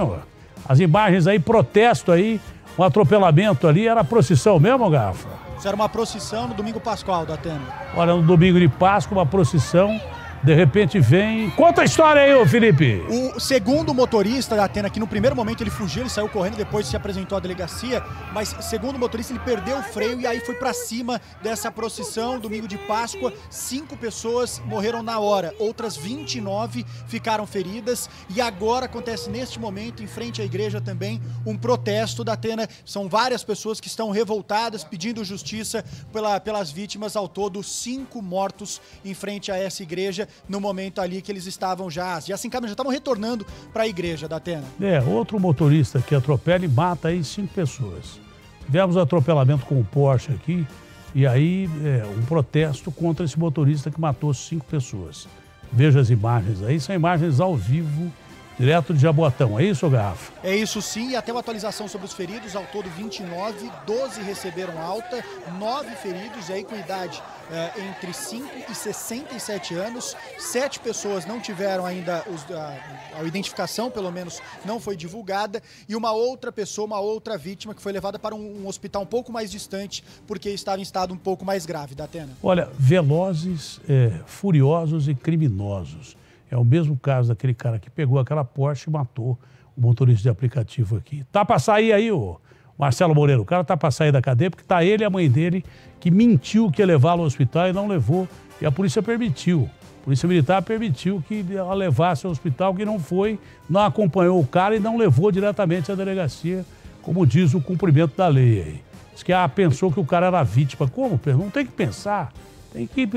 Speaker 1: As imagens aí, protesto aí um atropelamento ali, era procissão mesmo, Garfa?
Speaker 14: Isso era uma procissão no domingo pascual da Tenda. Olha,
Speaker 1: no domingo de Páscoa, uma procissão de repente vem. Conta a história aí, ô Felipe!
Speaker 14: O segundo motorista da Atena, que no primeiro momento ele fugiu, ele saiu correndo, depois se apresentou à delegacia, mas segundo o motorista, ele perdeu o freio e aí foi para cima dessa procissão, domingo de Páscoa. Cinco pessoas morreram na hora, outras 29 ficaram feridas. E agora acontece neste momento, em frente à igreja também, um protesto da Atena. São várias pessoas que estão revoltadas, pedindo justiça pela, pelas vítimas, ao todo, cinco mortos em frente a essa igreja no momento ali que eles estavam já, já se encaminhando, já estavam retornando para a igreja da Atena.
Speaker 1: É, outro motorista que atropela e mata aí cinco pessoas. Tivemos um atropelamento com o Porsche aqui, e aí é, um protesto contra esse motorista que matou cinco pessoas. Veja as imagens aí, são imagens ao vivo direto de Jaboatão. É isso, Garrafa?
Speaker 14: É isso sim, e até uma atualização sobre os feridos, ao todo 29, 12 receberam alta, 9 feridos, e aí com idade eh, entre 5 e 67 anos, 7 pessoas não tiveram ainda os, a, a, identificação, pelo menos não foi divulgada, e uma outra pessoa, uma outra vítima que foi levada para um, um hospital um pouco mais distante, porque estava em estado um pouco mais grave, da Atena.
Speaker 1: Olha, velozes, eh, furiosos e criminosos é o mesmo caso daquele cara que pegou aquela Porsche e matou o motorista de aplicativo aqui. Tá para sair aí, o Marcelo Moreira. O cara tá para sair da cadeia porque tá ele e a mãe dele que mentiu que ia levá-lo ao hospital e não levou. E a polícia permitiu. A polícia Militar permitiu que ela levasse ao hospital, que não foi, não acompanhou o cara e não levou diretamente à delegacia, como diz o cumprimento da lei aí. Diz que ah, pensou que o cara era vítima. Como? Não tem que pensar. Tem que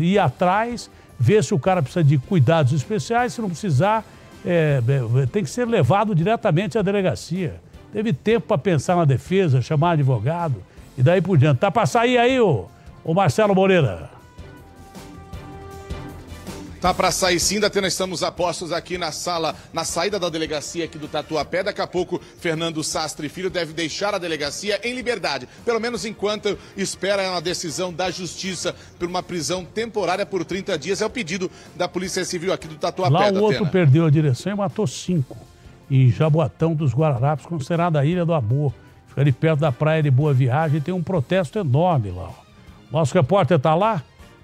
Speaker 1: ir atrás ver se o cara precisa de cuidados especiais, se não precisar, é, é, é tem que ser levado diretamente à delegacia. Teve tempo para pensar na defesa, chamar advogado e daí por diante. Tá para sair aí, o ô Marcelo Moreira?
Speaker 11: Tá para sair sim, da nós estamos apostos aqui na sala, na saída da delegacia aqui do Tatuapé. Daqui a pouco, Fernando Sastre Filho deve deixar a delegacia em liberdade, pelo menos enquanto espera uma decisão da justiça por uma prisão temporária por 30 dias. É o pedido da Polícia Civil aqui do Tatuapé. Lá o outro Atena.
Speaker 1: perdeu a direção e matou cinco. Em Jaboatão dos Guararapes, considerada a Ilha do Amor. Fica ali perto da praia de Boa Viagem e tem um protesto enorme lá. Nosso repórter está lá,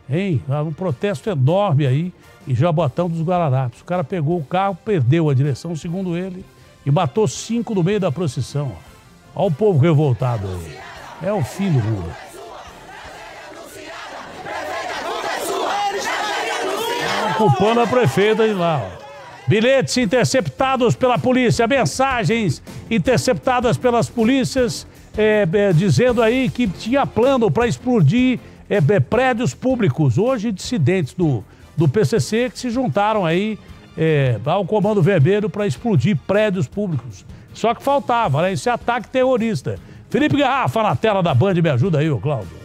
Speaker 1: hein? Um protesto enorme aí e Jabotão dos Guararapes. O cara pegou o carro, perdeu a direção, segundo ele, e matou cinco no meio da procissão. Olha o povo revoltado aí. É o fim do mundo. Tá culpando a prefeita de lá. Ó. Bilhetes interceptados pela polícia, mensagens interceptadas pelas polícias, é, é, dizendo aí que tinha plano para explodir é, é, prédios públicos. Hoje, dissidentes do, do PCC que se juntaram aí é, ao Comando Vermelho para explodir prédios públicos. Só que faltava, né? Esse ataque terrorista. Felipe Garrafa na tela da Band, me ajuda aí, ô Cláudio.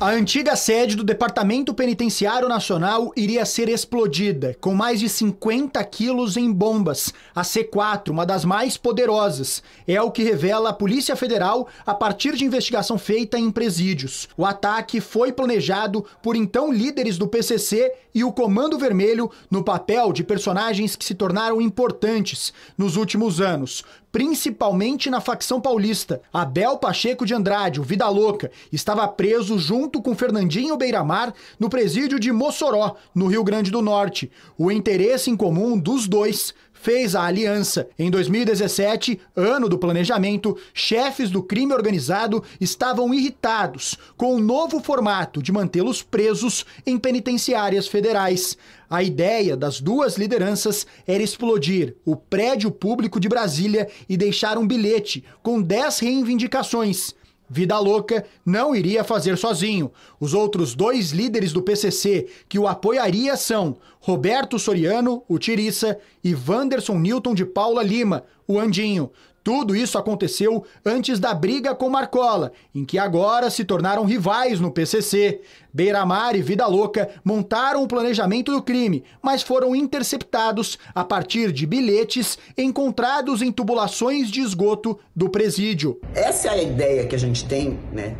Speaker 14: A antiga sede do Departamento Penitenciário Nacional iria ser explodida, com mais de 50 quilos em bombas, a C4, uma das mais poderosas. É o que revela a Polícia Federal a partir de investigação feita em presídios. O ataque foi planejado por então líderes do PCC e o Comando Vermelho no papel de personagens que se tornaram importantes nos últimos anos, principalmente na facção paulista. Abel Pacheco de Andrade, o Vida Louca, estava preso junto com Fernandinho Beiramar no presídio de Mossoró, no Rio Grande do Norte. O interesse em comum dos dois fez a aliança. Em 2017, ano do planejamento, chefes do crime organizado estavam irritados com o novo formato de mantê-los presos em penitenciárias federais. A ideia das duas lideranças era explodir o prédio público de Brasília e deixar um bilhete com 10 reivindicações. Vida Louca não iria fazer sozinho. Os outros dois líderes do PCC que o apoiaria são Roberto Soriano, o Tiriça, e Wanderson Newton de Paula Lima, o Andinho. Tudo isso aconteceu antes da briga com Marcola, em que agora se tornaram rivais no PCC. Beiramar e Vida Louca montaram o planejamento do crime, mas foram interceptados a partir de bilhetes encontrados em tubulações de esgoto do presídio.
Speaker 12: Essa é a ideia que a gente tem, né,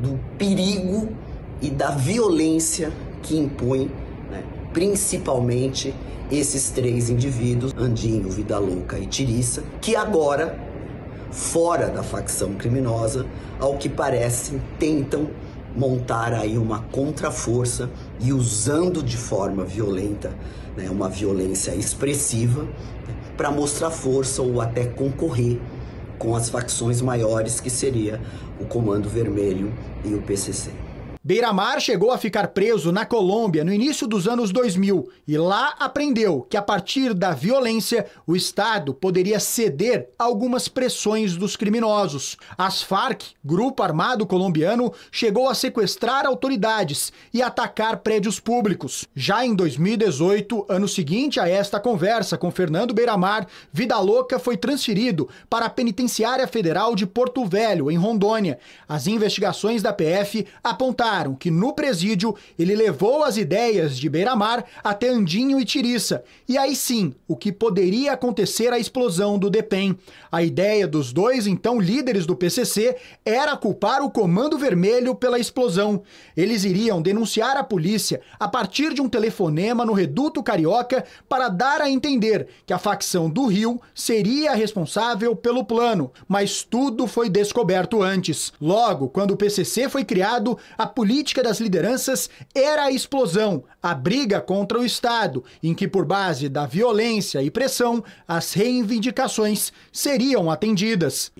Speaker 12: do
Speaker 7: perigo
Speaker 12: e da violência que impõe, né, principalmente esses três indivíduos, Andinho, Vida Louca e Tiriça, que agora fora da facção criminosa, ao que parece tentam montar aí uma contraforça e usando de forma violenta, né, uma violência expressiva, né, para mostrar força ou até concorrer com as facções maiores que seria o Comando Vermelho e o PCC. Beiramar chegou a
Speaker 14: ficar preso na Colômbia no início dos anos 2000 e lá aprendeu que a partir da violência o Estado poderia ceder a algumas pressões dos criminosos. As FARC, grupo armado colombiano, chegou a sequestrar autoridades e atacar prédios públicos. Já em 2018, ano seguinte a esta conversa com Fernando Beiramar, Vida Louca foi transferido para a Penitenciária Federal de Porto Velho, em Rondônia. As investigações da PF apontaram que no presídio ele levou as ideias de Beira-Mar até Andinho e Tiriça. E aí sim, o que poderia acontecer a explosão do DEPEN. A ideia dos dois então líderes do PCC era culpar o Comando Vermelho pela explosão. Eles iriam denunciar a polícia a partir de um telefonema no Reduto Carioca para dar a entender que a facção do Rio seria responsável pelo plano, mas tudo foi descoberto antes. Logo, quando o PCC foi criado, a polícia política das lideranças era a explosão, a briga contra o Estado, em que, por base da violência e pressão, as reivindicações seriam atendidas.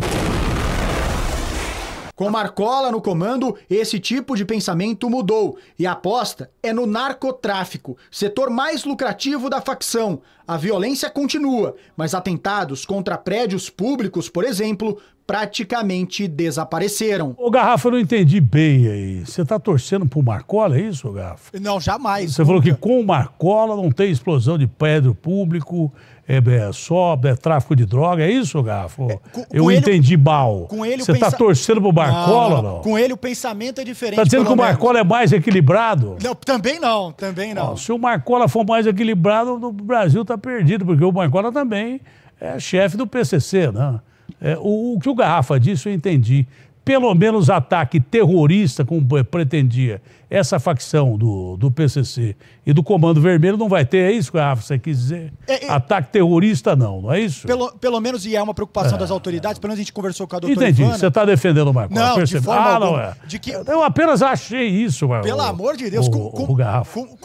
Speaker 14: Com Marcola no comando, esse tipo de pensamento mudou e a aposta é no narcotráfico, setor mais lucrativo da facção. A violência continua, mas atentados contra prédios públicos, por exemplo, praticamente desapareceram.
Speaker 1: O Garrafa, eu não entendi bem aí. Você está torcendo para o Marcola, é isso, Garrafa? Não, jamais. Você nunca. falou que com o Marcola não tem explosão de pedro público, é, é só é tráfico de droga, é isso, Garrafa? É, com, eu com entendi ele, mal. Com ele Você está pensa... torcendo o Marcola, não, não, Com
Speaker 14: ele o pensamento é diferente. Está dizendo que o Marcola
Speaker 1: menos. é mais equilibrado? Não, também não, também não. não se o Marcola for mais equilibrado, o Brasil está perdido, porque o Marcola também é chefe do PCC, né? É, o, o, que o Garrafa disse, eu entendi. Pelo menos ataque terrorista, como pretendia essa facção do, do PCC e do Comando Vermelho, não vai ter. É isso, Garrafa, você quis dizer? É, é, ataque terrorista, não, não é isso?
Speaker 14: Pelo, pelo menos, e é uma preocupação é. das autoridades, pelo menos a gente conversou com a doutora Entendi, Ivana.
Speaker 1: você está defendendo o Marco. Não, de forma ah, alguma. não é. De que... Eu apenas achei isso, Marco. Pelo
Speaker 14: amor de Deus. O, com,
Speaker 1: com, o Garrafa. Com,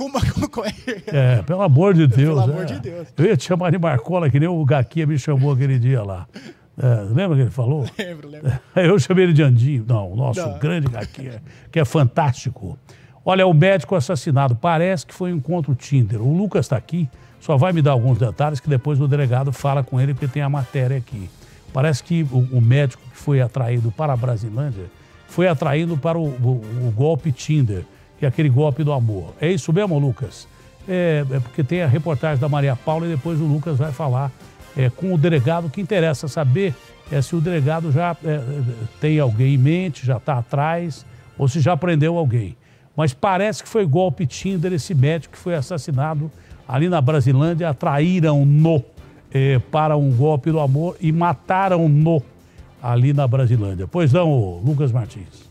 Speaker 1: com... É? é, pelo amor de Deus. Pelo amor é. de Deus. Eu ia te chamar de Marcola, que nem o Gaquinha me chamou aquele dia lá. É, lembra que ele falou? Lembro, lembro. Eu chamei ele de Andinho. Não, nosso Não. grande aqui, é, que é fantástico. Olha, o médico assassinado. Parece que foi um encontro Tinder. O Lucas está aqui, só vai me dar alguns detalhes que depois o delegado fala com ele, porque tem a matéria aqui. Parece que o, o médico que foi atraído para a Brasilândia foi atraído para o, o, o golpe Tinder, que é aquele golpe do amor. É isso mesmo, Lucas? É, é porque tem a reportagem da Maria Paula e depois o Lucas vai falar é, com o delegado. O que interessa saber é se o delegado já é, tem alguém em mente, já está atrás, ou se já prendeu alguém. Mas parece que foi golpe Tinder esse médico que foi assassinado ali na Brasilândia, atraíram-no é, para um golpe do amor e mataram-no ali na Brasilândia. Pois não, Lucas Martins.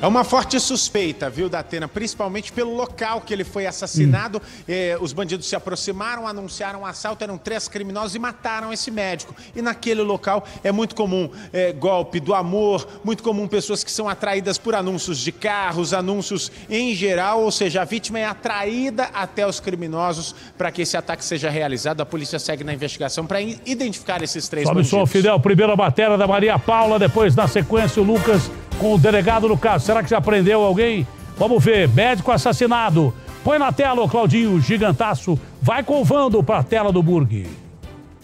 Speaker 3: É uma forte suspeita, viu, da Atena, principalmente pelo local que ele foi assassinado. Hum. Eh, os bandidos se aproximaram, anunciaram um assalto, eram três criminosos e mataram esse médico. E naquele local é muito comum eh, golpe do amor, muito comum pessoas que são atraídas por anúncios de carros, anúncios em geral, ou seja, a vítima é atraída até os criminosos para que esse ataque seja realizado. A polícia segue na investigação para identificar esses três Sobe bandidos. Sobe o som, Fidel.
Speaker 1: Primeira matéria da Maria Paula, depois na sequência o Lucas com o delegado no caso. Será que já prendeu alguém? Vamos ver. Médico assassinado. Põe na tela, Claudinho, gigantaço. Vai covando para a tela do Burg.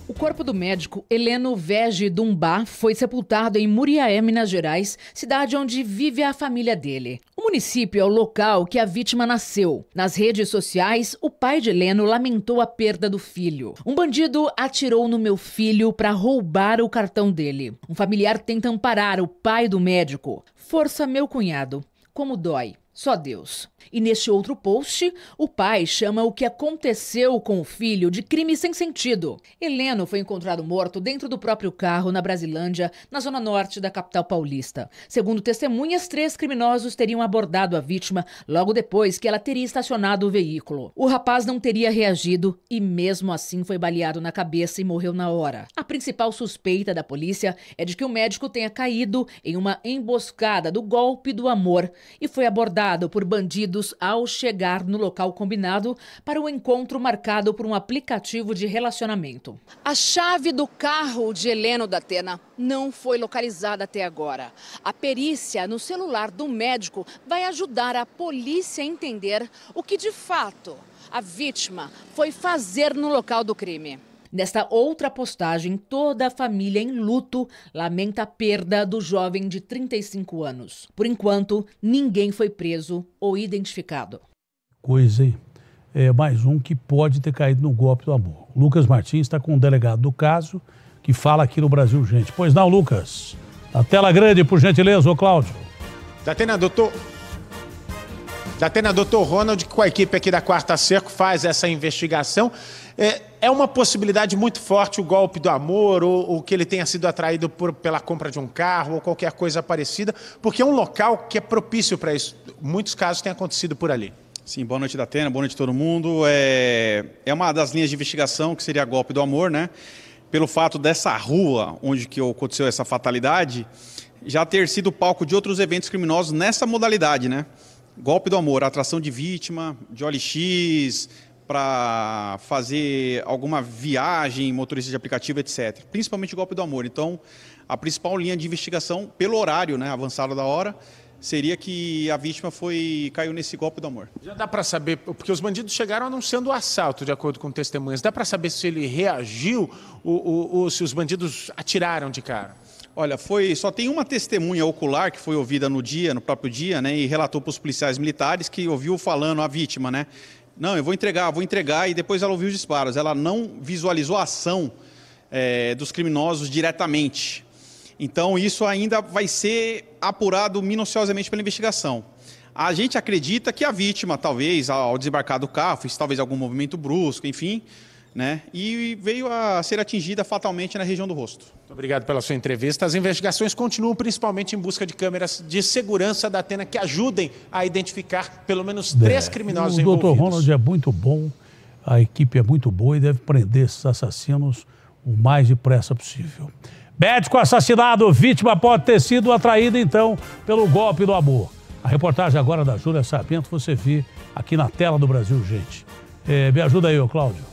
Speaker 2: O corpo do médico Heleno Vege Dumbá foi sepultado em Muriaé, Minas Gerais, cidade onde vive a família dele. O município é o local que a vítima nasceu. Nas redes sociais, o pai de Heleno lamentou a perda do filho. Um bandido atirou no meu filho para roubar o cartão dele. Um familiar tenta amparar o pai do médico. Força, meu cunhado. Como dói. Só Deus. E neste outro post, o pai chama o que aconteceu com o filho de crime sem sentido. Heleno foi encontrado morto dentro do próprio carro na Brasilândia, na zona norte da capital paulista. Segundo testemunhas, três criminosos teriam abordado a vítima logo depois que ela teria estacionado o veículo. O rapaz não teria reagido e, mesmo assim, foi baleado na cabeça e morreu na hora. A principal suspeita da polícia é de que o médico tenha caído em uma emboscada do golpe do amor e foi abordado abordado por bandidos ao chegar no local combinado para o um encontro marcado por um aplicativo de relacionamento. A chave do carro de Heleno da Atena não foi localizada até agora. A perícia no celular do médico vai ajudar a polícia a entender o que de fato a vítima foi fazer no local do crime. Nesta outra postagem, toda a família em luto lamenta a perda do jovem de 35 anos. Por enquanto, ninguém foi preso ou identificado.
Speaker 1: Coisa, hein? É mais um que pode ter caído no golpe do amor. Lucas Martins está com o delegado do caso que fala aqui no Brasil, gente. Pois não, Lucas? A tela grande, por gentileza, ô Cláudio.
Speaker 3: Datena, doutor. Datena, doutor Ronald, com a equipe aqui da Quarta Cerco, faz essa investigação. É, é uma possibilidade muito forte o golpe do amor, ou, ou que ele tenha sido atraído por, pela compra de um carro, ou qualquer coisa parecida, porque é um local que é propício para isso. Muitos casos têm acontecido por ali.
Speaker 13: Sim, boa noite, Datena, boa noite a todo mundo. É, é uma das linhas de investigação que seria golpe do amor, né? Pelo fato dessa rua onde que aconteceu essa fatalidade já ter sido palco de outros eventos criminosos nessa modalidade, né? Golpe do amor, atração de vítima, de OLX, para fazer alguma viagem, motorista de aplicativo, etc. Principalmente o golpe do amor. Então, a principal linha de investigação, pelo horário né, avançado da hora, seria que a
Speaker 3: vítima foi caiu nesse golpe do amor. Já dá para saber, porque os bandidos chegaram anunciando o assalto, de acordo com testemunhas. Dá para saber se ele reagiu ou, ou, ou, se os bandidos atiraram
Speaker 13: de cara? Olha, foi só tem uma testemunha ocular que foi ouvida no dia, no próprio dia, né, e relatou para os policiais militares que ouviu falando a vítima, né, não, eu vou entregar, vou entregar, e depois ela ouviu os disparos. Ela não visualizou a ação é, dos criminosos diretamente. Então, isso ainda vai ser apurado minuciosamente pela investigação. A gente acredita que a vítima, talvez, ao desembarcar do carro, fez talvez algum movimento brusco,
Speaker 3: enfim, né? E veio a ser atingida fatalmente na região do rosto. Muito obrigado pela sua entrevista. As investigações continuam principalmente em busca de câmeras de segurança da Atena que ajudem a identificar pelo menos é, três é, criminosos o envolvidos. O Dr. Ronald
Speaker 1: é muito bom, a equipe é muito boa e deve prender esses assassinos o mais depressa possível. Médico assassinado, vítima pode ter sido atraída então pelo golpe do amor. A reportagem agora da Júlia Sapento você vê aqui na tela do Brasil, gente. É, me ajuda aí,
Speaker 9: Cláudio.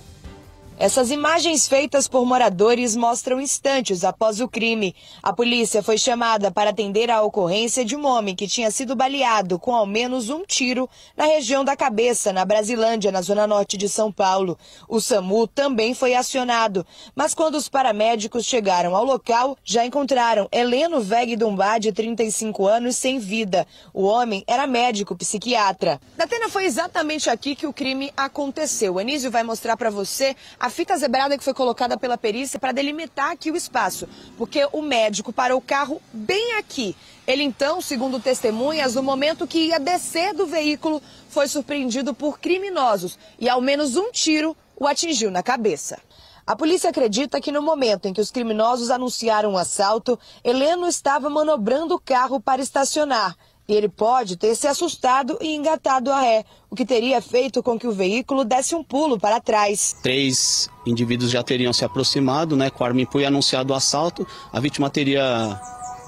Speaker 7: Essas imagens feitas por moradores mostram instantes após o crime. A polícia foi chamada para atender à ocorrência de um homem que tinha sido baleado com ao menos um tiro na região da cabeça, na Brasilândia, na zona norte de São Paulo. O SAMU também foi acionado, mas quando os paramédicos chegaram ao local, já encontraram Heleno Veg Dumbá, de 35 anos, sem vida. O homem era médico psiquiatra. Datena, foi exatamente aqui que o crime aconteceu. O Anísio vai mostrar para você a a fita zebrada que foi colocada pela perícia para delimitar aqui o espaço, porque o médico parou o carro bem aqui. Ele então, segundo testemunhas, no momento que ia descer do veículo, foi surpreendido por criminosos e ao menos um tiro o atingiu na cabeça. A polícia acredita que no momento em que os criminosos anunciaram o um assalto, Heleno estava manobrando o carro para estacionar e ele pode ter se assustado e engatado a ré, o que teria feito com que o veículo desse um pulo para trás.
Speaker 13: Três indivíduos já teriam se aproximado, né, com a arma em punho anunciado o assalto. A vítima teria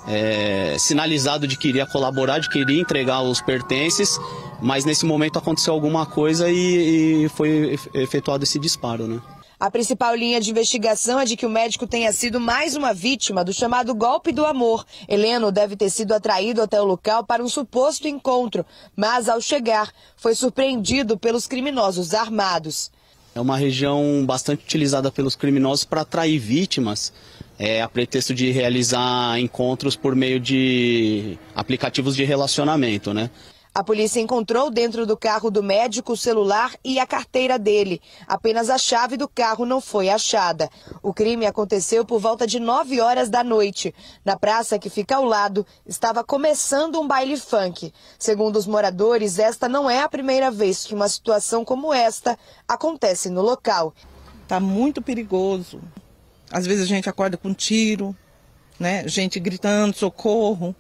Speaker 13: é, sinalizado de que iria colaborar, de que iria entregar os pertences, mas nesse momento aconteceu alguma coisa e, e foi efetuado esse disparo, né?
Speaker 7: A principal linha de investigação é de que o médico tenha sido mais uma vítima do chamado golpe do amor. Heleno deve ter sido atraído até o local para um suposto encontro, mas ao chegar foi surpreendido pelos criminosos armados. É uma
Speaker 13: região bastante utilizada pelos criminosos para atrair vítimas, é, a pretexto de realizar encontros por meio de aplicativos de relacionamento, né?
Speaker 7: A polícia encontrou dentro do carro do médico o celular e a carteira dele. Apenas a chave do carro não foi achada. O crime aconteceu por volta de 9 horas da noite. Na praça que fica ao lado, estava começando um baile funk. Segundo os moradores, esta não é a primeira vez que uma situação como esta acontece no local. Está muito perigoso. Às vezes a gente acorda com tiro, né? Gente gritando socorro.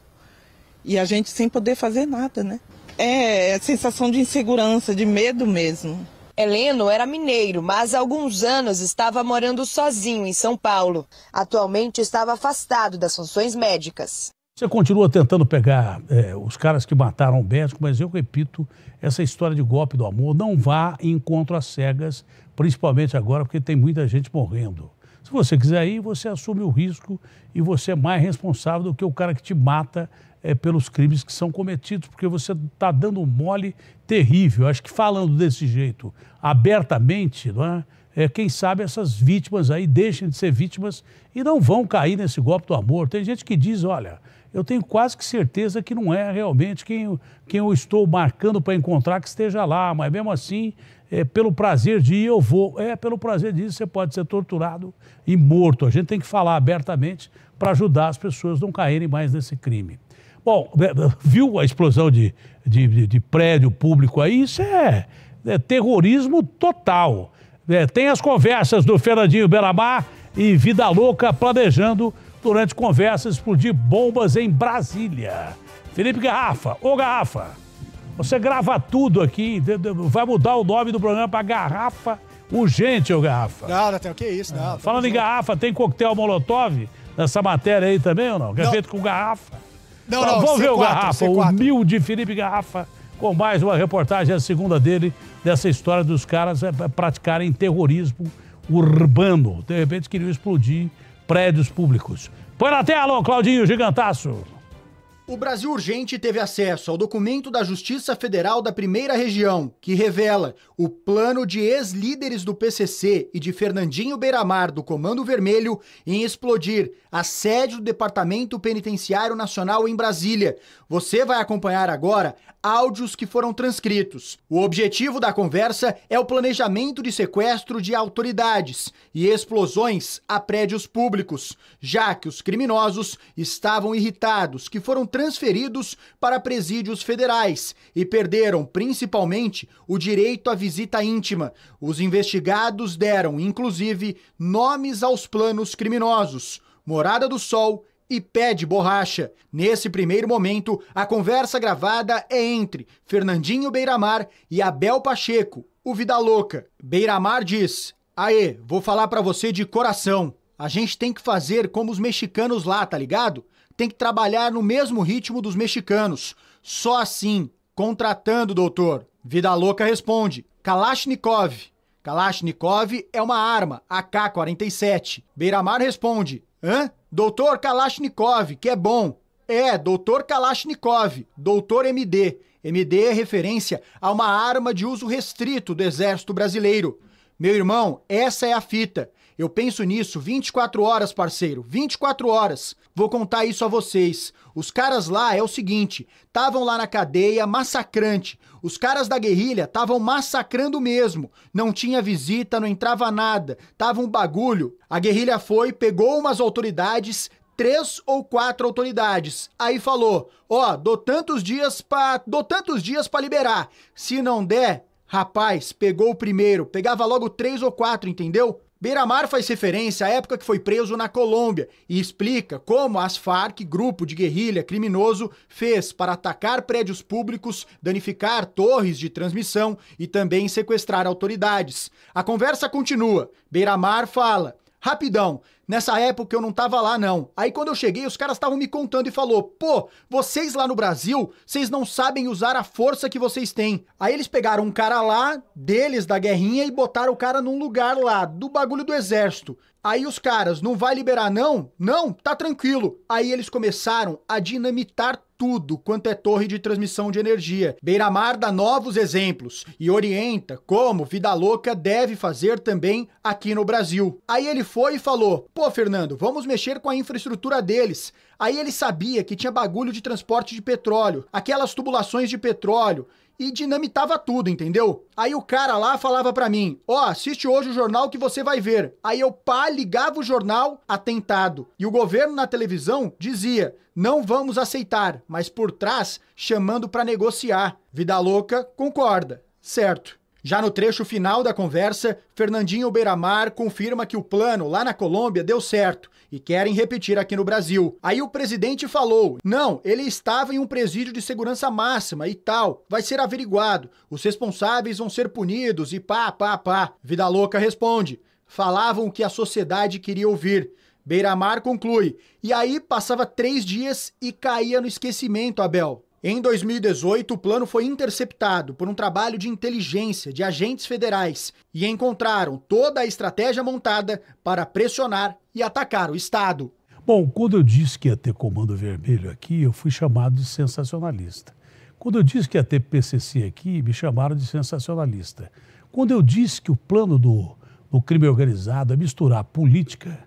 Speaker 7: E a gente sem poder fazer nada, né? É, é sensação de insegurança, de medo mesmo. Heleno era mineiro, mas há alguns anos estava morando sozinho em São Paulo. Atualmente estava afastado das funções médicas.
Speaker 1: Você continua tentando pegar é, os caras que mataram o médico, mas eu repito, essa história de golpe do amor não vá em encontro às cegas, principalmente agora, porque tem muita gente morrendo. Se você quiser ir, você assume o risco e você é mais responsável do que o cara que te mata é, pelos crimes que são cometidos, porque você está dando um mole terrível. Acho que falando desse jeito abertamente, não é? É, quem sabe essas vítimas aí deixem de ser vítimas e não vão cair nesse golpe do amor. Tem gente que diz, olha, eu tenho quase que certeza que não é realmente quem, quem eu estou marcando para encontrar que esteja lá, mas mesmo assim, é, pelo prazer de ir, eu vou. É, pelo prazer de ir, você pode ser torturado e morto. A gente tem que falar abertamente para ajudar as pessoas a não caírem mais nesse crime. Bom, é, é, viu a explosão de, de, de prédio público aí? Isso é, é terrorismo total. É, tem as conversas do Fernandinho Belamar e Vida Louca planejando, durante conversas, explodir bombas em Brasília. Felipe Garrafa, ô Garrafa, você grava tudo aqui, vai mudar o nome do programa para Garrafa Urgente, ô Garrafa.
Speaker 14: Nada, tem o que é isso, nada. Ah, falando em junto.
Speaker 1: garrafa, tem coquetel Molotov nessa matéria aí também ou não? Que com garrafa? Não, tá, não, Vamos C4, ver o Garrafa, C4. o humilde Felipe Garrafa, com mais uma reportagem, a segunda dele, dessa história dos caras é, é, praticarem terrorismo urbano. De repente queriam explodir prédios públicos. Põe na tela, Claudinho, gigantaço.
Speaker 14: O Brasil Urgente teve acesso ao documento da Justiça Federal da Primeira Região, que revela o plano de ex-líderes do PCC e de Fernandinho Beiramar, do Comando Vermelho, em explodir a sede do Departamento Penitenciário Nacional em Brasília. Você vai acompanhar agora áudios que foram transcritos. O objetivo da conversa é o planejamento de sequestro de autoridades e explosões a prédios públicos, já que os criminosos estavam irritados que foram transcritos transferidos para presídios federais e perderam principalmente o direito à visita íntima. Os investigados deram, inclusive, nomes aos planos criminosos: Morada do Sol e pé de borracha. Nesse primeiro momento, a conversa gravada é entre Fernandinho Beiramar e Abel Pacheco, o Vida Louca. Beiramar diz: Aê, vou falar para você de coração. A gente tem que fazer como os mexicanos lá, tá ligado? Tem que trabalhar no mesmo ritmo dos mexicanos. Só assim, contratando, doutor. Vida Louca responde: Kalashnikov. Kalashnikov é uma arma, AK-47. Beiramar responde: Hã? Doutor Kalashnikov, que é bom. É, doutor Kalashnikov, doutor MD. MD é referência a uma arma de uso restrito do Exército Brasileiro. Meu irmão, essa é a fita. Eu penso nisso 24 horas, parceiro, 24 horas. Vou contar isso a vocês. Os caras lá é o seguinte, estavam lá na cadeia massacrante. Os caras da guerrilha estavam massacrando mesmo. Não tinha visita, não entrava nada. Tava um bagulho. A guerrilha foi, pegou umas autoridades, três ou quatro autoridades. Aí falou: "Ó, oh, dou tantos dias para, dou tantos dias para liberar. Se não der, rapaz, pegou o primeiro, pegava logo três ou quatro, entendeu? Beiramar faz referência à época que foi preso na Colômbia e explica como as Farc, grupo de guerrilha criminoso, fez para atacar prédios públicos, danificar torres de transmissão e também sequestrar autoridades. A conversa continua. Beiramar fala: Rapidão, Nessa época eu não tava lá, não. Aí quando eu cheguei, os caras estavam me contando e falou: pô, vocês lá no Brasil, vocês não sabem usar a força que vocês têm. Aí eles pegaram um cara lá, deles, da guerrinha, e botaram o cara num lugar lá, do bagulho do exército. Aí os caras, não vai liberar não? Não, tá tranquilo. Aí eles começaram a dinamitar tudo quanto é torre de transmissão de energia. Beiramar dá novos exemplos e orienta como Vida Louca deve fazer também aqui no Brasil. Aí ele foi e falou: pô, Fernando, vamos mexer com a infraestrutura deles. Aí ele sabia que tinha bagulho de transporte de petróleo, aquelas tubulações de petróleo e dinamitava tudo, entendeu? Aí o cara lá falava para mim: "Ó, oh, assiste hoje o jornal que você vai ver". Aí eu pá ligava o jornal, atentado. E o governo na televisão dizia: "Não vamos aceitar", mas por trás chamando para negociar. Vida louca, concorda. Certo. Já no trecho final da conversa, Fernandinho Beiramar confirma que o plano lá na Colômbia deu certo e querem repetir aqui no Brasil. Aí o presidente falou: não, ele estava em um presídio de segurança máxima e tal, vai ser averiguado, os responsáveis vão ser punidos e pá, pá, pá. Vida Louca responde: falavam o que a sociedade queria ouvir. Beiramar conclui: e aí passava três dias e caía no esquecimento, Abel. Em 2018, o plano foi interceptado por um trabalho de inteligência de agentes federais e encontraram toda a estratégia montada para pressionar e atacar o Estado. Bom, quando eu
Speaker 1: disse que ia ter comando vermelho aqui, eu fui chamado de sensacionalista. Quando eu disse que ia ter PCC aqui, me chamaram de sensacionalista. Quando eu disse que o plano do, do crime organizado é misturar política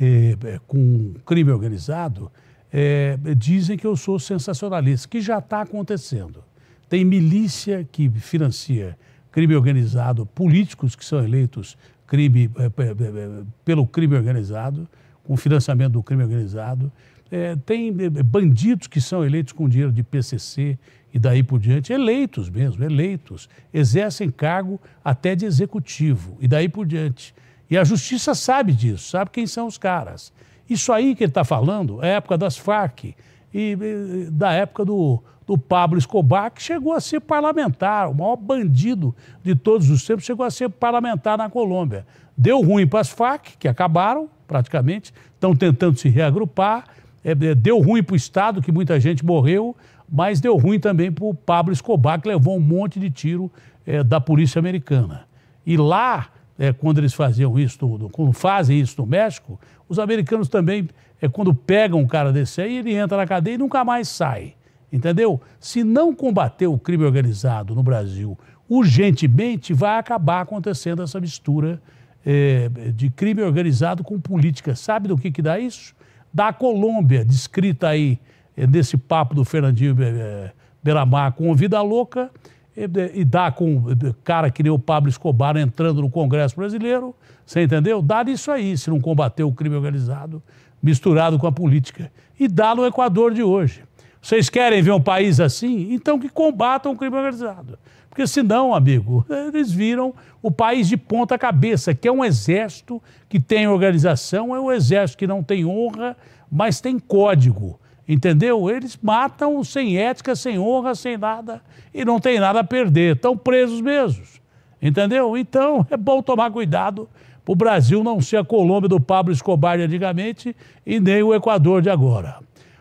Speaker 1: eh, eh, com crime organizado, é, dizem que eu sou sensacionalista, que já está acontecendo. Tem milícia que financia crime organizado, políticos que são eleitos crime, é, é, é, é pelo crime organizado, com financiamento do crime organizado. É, tem bandidos que são eleitos com dinheiro de PCC e daí por diante, eleitos mesmo, eleitos, exercem cargo até de executivo e daí por diante. E a justiça sabe disso, sabe quem são os caras. Isso aí que ele está falando é época das Farc e, e da época do, do Pablo Escobar, que chegou a ser parlamentar, o maior bandido de todos os tempos, chegou a ser parlamentar na Colômbia. Deu ruim para as Farc, que acabaram praticamente, estão tentando se reagrupar. É, é deu ruim para o Estado, que muita gente morreu, mas deu ruim também para o Pablo Escobar, que levou um monte de tiro é, da polícia americana. E lá é, quando eles faziam isso, quando fazem isso no México, os americanos também, é, quando pegam um cara desse aí, ele entra na cadeia e nunca mais sai. Entendeu? Se não combater o crime organizado no Brasil urgentemente, vai acabar acontecendo essa mistura é, de crime organizado com política. Sabe do que, que dá isso? Da Colômbia, descrita aí é, nesse papo do Fernandinho é, Beramar com Vida Louca, e, dá com cara que nem o Pablo Escobar entrando no Congresso Brasileiro, você entendeu? Dá isso aí, se não combater o crime organizado misturado com a política. E dá no Equador de hoje. Vocês querem ver um país assim? Então que combatam o crime organizado. Porque senão, amigo, eles viram o país de ponta cabeça, que é um exército que tem organização, é um exército que não tem honra, mas tem código. Entendeu? Eles matam sem ética, sem honra, sem nada e não tem nada a perder. Estão presos mesmos. Entendeu? Então é bom tomar cuidado para o Brasil não ser a Colômbia do Pablo Escobar de antigamente e nem o Equador de agora.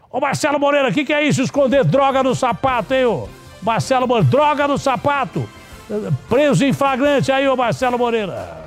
Speaker 1: Ô Marcelo Moreira, o que, que é isso? Esconder droga no sapato, hein, ô? Marcelo Moreira, droga no sapato! Eh, preso em flagrante aí, ô Marcelo Moreira!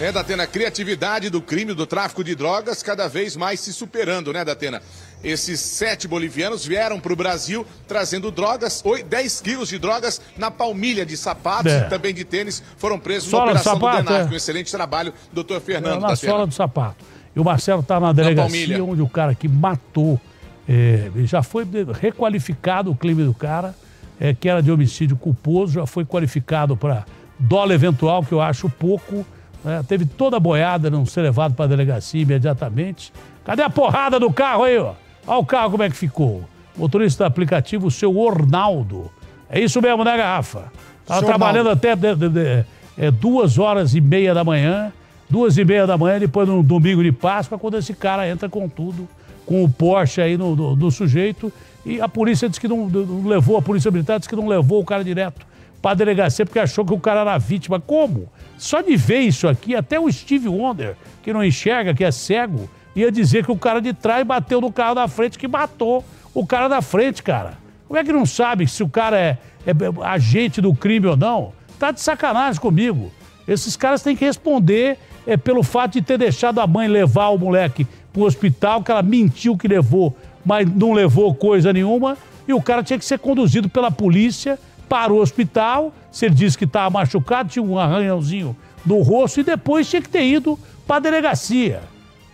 Speaker 11: É, Datena, a criatividade do crime do tráfico de drogas cada vez mais se superando, né, Datena? Esses sete bolivianos vieram para o Brasil trazendo drogas, 10 quilos de drogas na palmilha de sapatos é. também de tênis. Foram presos sola na operação do, sapato, do É. Um excelente trabalho, doutor Fernando. É, na sola do
Speaker 1: sapato. E o Marcelo está na delegacia na onde o cara que matou, é, já foi requalificado o crime do cara, é, que era de homicídio culposo, já foi qualificado para dólar eventual, que eu acho pouco né? teve toda a boiada não ser levado para a delegacia imediatamente. Cadê a porrada do carro aí, ó? Olha o carro como é que ficou. Motorista do aplicativo, o seu Ornaldo. É isso mesmo, né, Garrafa? Estava trabalhando até de, de, de, é, duas horas e meia da manhã, duas e meia da manhã, depois no domingo de Páscoa, quando esse cara entra com tudo, com o Porsche aí no, do, do sujeito, e a polícia disse que não, não levou, a polícia militar disse que não levou o cara direto para a delegacia porque achou que o cara era vítima. Como? Só de ver isso aqui, até o Steve Wonder, que não enxerga, que é cego, ia dizer que o cara de trás bateu no carro da frente que matou o cara da frente, cara. Como é que não sabe se o cara é, é agente do crime ou não? Tá de sacanagem comigo. Esses caras têm que responder é, pelo fato de ter deixado a mãe levar o moleque para o hospital, que ela mentiu que levou, mas não levou coisa nenhuma, e o cara tinha que ser conduzido pela polícia para o hospital, se ele disse que estava machucado, tinha um arranhãozinho no rosto e depois tinha que ter ido para a delegacia.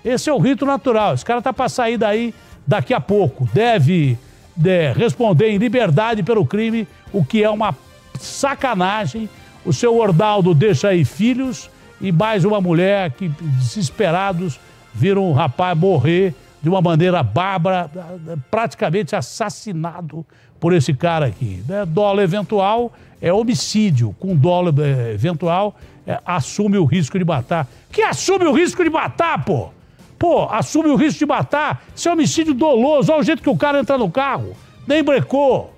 Speaker 1: Esse é o rito natural. Esse cara está para sair daí daqui a pouco. Deve responder em liberdade pelo crime, o que é uma sacanagem. O seu Ordaldo deixa aí filhos e mais uma mulher que, desesperados, viram um rapaz morrer de uma maneira bárbara, praticamente assassinado por esse cara aqui. Né? Dólar eventual é homicídio. Com dólar é, eventual, é, assume o risco de matar. Que assume o risco de matar, pô! Pô, assume o risco de matar. Isso é homicídio doloso. Olha o jeito que o cara entra no carro. Nem brecou.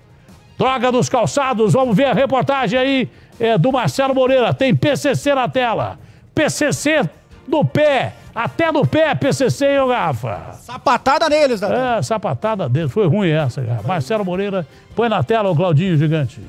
Speaker 1: Droga dos calçados. Vamos ver a reportagem aí é, do Marcelo Moreira. Tem PCC na tela. PCC no pé. Até no pé, PCC, hein, Garrafa? Sapatada neles, Dadão. Né? É, sapatada deles. Foi ruim essa, Garrafa. Marcelo Moreira, põe na tela o Claudinho Gigante.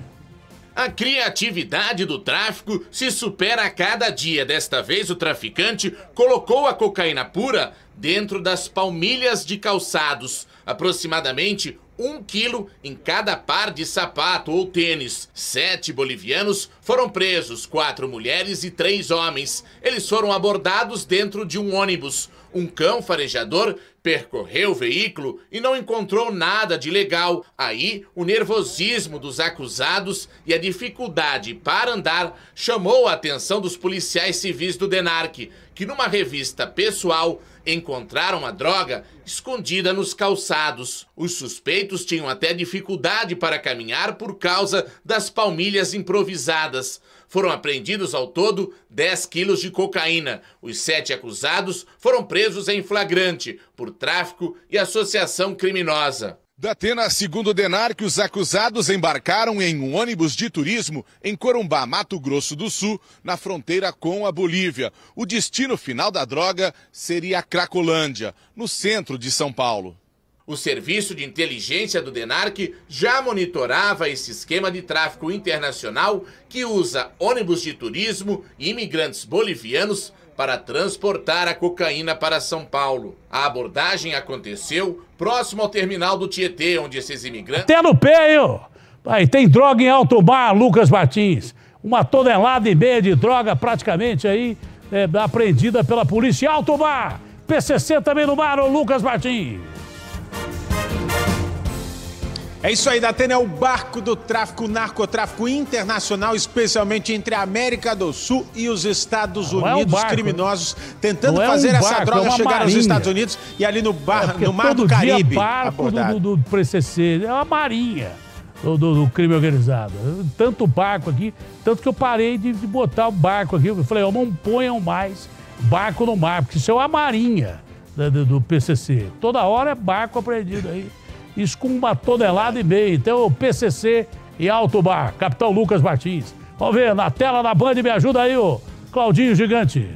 Speaker 11: A criatividade do tráfico se supera a cada dia. Desta vez, o traficante colocou a cocaína pura dentro das palmilhas de calçados. Aproximadamente um quilo em cada par de sapato ou tênis. Sete bolivianos foram presos, quatro mulheres e três homens. Eles foram abordados dentro de um ônibus. Um cão farejador percorreu o veículo e não encontrou nada de legal. Aí, o nervosismo dos acusados e a dificuldade para andar chamou a atenção dos policiais civis do DENARC, que numa revista pessoal encontraram a droga escondida nos calçados. Os suspeitos tinham até dificuldade para caminhar por causa das palmilhas improvisadas. Foram apreendidos ao todo 10 quilos de cocaína. Os sete acusados foram presos em flagrante por tráfico e associação criminosa. Da Atena, segundo o Denar, que os acusados embarcaram em um ônibus de turismo em Corumbá, Mato Grosso do Sul, na fronteira com a Bolívia. O destino final da droga seria a Cracolândia, no centro de São Paulo. O serviço de inteligência do DENARC já monitorava esse esquema de tráfico internacional que usa ônibus de turismo e imigrantes bolivianos para transportar a cocaína para São Paulo. A abordagem aconteceu próximo ao terminal do Tietê, onde esses imigrantes.
Speaker 1: Até no pé, Aí tem droga em alto mar, Lucas Martins. Uma tonelada e meia de droga praticamente aí é, apreendida pela polícia em alto mar. PCC
Speaker 3: também no mar, ô Lucas Martins. É isso aí, Datena é o barco do tráfico, narcotráfico internacional, especialmente entre a América do Sul e os Estados Não é Unidos, é um barco, criminosos tentando é fazer barco, essa droga é chegar marinha. aos Estados Unidos e ali no, bar, é no Mar do Caribe. Dia barco do,
Speaker 1: do, do PCC, é uma marinha do, do, do crime organizado. Tanto barco aqui, tanto que eu parei de, de botar o barco aqui. Eu falei, ó, não ponham mais barco no mar, porque isso é uma marinha do, do PCC. Toda hora é barco apreendido aí isso com uma tonelada é e meia. Então, PCC e Alto Bar, Capitão Lucas Martins. Vamos ver, na tela da Band, me
Speaker 3: ajuda aí, ô Claudinho Gigante.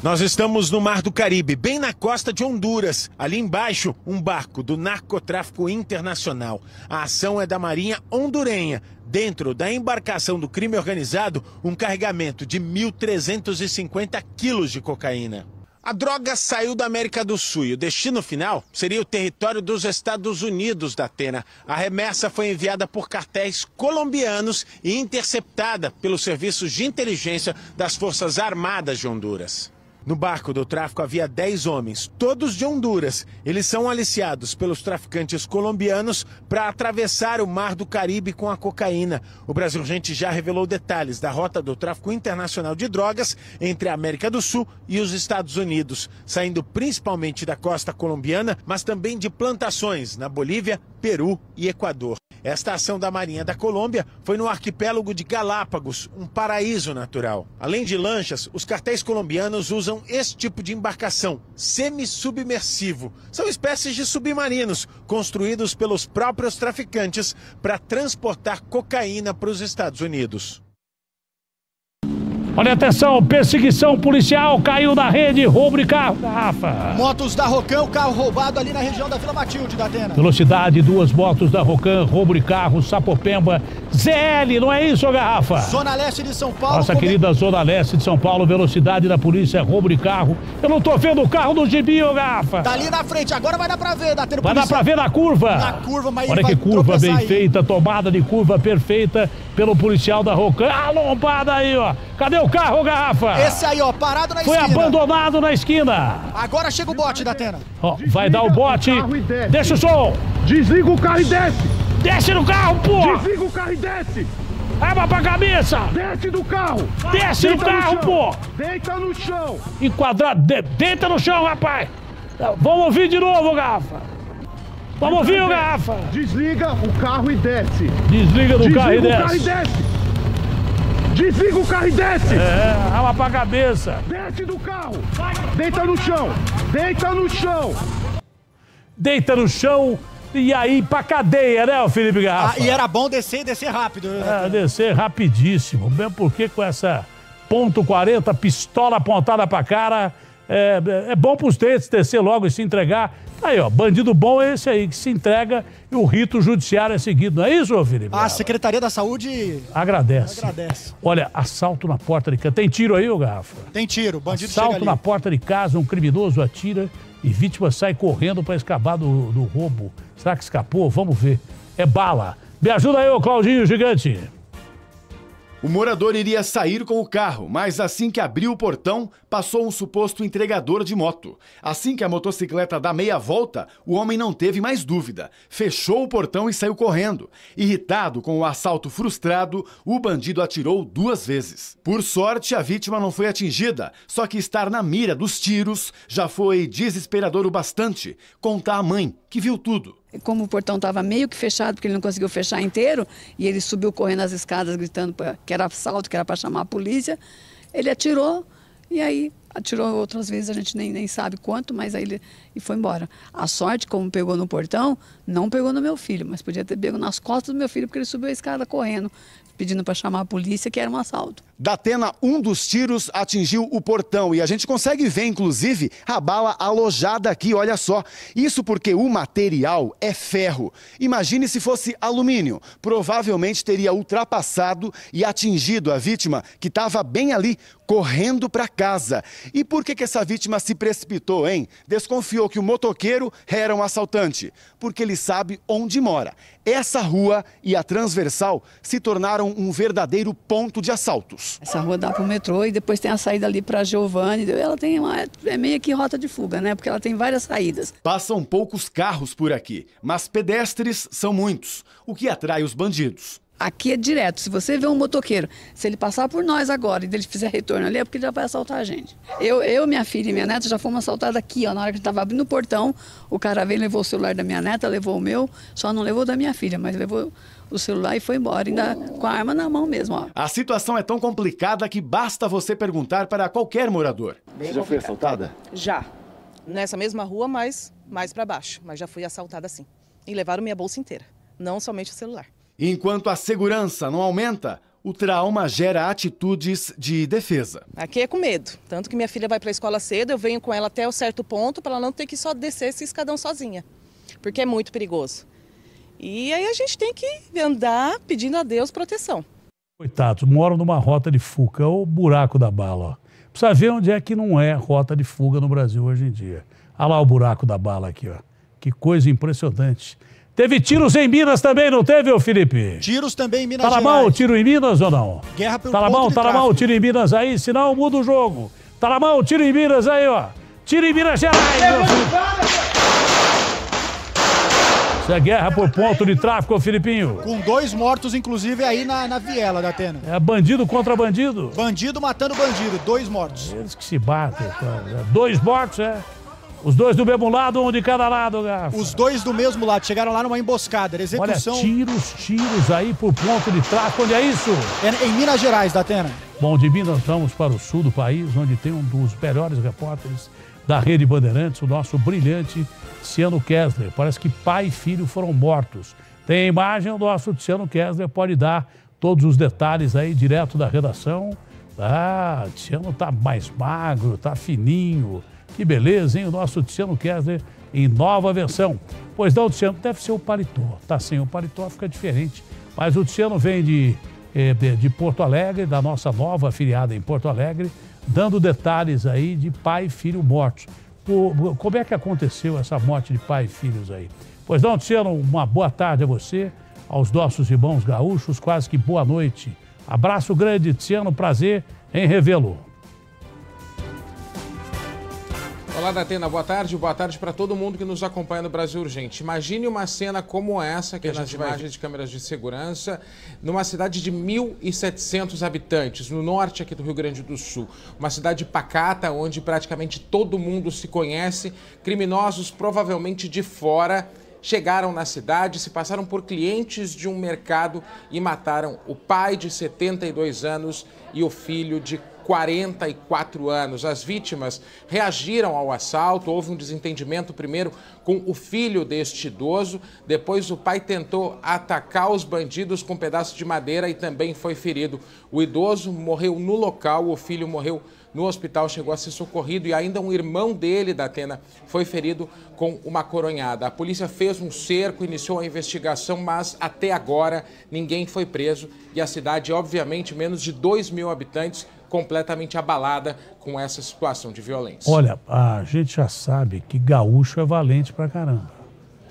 Speaker 3: Nós estamos no Mar do Caribe, bem na costa de Honduras. Ali embaixo, um barco do narcotráfico internacional. A ação é da Marinha Hondurenha. Dentro da embarcação do crime organizado, um carregamento de 1.350 quilos de cocaína. A droga saiu da América do Sul e o destino final seria o território dos Estados Unidos da Atena. A remessa foi enviada por cartéis colombianos e interceptada pelos serviços de inteligência das Forças Armadas de Honduras. No barco do tráfico havia 10 homens, todos de Honduras. Eles são aliciados pelos traficantes colombianos para atravessar o mar do Caribe com a cocaína. O Brasil Gente já revelou detalhes da rota do tráfico internacional de drogas entre a América do Sul e os Estados Unidos, saindo principalmente da costa colombiana, mas também de plantações na Bolívia, Peru e Equador. Esta ação da Marinha da Colômbia foi no arquipélago de Galápagos, um paraíso natural. Além de lanchas, os cartéis colombianos usam usam esse tipo de embarcação semi-submersivo. São espécies de submarinos construídos pelos próprios traficantes para transportar cocaína para os Estados Unidos.
Speaker 1: Olha atenção, perseguição policial, caiu da rede, roubo de carro, garrafa.
Speaker 14: Motos da Rocan, carro roubado ali na região da Vila Matilde da Atena.
Speaker 1: Velocidade, duas motos da Rocan, roubo de carro, Sapopemba ZL, não é isso, Garrafa? Zona
Speaker 14: Leste de São Paulo. Nossa é
Speaker 1: querida Zona Leste de São Paulo, velocidade da polícia, roubo de carro. Eu não tô vendo o carro do Gibi, ô Garrafa. Tá ali na
Speaker 4: frente, agora vai dar pra ver, tá tendo Vai polícia... dar pra ver na curva. Na curva, mas Olha que curva bem aí.
Speaker 1: feita, tomada de curva perfeita pelo policial da Rocan. A ah, lombada aí, ó. Cadê o carro, Garrafa? Esse aí,
Speaker 14: ó, parado na Foi esquina. Foi
Speaker 1: abandonado na esquina.
Speaker 14: Agora chega o bote da
Speaker 4: Atena.
Speaker 1: Ó, vai dar o bote. O Deixa o som. Desliga o carro e desce. Desce do carro, porra! Desliga
Speaker 4: o carro e desce!
Speaker 1: Aba pra cabeça! Desce do carro! Desce deita do carro, pô!
Speaker 11: Deita no chão!
Speaker 1: Enquadrado, de, deita no chão, rapaz! Vamos ouvir de novo, garrafa! Vamos ouvir, desliga, garrafa! Desliga o carro e desce! Desliga do desliga carro, e desce. carro e desce! Desliga o carro e desce! É, aba pra cabeça!
Speaker 3: Desce do carro!
Speaker 1: Deita no chão! Deita no chão! Deita no chão! E aí pra cadeia, né, o Felipe Garrafa? Ah, e era bom descer e descer rápido. Né? É, descer rapidíssimo. Mesmo porque com essa ponto .40, pistola apontada pra cara, é, é bom pros dentes descer logo e se entregar. Aí, ó, bandido bom é esse aí, que se entrega e o rito judiciário é seguido. Não é isso, ô Felipe?
Speaker 14: A Secretaria da Saúde...
Speaker 1: Agradece. Agradece. Olha, assalto na porta de casa. Tem tiro aí, ô Garrafa?
Speaker 14: Tem tiro, bandido Assalto na
Speaker 1: porta de casa, um criminoso atira e vítima sai correndo para escapar do, do roubo. Será que escapou? Vamos ver. É bala. Me ajuda aí, ô Claudinho Gigante.
Speaker 4: O morador iria sair com o carro, mas assim que abriu o portão, passou um suposto entregador de moto. Assim que a motocicleta dá meia volta, o homem não teve mais dúvida. Fechou o portão e saiu correndo. Irritado com o assalto frustrado, o bandido atirou duas vezes. Por sorte, a vítima não foi atingida, só que estar na mira dos tiros já foi desesperador o bastante, conta a mãe, que viu tudo
Speaker 5: como o portão estava meio que fechado, porque ele não conseguiu fechar inteiro, e ele subiu correndo as escadas gritando pra, que era assalto, que era para chamar a polícia, ele atirou e aí atirou outras vezes, a gente nem, nem sabe quanto, mas aí ele e foi embora. A sorte, como pegou no portão, não pegou no meu filho, mas podia ter pego nas costas do meu filho, porque ele subiu a escada correndo pedindo para chamar a polícia, que era um assalto. Da Atena,
Speaker 4: um dos tiros atingiu o portão e a gente consegue ver, inclusive, a bala alojada aqui, olha só. Isso porque o material é ferro. Imagine se fosse alumínio. Provavelmente teria ultrapassado e atingido a vítima, que estava bem ali, correndo para casa. E por que, que essa vítima se precipitou, hein? Desconfiou que o motoqueiro era um assaltante? Porque ele sabe onde mora. Essa rua e a transversal se tornaram um verdadeiro ponto de assaltos.
Speaker 5: Essa rua dá para o metrô e depois tem a saída ali para Giovanni. Ela tem uma, é meio que rota de fuga, né? Porque ela tem várias saídas.
Speaker 4: Passam poucos carros por aqui, mas pedestres são muitos, o que atrai os bandidos.
Speaker 5: Aqui é direto. Se você vê um motoqueiro, se ele passar por nós agora e ele fizer retorno ali, é porque ele já vai assaltar a gente. Eu, eu minha filha e minha neta já fomos assaltadas aqui, ó. Na hora que estava abrindo o portão, o cara veio, levou o celular da minha neta, levou o meu, só não levou da minha filha, mas levou o celular e foi embora, ainda com a arma na mão mesmo. Ó.
Speaker 4: A situação é tão complicada que basta você perguntar para qualquer morador. Bem você já foi assaltada?
Speaker 5: Já. Nessa
Speaker 7: mesma rua, mas mais para baixo. Mas já fui assaltada sim. E levaram minha bolsa inteira, não somente o celular.
Speaker 4: Enquanto a segurança não aumenta, o trauma gera atitudes de defesa.
Speaker 7: Aqui é com medo. Tanto que minha filha vai para a escola cedo, eu venho com ela até o certo ponto para ela não ter que só descer esse escadão sozinha, porque é muito perigoso. E aí a gente tem que andar pedindo a Deus proteção.
Speaker 1: Coitados, moram numa rota de fuga, o buraco da bala. Precisa ver onde é que não é rota de fuga no Brasil hoje em dia. Olha lá o buraco da bala aqui, ó. Que coisa impressionante. Teve tiros em Minas também, não teve, ô Felipe? Tiros também em Minas tá Gerais. Tá na mão tiro em Minas ou não? Guerra
Speaker 9: pelo Tá na mão, tá na mão
Speaker 1: tiro em Minas aí, senão muda o jogo. Tá na mão tiro em Minas aí, ó. Tiro em Minas Gerais. Isso é guerra por ponto de tráfico, ô Filipinho.
Speaker 14: Com dois mortos, inclusive, aí na, na viela da Atena.
Speaker 1: É bandido contra bandido. Bandido matando bandido, dois mortos. Eles que se batem, então. Né? Dois mortos, é. Os dois do mesmo lado,
Speaker 14: um de cada lado, Garça. Os dois do mesmo lado, chegaram lá numa emboscada, era execução. Olha,
Speaker 1: tiros, tiros aí por ponto de trás, onde é isso? É em Minas Gerais, Datena. Bom, de Minas vamos para o sul do país, onde tem um dos melhores repórteres da Rede Bandeirantes, o nosso brilhante Ciano Kessler. Parece que pai e filho foram mortos. Tem a imagem, o nosso Ciano Kessler pode dar todos os detalhes aí direto da redação. Ah, Ciano tá mais magro, tá fininho. Que beleza, hein? O nosso Tiziano Kessler em nova versão. Pois não, Tiziano, deve ser o paletó. Tá sem o paletó, fica diferente. Mas o Tiziano vem eh, de, de Porto Alegre, da nossa nova filiada em Porto Alegre, dando detalhes aí de pai e filho mortos. como é que aconteceu essa morte de pai e filhos aí? Pois não, Tiziano, uma boa tarde a você, aos nossos irmãos gaúchos, quase que boa noite. Abraço grande, Tiziano, prazer em revê-lo.
Speaker 17: Olá, Datena. Boa tarde. Boa tarde para todo mundo que nos acompanha no Brasil Urgente. Imagine uma cena como essa, que é nas imagens de câmeras de segurança, numa cidade de 1.700 habitantes, no norte aqui do Rio Grande do Sul. Uma cidade pacata, onde praticamente todo mundo se conhece. Criminosos, provavelmente de fora, chegaram na cidade, se passaram por clientes de um mercado e mataram o pai de 72 anos e o filho de 44 anos. As vítimas reagiram ao assalto, houve um desentendimento primeiro com o filho deste idoso, depois o pai tentou atacar os bandidos com um pedaço de madeira e também foi ferido. O idoso morreu no local, o filho morreu no hospital, chegou a ser socorrido e ainda um irmão dele, da Atena, foi ferido com uma coronhada. A polícia fez um cerco, iniciou a investigação, mas até agora ninguém foi preso e a cidade, obviamente, menos de 2 mil habitantes, completamente abalada com essa situação de violência. Olha,
Speaker 1: a gente já sabe que gaúcho é valente pra caramba.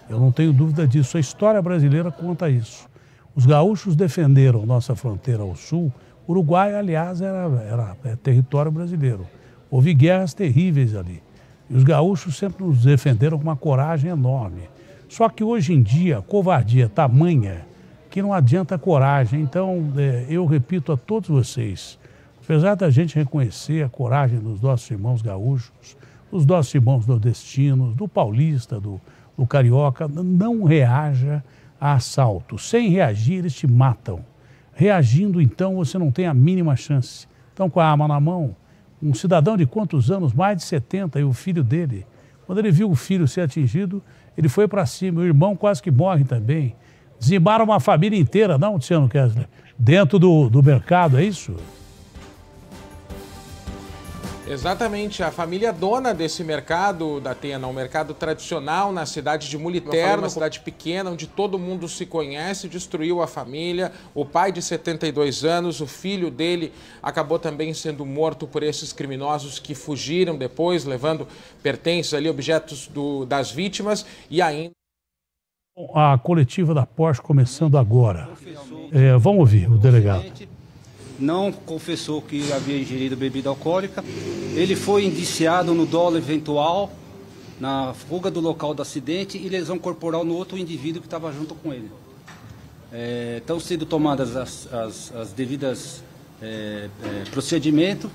Speaker 1: Eu não tenho dúvida disso. A história brasileira conta isso. Os gaúchos defenderam nossa fronteira ao sul. Uruguai, aliás, era, era é território brasileiro. Houve guerras terríveis ali. E os gaúchos sempre nos defenderam com uma coragem enorme. Só que hoje em dia, covardia tamanha que não adianta coragem. Então, é, eu repito a todos vocês, Apesar da gente reconhecer a coragem dos nossos irmãos gaúchos, dos nossos irmãos nordestinos, do paulista, do, do carioca, não reaja a assalto. Sem reagir, eles te matam. Reagindo, então, você não tem a mínima chance. Então, com a arma na mão, um cidadão de quantos anos? Mais de 70, e o filho dele. Quando ele viu o filho ser atingido, ele foi para cima. O irmão quase que morre também. Desembaram uma família inteira, não, Luciano Kessler? Dentro do, do mercado, é isso?
Speaker 17: Exatamente, a família dona desse mercado da Atena, um mercado tradicional na cidade de Muliterno, uma cidade pequena onde todo mundo se conhece, destruiu a família. O pai de 72 anos, o filho dele acabou também sendo morto por esses criminosos que fugiram depois, levando pertences ali, objetos do, das vítimas e ainda
Speaker 1: a coletiva da Porsche começando agora. É, vamos ouvir o delegado
Speaker 17: não confessou que havia
Speaker 9: ingerido bebida alcoólica. Ele foi indiciado no dolo eventual, na fuga do local do acidente e lesão corporal no outro indivíduo que estava junto com ele. É, estão sendo tomadas as, as, as devidas é, é, procedimentos,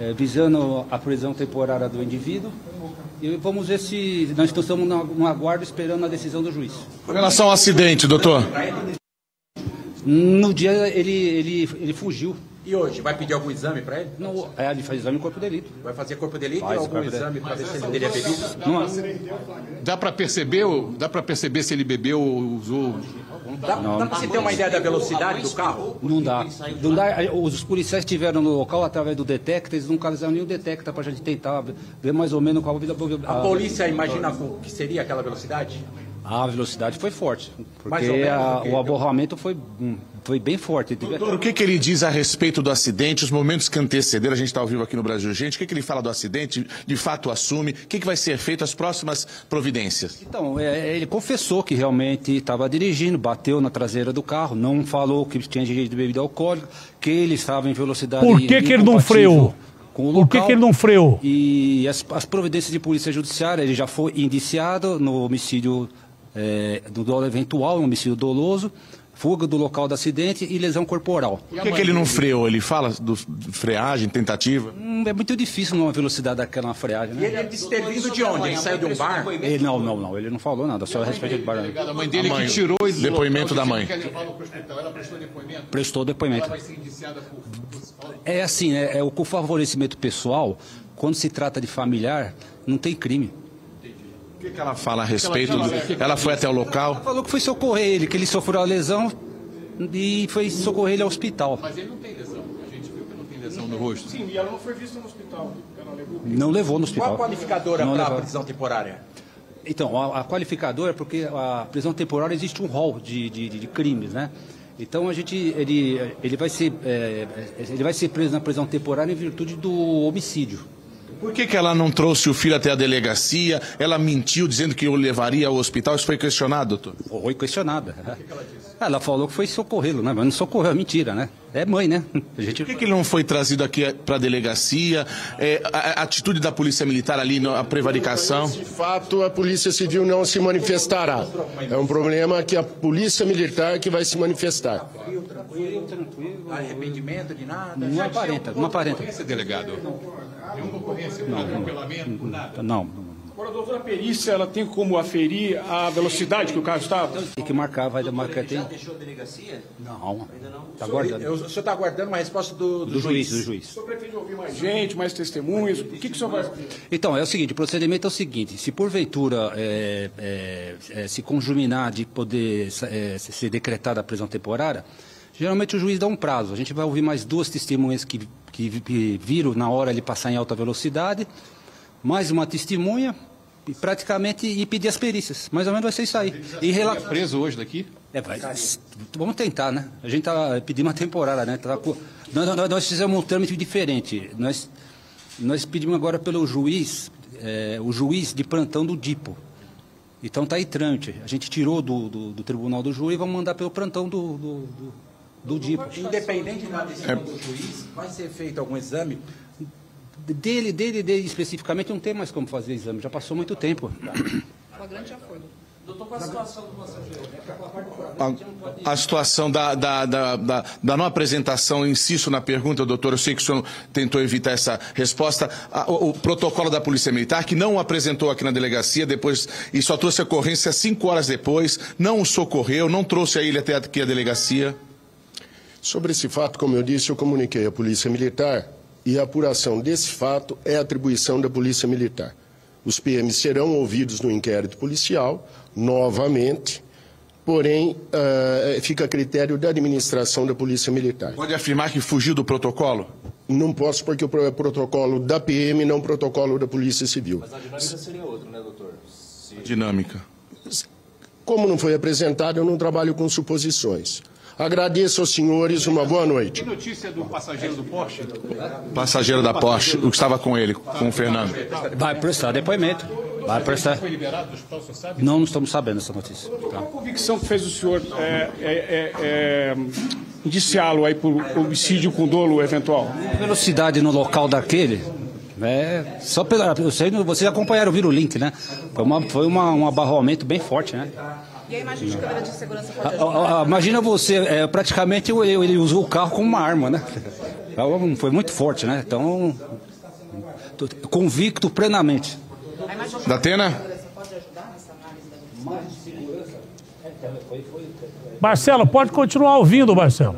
Speaker 9: é, visando a prisão temporária do indivíduo. E vamos ver se nós estamos no aguardo esperando a decisão do juiz. Com relação ao acidente, doutor. No dia ele, ele, ele fugiu. E hoje, vai pedir algum exame para ele? Não, é, ele faz exame em corpo de delito. Vai fazer corpo de delito faz, ou algum exame para ver se ele teria é bebido? Não,
Speaker 11: dá para perceber, dá para perceber se ele bebeu ou usou... Dá, não, dá para você ter uma ideia da velocidade do carro?
Speaker 9: Não dá. Não dá. Os policiais estiveram no local através do detecta, eles não causaram nenhum detecta para a gente tentar ver mais ou menos qual a vida... A, polícia imagina o que seria aquela velocidade? A velocidade foi forte, porque menos, a, o
Speaker 11: aborramento foi, hum, foi bem forte. Doutor, o que, que ele diz a respeito do acidente, os momentos que antecederam, a gente está ao vivo aqui no Brasil Gente, o que, que ele fala do acidente, de fato assume, o que, que vai ser feito, as próximas providências?
Speaker 9: Então, é, é ele confessou que realmente estava dirigindo, bateu na traseira do carro, não falou que tinha de bebida alcoólica, que ele estava em velocidade... Por que, que ele não freou? Por que, que, ele não freou? E as, as, providências de polícia judiciária, ele já foi indiciado no homicídio é, do dolo eventual, homicídio doloso, fuga do local do acidente e lesão corporal. Por que, que ele não freou? Ele fala do freagem, tentativa? Hum, é muito difícil numa velocidade daquela na freagem. Né? E ele, é disse de onde? Ele saiu de um bar? Ele, não, não, não. Ele não falou nada. Só a respeito de bar. É a mãe dele a é mãe, que tirou o depoimento da mãe.
Speaker 11: Ela prestou depoimento? Prestou depoimento. Ela vai ser indiciada por...
Speaker 9: É assim, é, é o favorecimento pessoal, quando se trata de familiar, não tem crime que, que
Speaker 11: ela fala a respeito? Ela, do... ela foi até o local? Ela
Speaker 9: falou que foi socorrer ele, que ele sofreu a lesão e foi socorrer ele ao hospital.
Speaker 3: Mas
Speaker 17: ele não tem lesão. A gente viu que não tem
Speaker 9: lesão no rosto.
Speaker 3: Sim, e ela não foi vista no hospital. Ela levou. Não levou no hospital. Qual a qualificadora para a
Speaker 9: prisão temporária? Então, a, a qualificadora, é porque a prisão temporária existe um rol de, de, de crimes, né? Então a gente, ele, ele, vai ser, é, é ele vai ser preso na prisão temporária em virtude do homicídio.
Speaker 11: Por que, que ela não trouxe o filho até a delegacia? Ela mentiu dizendo que o levaria ao hospital? Isso foi questionado, doutor? Foi questionada. O que, que ela disse? Ela
Speaker 9: falou que foi socorrê-lo, né? mas não socorreu, é mentira, né? É mãe, né?
Speaker 11: A gente... Por que, que ele não foi trazido aqui eh, para a delegacia? É, a, a, atitude da polícia militar ali, a prevaricação? De fato, a polícia civil não se manifestará. É um problema que a polícia militar que vai se
Speaker 9: manifestar. Tranquilo, tranquilo. Arrependimento de nada? Não aparenta, não aparenta. Delegado. Nenhuma ocorrência por atropelamento, nada? Não. não. Agora, a perícia ela tem como aferir a velocidade que o carro estava? Tem que marcar, vai marcar. Ele já deixou a delegacia? Não. Ainda não? Está aguardando. o senhor está aguardando uma resposta do, do, do juiz. juiz. Do juiz. O senhor pretende ouvir mais gente,
Speaker 4: mais testemunhas? O que, que o senhor vai fazer?
Speaker 9: Então, é o seguinte, o procedimento é o seguinte, se porventura é, é, é, se conjuminar de poder é, ser decretada a prisão temporária, geralmente o juiz dá um prazo. A gente vai ouvir mais duas testemunhas que que, viram na hora ele passar em alta velocidade, mais uma testemunha, e praticamente e pedir as perícias. Mais ou menos vai ser isso aí. E relato... preso hoje daqui? É, vai... Vamos tentar, né? A gente tá pedindo uma temporada, né? Tá com... nós, nós, nós, fizemos um trâmite diferente. Nós, nós pedimos agora pelo juiz, é, o juiz de plantão do DIPO. Então tá aí trâmite. A gente tirou do, do, do tribunal do júri e vamos mandar pelo plantão do, do, do do DIPA. Independente da decisão é. do juiz, vai ser feito algum exame dele, dele, dele especificamente, não tem mais como fazer exame, já passou muito tempo. Flagrante já foi. Doutor, qual a situação do é A,
Speaker 11: situação da, da, da, da, não apresentação, insisto na pergunta, doutor, eu sei que o senhor tentou evitar essa resposta. o, protocolo da Polícia Militar, que não apresentou aqui na delegacia, depois, e só trouxe a ocorrência cinco horas depois, não o socorreu, não trouxe a ele até aqui a delegacia.
Speaker 15: Sobre esse fato, como eu disse, eu comuniquei à Polícia Militar
Speaker 11: e a apuração desse fato é atribuição da Polícia Militar. Os PMs serão ouvidos no inquérito policial, novamente, porém uh, fica a critério da administração da Polícia Militar. Pode afirmar que fugiu do protocolo? Não posso, porque o é protocolo da PM, não o protocolo da Polícia Civil. Mas a
Speaker 15: dinâmica seria outra, né, doutor?
Speaker 11: Se... Dinâmica. Como não foi apresentado, eu não trabalho com suposições. Agradeço aos senhores, uma boa noite. Que
Speaker 9: notícia do passageiro do Porsche? Passageiro da Porsche, o que estava com ele, com o Fernando. Vai prestar depoimento. Vai prestar. Não, não estamos sabendo essa notícia. Qual a convicção que fez o senhor é, é, é, é indiciá-lo aí por homicídio com dolo eventual? Velocidade no local daquele, é, só pela, eu sei, vocês acompanharam, viram o link, né? Foi, uma, foi uma, um abarroamento bem forte, né? E a imagem de câmera de segurança pode ah, ah, ah, Imagina você, é, praticamente ele, ele, usou o carro como uma arma, né? Então, foi muito forte, né? Então, convicto plenamente. Da Atena? Marcelo, pode
Speaker 1: continuar ouvindo, Marcelo.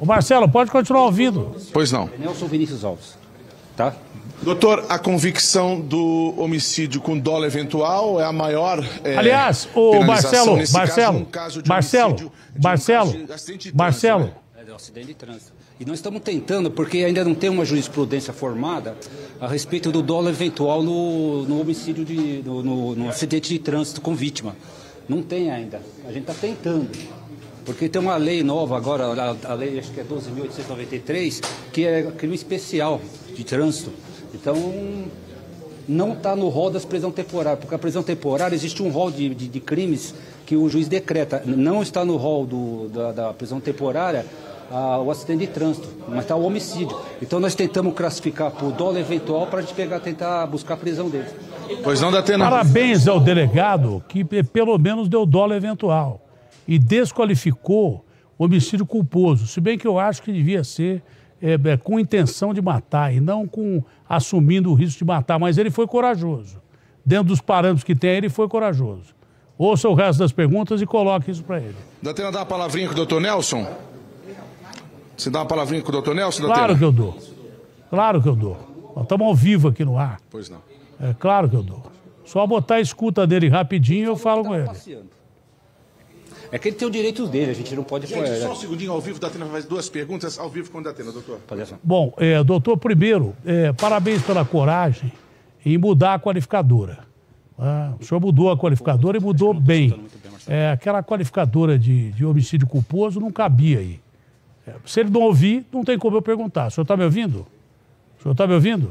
Speaker 1: O Marcelo, pode continuar ouvindo. Pois não.
Speaker 9: Nelson Vinícius
Speaker 11: Alves. Tá? Doutor, a convicção do homicídio com dólar eventual
Speaker 9: é a maior. É, Aliás, o Marcelo, Nesse Marcelo, caso, um Marcelo, Marcelo, um de Marcelo. Trânsito, né? É acidente de trânsito. E nós estamos tentando, porque ainda não tem uma jurisprudência formada a respeito do dólar eventual no, no homicídio, de, no, no, no acidente de trânsito com vítima. Não tem ainda. A gente está tentando. Porque tem uma lei nova agora, a, a lei acho que é 12.893, que é crime especial de trânsito então, não está no rol das prisão temporária, porque a prisão temporária existe um rol de, de, de, crimes que o juiz decreta. Não está no rol do, da, da, prisão temporária a, o acidente de trânsito, mas está o homicídio. Então nós tentamos classificar por dolo eventual para a gente pegar, tentar buscar a prisão dele.
Speaker 8: Pois não, Datena. Parabéns
Speaker 1: ao delegado que pelo menos deu dolo eventual e desqualificou homicídio culposo, se bem que eu acho que devia ser é, é, com intenção de matar e não com assumindo o risco de matar, mas ele foi corajoso. Dentro dos parâmetros que tem, ele foi corajoso. Ouça o resto das perguntas e coloque isso para ele.
Speaker 11: Datena, dá uma palavrinha com o doutor Nelson? Você dá uma palavrinha com o doutor Nelson, Datena? Claro que eu dou.
Speaker 1: Claro que eu dou. Nós estamos ao vivo aqui no ar. Pois não. É claro que eu dou. Só botar a escuta dele rapidinho e eu falo com ele.
Speaker 9: Passeando. É que ele tem o direito dele, a gente não
Speaker 11: pode... Gente, só um segundinho, ao vivo, Datena faz duas perguntas, ao vivo com o Datena, doutor.
Speaker 1: Bom, é, doutor, primeiro, é, parabéns pela coragem em mudar a qualificadora. Ah, o senhor mudou a qualificadora e mudou bem. É, aquela qualificadora de, de homicídio culposo não cabia aí. É, se ele não ouvir, não tem como eu perguntar. O senhor está me ouvindo?
Speaker 9: O senhor está me ouvindo?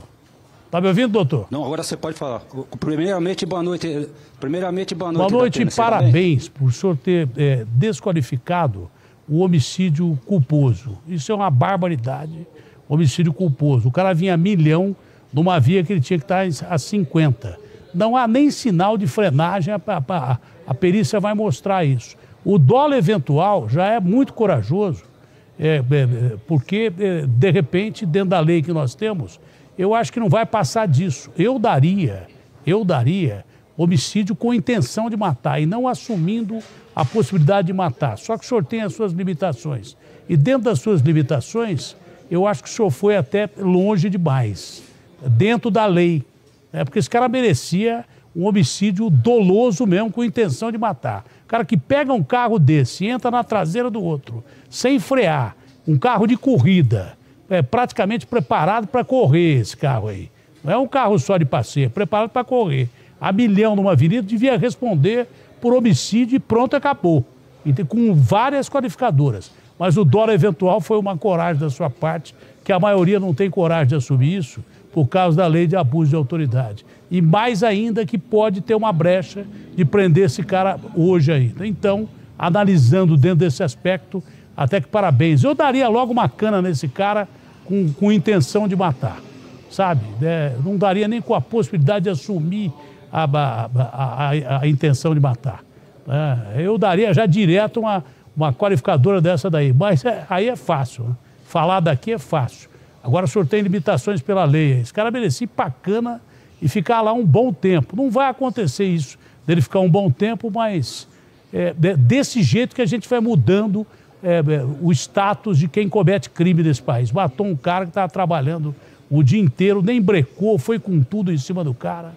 Speaker 9: Tá me ouvindo, doutor? Não, agora você pode falar. Primeiramente, boa noite. Eh, primeiramente, boa noite. Boa noite e tá parabéns
Speaker 1: por o senhor ter é, desqualificado o homicídio culposo. Isso é uma barbaridade. Homicídio culposo. O cara vinha a milhão numa via que ele tinha que tá estar a 50. Não há nem sinal de frenagem, a, a, a perícia vai mostrar isso. O dólar eventual já é muito corajoso, é, é, porque, de repente, dentro da lei que nós temos, eu acho que não vai passar disso. Eu daria, eu daria homicídio com intenção de matar e não assumindo a possibilidade de matar. Só que o senhor tem as suas limitações. E dentro das suas limitações, eu acho que o senhor foi até longe demais, dentro da lei. É porque esse cara merecia um homicídio doloso mesmo, com intenção de matar. O cara que pega um carro desse e entra na traseira do outro, sem frear, um carro de corrida, é, praticamente preparado para correr esse carro aí. Não é um carro só de passeio, é preparado para correr. A milhão numa avenida devia responder por homicídio e pronto, acabou. com várias qualificadoras. Mas o dólar eventual foi uma coragem da sua parte, que a maioria não tem coragem de assumir isso por causa da lei de abuso de autoridade. E mais ainda que pode ter uma brecha de prender esse cara hoje ainda. Então, analisando dentro desse aspecto, até que parabéns. Eu daria logo uma cana nesse cara com, com intenção de matar, sabe? É, não daria nem com a possibilidade de assumir a, a, a, a intenção de matar. É, eu daria já direto uma, uma qualificadora dessa daí. Mas é, aí é fácil. Né? Falar daqui é fácil. Agora o senhor tem limitações pela lei. Esse cara merecia pacana e ficar lá um bom tempo. Não vai acontecer isso dele ficar um bom tempo, mas é, desse jeito que a gente vai mudando é, é, o status de quem comete crime nesse país. Matou um cara que estava trabalhando o dia inteiro, nem brecou, foi com tudo em cima do cara.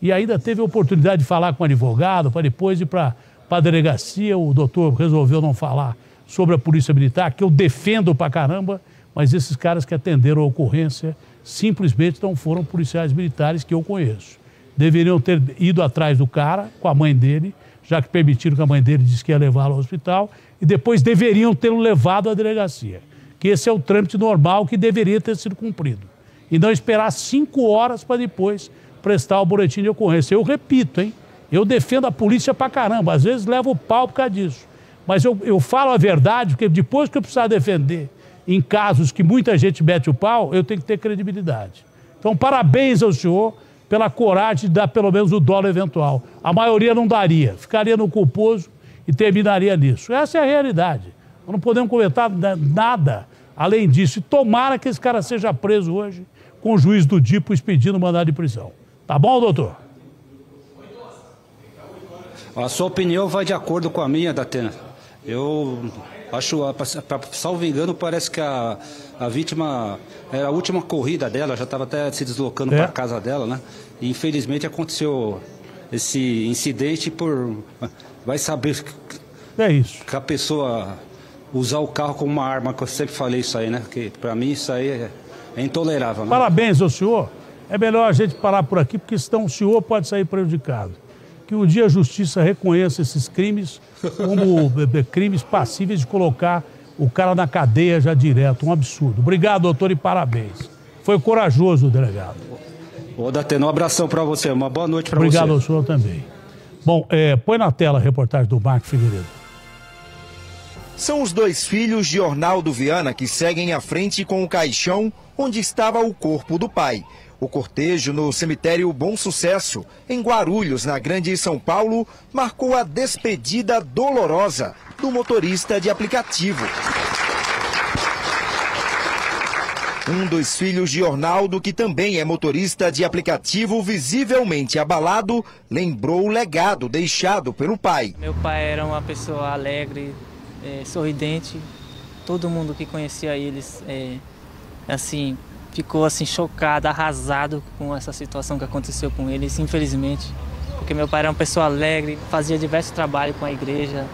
Speaker 1: E ainda teve a oportunidade de falar com o advogado, para depois ir para a delegacia. O doutor resolveu não falar sobre a Polícia Militar, que eu defendo para caramba, mas esses caras que atenderam a ocorrência simplesmente não foram policiais militares que eu conheço. Deveriam ter ido atrás do cara, com a mãe dele, já que permitiram que a mãe dele disse que ia levá-lo ao hospital, e depois deveriam tê-lo levado à delegacia. Que esse é o trâmite normal que deveria ter sido cumprido. E não esperar cinco horas para depois prestar o boletim de ocorrência. Eu repito, hein? Eu defendo a polícia pra caramba, às vezes levo o pau por causa disso. Mas eu, eu falo a verdade, porque depois que eu precisar defender em casos que muita gente mete o pau, eu tenho que ter credibilidade. Então, parabéns ao senhor pela coragem de dar pelo menos o dólar eventual. A maioria não daria, ficaria no culposo e terminaria nisso. Essa é a realidade. Nós não podemos comentar nada além disso. E tomara que esse cara seja preso hoje com o juiz do DIPO expedindo mandado de prisão. Tá bom, doutor?
Speaker 9: A sua opinião vai de acordo com a minha, Datena. Eu acho, salvo engano, parece que a a vítima, era é, a última corrida dela, já estava até se deslocando é. para a casa dela, né? E infelizmente aconteceu esse incidente por. Vai saber. É isso. Que a pessoa usar o carro como uma arma, que eu sempre falei isso aí, né? Que para mim isso aí é, é intolerável. Né?
Speaker 1: Parabéns ao senhor. É melhor a gente parar por aqui, porque senão o senhor pode sair prejudicado. Que um dia a justiça reconheça esses crimes como eh, crimes passíveis de colocar o cara na cadeia já direto, um absurdo. Obrigado, doutor, e parabéns. Foi corajoso o delegado.
Speaker 9: Ô, Datena, um abração para você, uma boa noite para você. Obrigado
Speaker 1: senhor também. Bom, é, põe na tela a reportagem do Marco Figueiredo.
Speaker 12: São os dois filhos de Ornaldo Viana que seguem à frente com o caixão onde estava o corpo do pai. O cortejo no cemitério Bom Sucesso, em Guarulhos, na Grande São Paulo, marcou a despedida dolorosa do motorista de aplicativo. Um dos filhos de Ornaldo, que também é motorista de aplicativo visivelmente abalado, lembrou o legado deixado pelo pai.
Speaker 10: Meu pai era uma pessoa alegre, é, sorridente. Todo mundo que conhecia eles, é, assim, ficou assim chocado, arrasado com essa situação que aconteceu com eles, infelizmente. Porque meu pai era uma pessoa alegre, fazia diversos trabalhos com a igreja.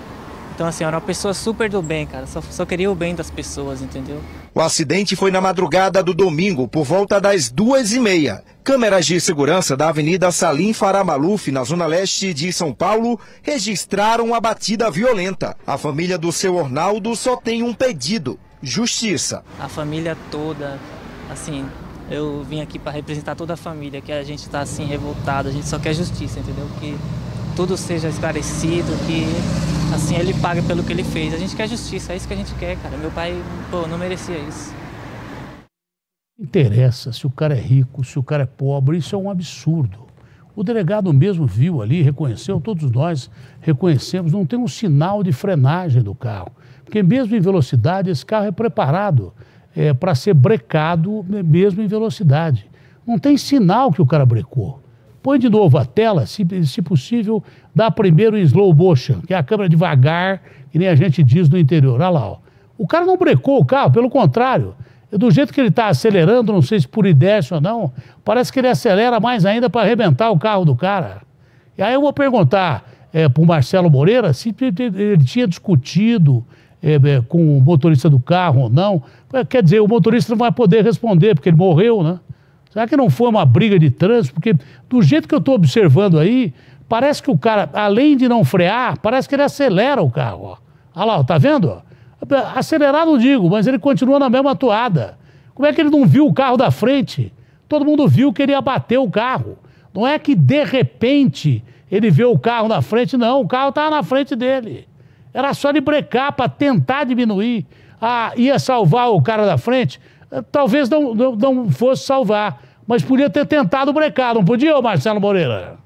Speaker 10: Então, assim, era uma pessoa super do bem, cara. Só, só queria o bem das pessoas, entendeu?
Speaker 12: O acidente foi na madrugada do domingo, por volta das duas e meia. Câmeras de segurança da Avenida Salim Faramaluf, na zona leste de São Paulo, registraram a batida violenta. A família do seu Ornaldo só tem um pedido: justiça.
Speaker 10: A família toda assim, eu vim aqui para representar toda a família, que a gente está assim revoltado, a gente só quer justiça, entendeu? Que tudo seja esclarecido, que assim ele paga pelo que ele fez. A gente quer justiça, é isso que a gente quer, cara. Meu pai, pô, não merecia isso.
Speaker 1: Interessa se o cara é rico, se o cara é pobre, isso é um absurdo. O delegado mesmo viu ali, reconheceu, todos nós reconhecemos, não tem um sinal de frenagem do carro. Porque mesmo em velocidade, esse carro é preparado é, para ser brecado mesmo em velocidade. Não tem sinal que o cara brecou. Põe de novo a tela, se, se possível, dá primeiro em slow motion, que é a câmera devagar, que nem a gente diz no interior. Olha lá, ó. o cara não brecou o carro, pelo contrário. É do jeito que ele está acelerando, não sei se por idéia ou não, parece que ele acelera mais ainda para arrebentar o carro do cara. E aí eu vou perguntar é, para o Marcelo Moreira se ele tinha discutido é, é, com o motorista do carro ou não. É, quer dizer, o motorista não vai poder responder, porque ele morreu, né? Será que não foi uma briga de trânsito? Porque do jeito que eu estou observando aí, parece que o cara, além de não frear, parece que ele acelera o carro. Ó. Olha lá, tá vendo? Acelerar não digo, mas ele continua na mesma toada. Como é que ele não viu o carro da frente? Todo mundo viu que ele ia bater o carro. Não é que de repente ele vê o carro na frente, não. O carro estava tá na frente dele. Era só de brecar para tentar diminuir. Ah, ia salvar o cara da frente? Ah, talvez não, não, não fosse salvar, mas podia ter tentado brecar, não podia, Marcelo Moreira?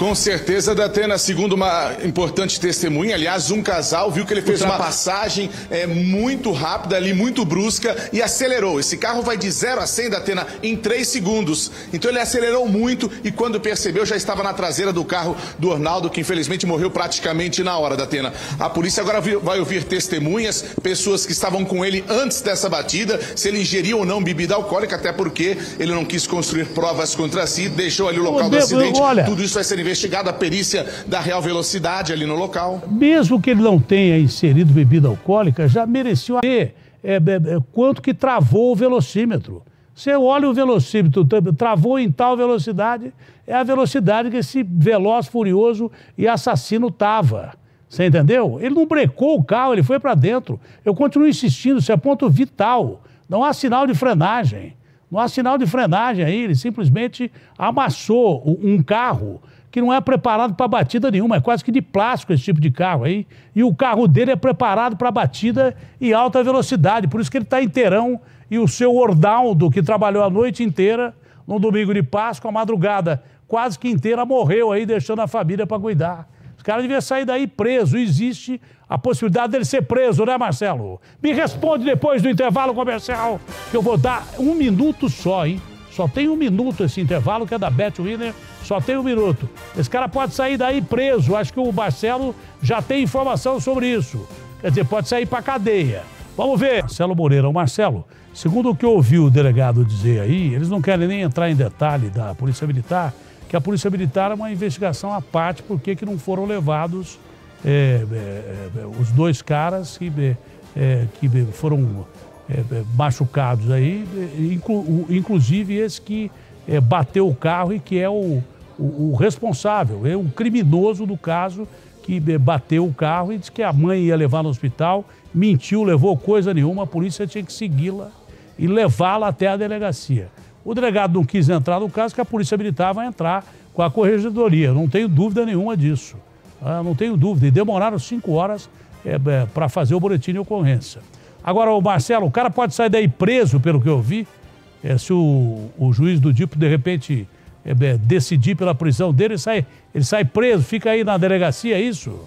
Speaker 11: Com certeza, Datena, segundo uma importante testemunha, aliás, um casal viu que ele fez uma passagem é, muito rápida ali, muito brusca e acelerou. Esse carro vai de 0 a 100, Datena, em 3 segundos. Então ele acelerou muito e quando percebeu já estava na traseira do carro do Ornaldo, que infelizmente morreu praticamente na hora, Datena. A polícia agora vai ouvir testemunhas, pessoas que estavam com ele antes dessa batida, se ele ingeriu ou não bebida alcoólica, até porque ele não quis construir provas contra si, deixou ali o local do acidente. Olha... Tudo isso vai ser investigado investigada a perícia da real velocidade ali no local.
Speaker 1: Mesmo que ele não tenha inserido bebida alcoólica, já mereceu. ver é, é, quanto que travou o velocímetro. Você olha o velocímetro, travou em tal velocidade, é a velocidade que esse veloz, furioso e assassino estava. Você entendeu? Ele não brecou o carro, ele foi para dentro. Eu continuo insistindo, isso é ponto vital. Não há sinal de frenagem. Não há sinal de frenagem aí, ele simplesmente amassou um carro que não é preparado para batida nenhuma, é quase que de plástico esse tipo de carro aí. E o carro dele é preparado para batida e alta velocidade, por isso que ele está inteirão e o seu Ordaldo, que trabalhou a noite inteira, no domingo de Páscoa, a madrugada quase que inteira morreu aí, deixando a família para cuidar. Os caras deviam sair daí preso. Existe a possibilidade dele ser preso, né, Marcelo? Me responde depois do intervalo comercial, que eu vou dar um minuto só, hein? Só tem um minuto esse intervalo, que é da Beth Winner só tem um minuto. Esse cara pode sair daí preso. Acho que o Marcelo já tem informação sobre isso. Quer dizer, pode sair para cadeia. Vamos ver. Marcelo Moreira, o Marcelo, segundo o que ouvi o delegado dizer aí, eles não querem nem entrar em detalhe da Polícia Militar, que a Polícia Militar é uma investigação à parte, Por que não foram levados é, é, é, os dois caras que, é, é, que foram é, machucados aí, inclu, inclusive esse que é, bateu o carro e que é o, o, o responsável, é o criminoso do caso que é, bateu o carro e disse que a mãe ia levar no hospital, mentiu, levou coisa nenhuma, a polícia tinha que segui-la e levá-la até a delegacia. O delegado não quis entrar no caso, que a polícia militar vai entrar com a corregedoria, não tenho dúvida nenhuma disso. Ah, não tenho dúvida. E demoraram cinco horas é, é, para fazer o boletim de ocorrência. Agora, o Marcelo, o cara pode sair daí preso, pelo que eu vi, é, se o, o juiz do DIPO, de repente, é, é, decidir pela prisão dele, ele sai, ele sai preso, fica aí na delegacia, é isso?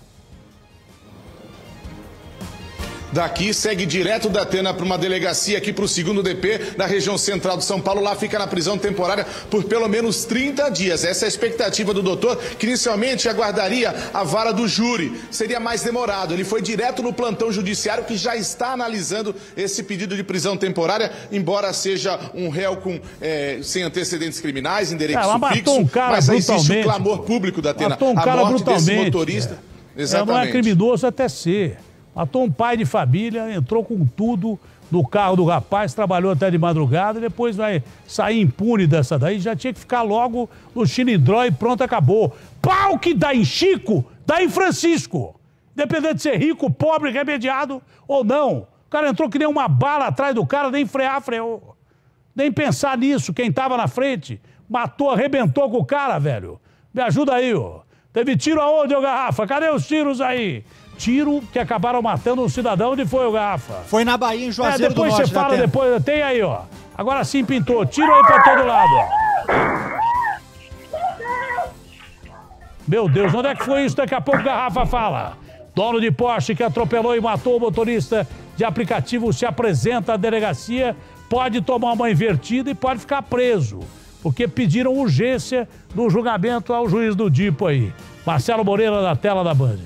Speaker 11: Daqui segue direto da Atena para uma delegacia aqui para o segundo DP na região central de São Paulo. Lá fica na prisão temporária por pelo menos 30 dias. Essa é a expectativa do doutor, que inicialmente aguardaria a vara do júri. Seria mais demorado. Ele foi direto no plantão judiciário que já está analisando esse pedido de prisão temporária, embora seja um réu com, é, sem antecedentes criminais, endereço ah, fixo. Um cara mas aí existe o clamor público da Atena. Matou um a cara morte brutalmente. desse motorista. É. Exatamente. É, não é
Speaker 1: criminoso até ser. Matou um pai de família, entrou com tudo no carro do rapaz, trabalhou até de madrugada, depois vai sair impune dessa daí, já tinha que ficar logo no Chinidró e pronto, acabou. Pau que dá em Chico, dá em Francisco. Dependendo de ser rico, pobre, remediado ou não. O cara entrou que nem uma bala atrás do cara, nem frear, freou. Nem pensar nisso, quem tava na frente. Matou, arrebentou com o cara, velho. Me ajuda aí, ó. Teve tiro aonde, ô garrafa? Cadê os tiros aí? tiro que acabaram matando um cidadão. Onde foi o Garrafa? Foi na Bahia, em é, Juazeiro é, depois do Norte. Depois você fala, depois... Tem aí, ó. Agora sim pintou. Tiro aí pra todo lado, ó. Meu Deus, onde é que foi isso? Daqui a pouco Garrafa fala. Dono de Porsche que atropelou e matou o motorista de aplicativo se apresenta à delegacia, pode tomar uma invertida e pode ficar preso, porque pediram urgência no julgamento ao juiz do DIPO aí. Marcelo Moreira da tela da Band.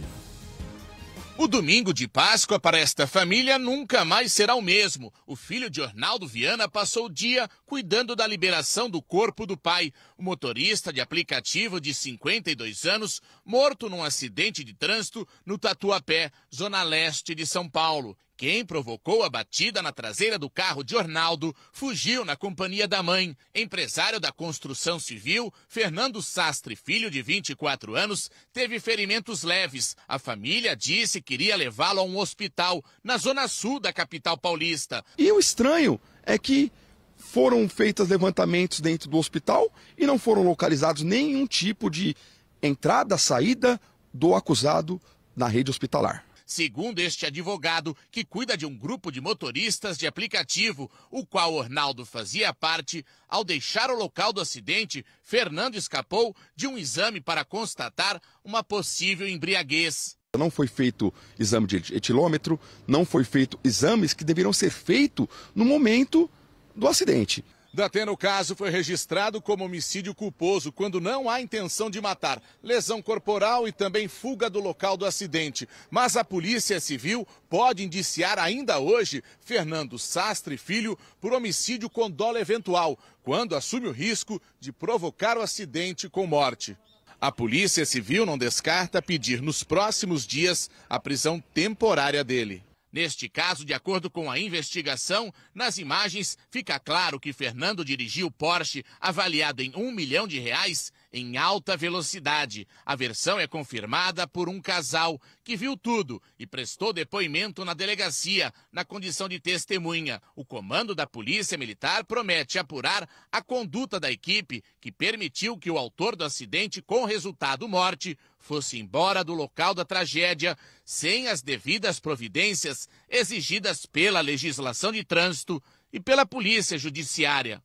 Speaker 4: O
Speaker 11: domingo de Páscoa para esta família nunca mais será o mesmo. O filho de Ornaldo Viana passou o dia cuidando da liberação do corpo do pai, o motorista de aplicativo de 52 anos, morto num acidente de trânsito no Tatuapé, zona leste de São Paulo. Quem provocou a batida na traseira do carro de Ornaldo fugiu na companhia da mãe, empresário da construção civil, Fernando Sastre, filho de 24 anos, teve ferimentos leves. A família disse que iria levá-lo a um hospital na zona sul da capital paulista.
Speaker 8: E o estranho é que foram feitos levantamentos dentro do hospital e não foram localizados nenhum tipo de entrada, saída do acusado na rede hospitalar.
Speaker 11: Segundo este advogado, que cuida de um grupo de motoristas de aplicativo, o qual Ornaldo fazia parte, ao deixar o local do acidente, Fernando escapou de um exame para constatar uma possível embriaguez.
Speaker 8: Não foi feito exame de etilômetro, não foi feito exames que deveriam ser feitos no momento do acidente.
Speaker 11: Datena, no caso foi registrado como homicídio culposo quando não há intenção de matar, lesão corporal e também fuga do local do acidente. Mas a Polícia Civil pode indiciar ainda hoje Fernando Sastre Filho por homicídio com dolo eventual, quando assume o risco de provocar o acidente com morte. A Polícia Civil não descarta pedir nos próximos dias a prisão temporária dele. Neste caso, de acordo com a investigação, nas imagens fica claro que Fernando dirigiu Porsche avaliado em um milhão de reais em alta velocidade. A versão é confirmada por um casal que viu tudo e prestou depoimento na delegacia, na condição de testemunha. O comando da Polícia Militar promete apurar a conduta da equipe que permitiu que o autor do acidente com resultado morte fosse embora do local da tragédia sem as devidas providências exigidas pela legislação de trânsito e pela polícia judiciária.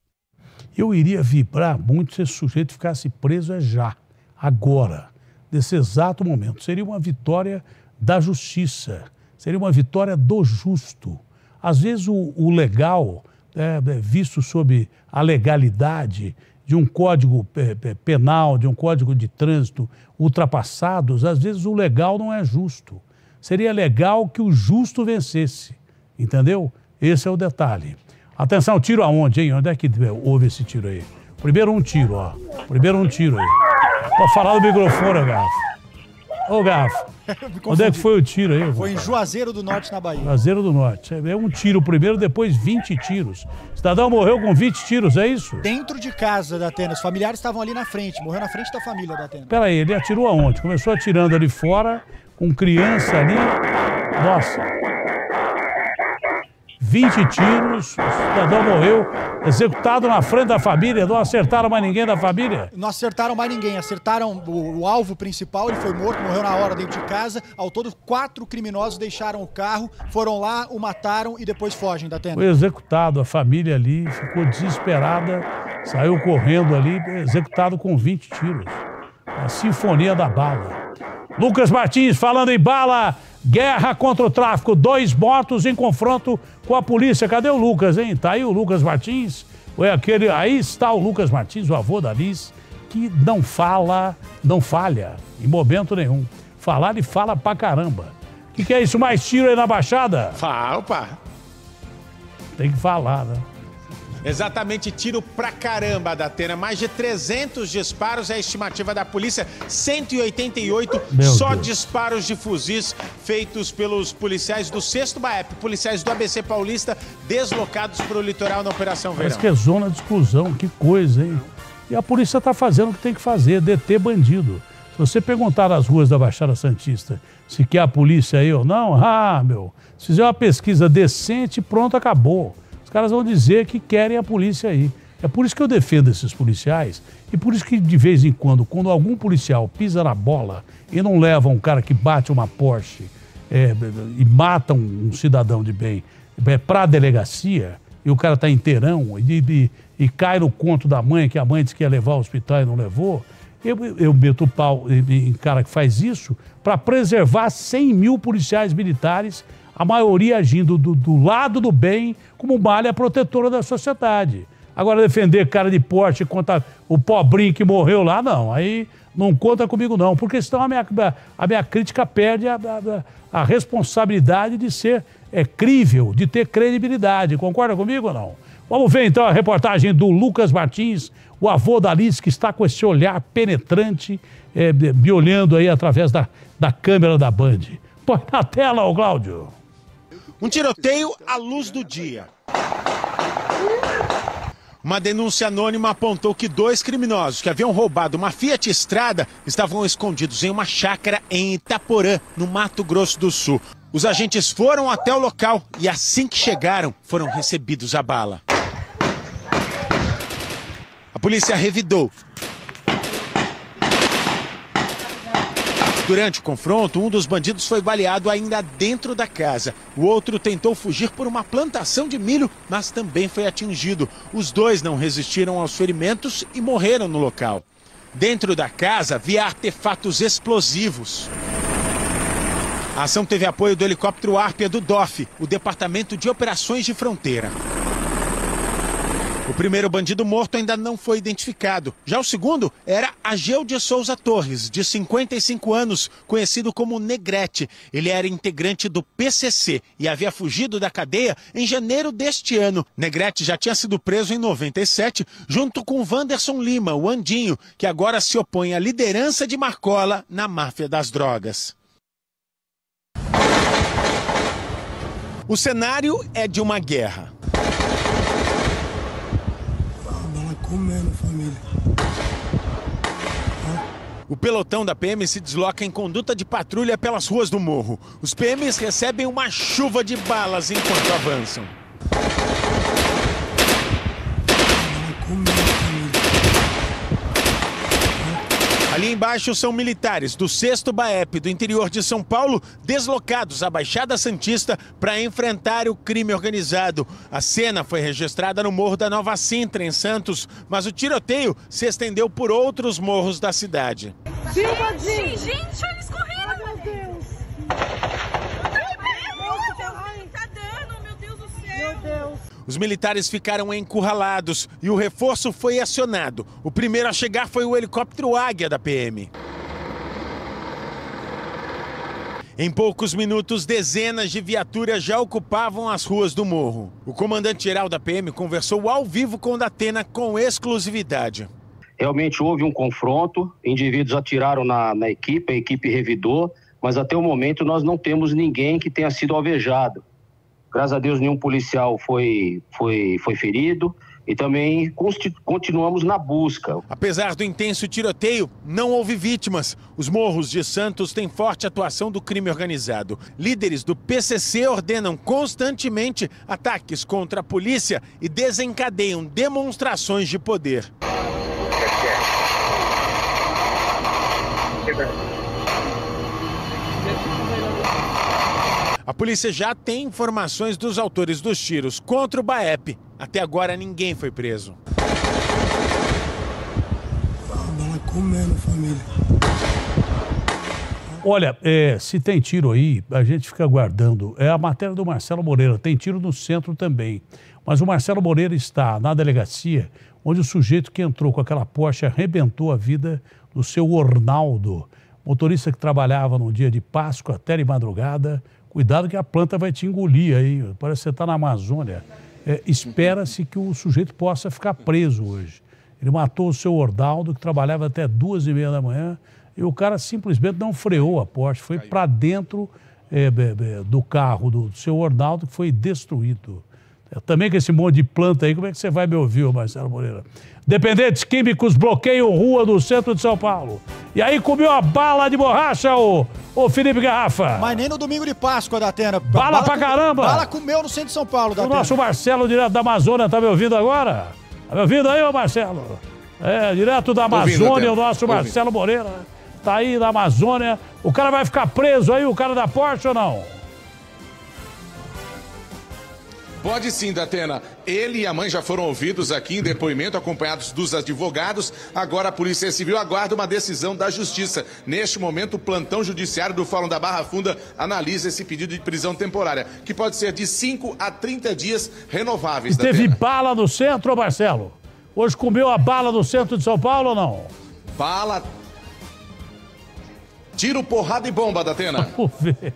Speaker 1: Eu iria vibrar muito se esse sujeito ficasse preso é já, agora, nesse exato momento. Seria uma vitória da justiça, seria uma vitória do justo. Às vezes o, o legal, é, visto sob a legalidade, de um código é, é, penal, de um código de trânsito ultrapassados, às vezes o legal não é justo. Seria legal que o justo vencesse, entendeu? Esse é o detalhe. Atenção, tiro aonde, hein? Onde é que é, houve esse tiro aí? Primeiro um tiro, ó. Primeiro um tiro aí. Vou falar no microfone, Garfo. Ô, Garfo, Onde é que foi o tiro aí? Foi em Juazeiro do Norte, na Bahia. Juazeiro do Norte. É, é um tiro primeiro, depois 20 tiros. O cidadão morreu com 20 tiros, é isso?
Speaker 14: Dentro de casa da Atena. Os familiares estavam ali na frente. Morreu na frente da família da Atena.
Speaker 1: Peraí, ele atirou aonde? Começou atirando ali fora, com criança ali. Nossa, 20 tiros, o cidadão morreu, executado na frente da família. Não acertaram mais ninguém da família?
Speaker 14: Não acertaram mais ninguém. Acertaram o, o alvo principal, ele foi morto, morreu na hora dentro de casa. Ao todo, quatro criminosos deixaram o carro, foram lá, o mataram e depois fogem da tenda. Foi
Speaker 1: executado, a família ali ficou desesperada, saiu correndo ali, executado com 20 tiros. A sinfonia da bala. Lucas Martins falando em bala. Guerra contra o tráfico. Dois mortos em confronto com a polícia. Cadê o Lucas, hein? Tá aí o Lucas Martins. Foi aquele. Aí está o Lucas Martins, o avô da Liz, que não fala, não falha em momento nenhum. Falar e fala pra caramba. O que, que é isso? Mais tiro aí na baixada?
Speaker 3: Fala, opa.
Speaker 1: Tem que falar, né?
Speaker 3: Exatamente, tiro pra caramba da Atena. Mais de 300 disparos é a estimativa da polícia. 188 Meu só Deus. disparos de fuzis feitos pelos policiais do 6 BAEP, policiais do ABC Paulista, deslocados para o litoral na Operação Verão. Mas que
Speaker 1: é zona de exclusão, que coisa, hein? E a polícia tá fazendo o que tem que fazer, deter bandido. Se você perguntar nas ruas da Baixada Santista se quer a polícia aí ou não, ah, meu, se fizer uma pesquisa decente, pronto, acabou caras vão dizer que querem a polícia aí. É por isso que eu defendo esses policiais e por isso que de vez em quando, quando algum policial pisa na bola e não leva um cara que bate uma Porsche é, e mata um, um, cidadão de bem é, para a delegacia e o cara está inteirão e, e, e, cai no conto da mãe que a mãe disse que ia levar ao hospital e não levou, eu, eu meto o pau em cara que faz isso para preservar 100 mil policiais militares a maioria agindo do, do lado do bem como malha protetora da sociedade. Agora, defender cara de porte contra o pobrinho que morreu lá, não. Aí não conta comigo, não. Porque senão a minha, a minha crítica perde a, a, a responsabilidade de ser é, crível, de ter credibilidade. Concorda comigo ou não? Vamos ver então a reportagem do Lucas Martins, o avô da Alice, que está com esse olhar penetrante, é, me olhando aí através da, da câmera da Band. Põe na tela, ô
Speaker 3: Cláudio. Um tiroteio à luz do dia. Uma denúncia anônima apontou que dois criminosos que haviam roubado uma Fiat Estrada estavam escondidos em uma chácara em Itaporã, no Mato Grosso do Sul. Os agentes foram até o local e assim que chegaram, foram recebidos a bala. A polícia revidou Durante o confronto, um dos bandidos foi baleado ainda dentro da casa. O outro tentou fugir por uma plantação de milho, mas também foi atingido. Os dois não resistiram aos ferimentos e morreram no local. Dentro da casa havia artefatos explosivos. A ação teve apoio do helicóptero Árpia do DOF, o Departamento de Operações de Fronteira. O primeiro bandido morto ainda não foi identificado. Já o segundo era Ageu de Souza Torres, de 55 anos, conhecido como Negrete. Ele era integrante do PCC e havia fugido da cadeia em janeiro deste ano. Negrete já tinha sido preso em 97, junto com Wanderson Lima, o Andinho, que agora se opõe à liderança de Marcola na máfia das drogas. O cenário é de uma guerra. comendo, família. O pelotão da PM se desloca em conduta de patrulha pelas ruas do morro. Os PMs recebem uma chuva de balas enquanto avançam. Ali embaixo são militares do 6 BAEP do interior de São Paulo, deslocados à Baixada Santista para enfrentar o crime organizado. A cena foi registrada no Morro da Nova Sintra, em Santos, mas o tiroteio se estendeu por outros morros da cidade. Gente,
Speaker 2: gente, olha
Speaker 3: Os militares ficaram encurralados e o reforço foi acionado. O primeiro a chegar foi o helicóptero Águia da PM. Em poucos minutos, dezenas de viaturas já ocupavam as ruas do morro. O comandante-geral da PM conversou ao vivo com o Datena com exclusividade. Realmente houve um confronto, indivíduos
Speaker 9: atiraram na, na equipe, a equipe revidou, mas até o momento nós não temos ninguém que tenha sido alvejado. Graças a Deus, nenhum policial foi, foi, foi ferido
Speaker 3: e também continuamos na busca. Apesar do intenso tiroteio, não houve vítimas. Os morros de Santos têm forte atuação do crime organizado. Líderes do PCC ordenam constantemente ataques contra a polícia e desencadeiam demonstrações de poder. A polícia já tem informações dos autores dos tiros contra o Baep. Até agora ninguém foi preso.
Speaker 8: É comendo, família.
Speaker 1: Olha, é, se tem tiro aí, a gente fica aguardando. É a matéria do Marcelo Moreira. Tem tiro no centro também. Mas o Marcelo Moreira está na delegacia, onde o sujeito que entrou com aquela Porsche arrebentou a vida do seu Ornaldo, motorista que trabalhava no dia de Páscoa até de madrugada, Cuidado que a planta vai te engolir aí. Parece que você está na Amazônia. É, Espera-se que o sujeito possa ficar preso hoje. Ele matou o seu Ordaldo, que trabalhava até duas e meia da manhã, e o cara simplesmente não freou a Porsche, foi para dentro é, do carro do, do seu Ordaldo, que foi destruído. Também com esse monte de planta aí, como é que você vai me ouvir, Marcelo Moreira? Dependentes químicos bloqueiam rua no centro de São Paulo. E aí comeu a bala de borracha, o, o Felipe Garrafa.
Speaker 14: Mas nem no domingo de Páscoa, da
Speaker 1: Atena. Bala, bala pra caramba! Bala
Speaker 14: comeu no centro de São Paulo, da O nosso
Speaker 1: Marcelo, direto da Amazônia, tá me ouvindo agora? Tá me ouvindo aí, ô Marcelo? É, direto da Amazônia, ouvindo, o nosso Marcelo Moreira. Né? Tá aí na Amazônia. O cara vai ficar preso aí, o cara da Porsche ou não?
Speaker 11: Pode sim, Datena. Ele e a mãe já foram ouvidos aqui em depoimento, acompanhados dos advogados. Agora a Polícia Civil aguarda uma decisão da Justiça. Neste momento, o plantão judiciário do Fórum da Barra Funda analisa esse pedido de prisão temporária, que pode ser de 5 a 30 dias renováveis. E teve Datena.
Speaker 1: bala no centro, Marcelo? Hoje comeu a bala no centro de São Paulo ou não? Bala.
Speaker 11: Tiro, porrada e bomba, Datena.
Speaker 1: Vamos ver.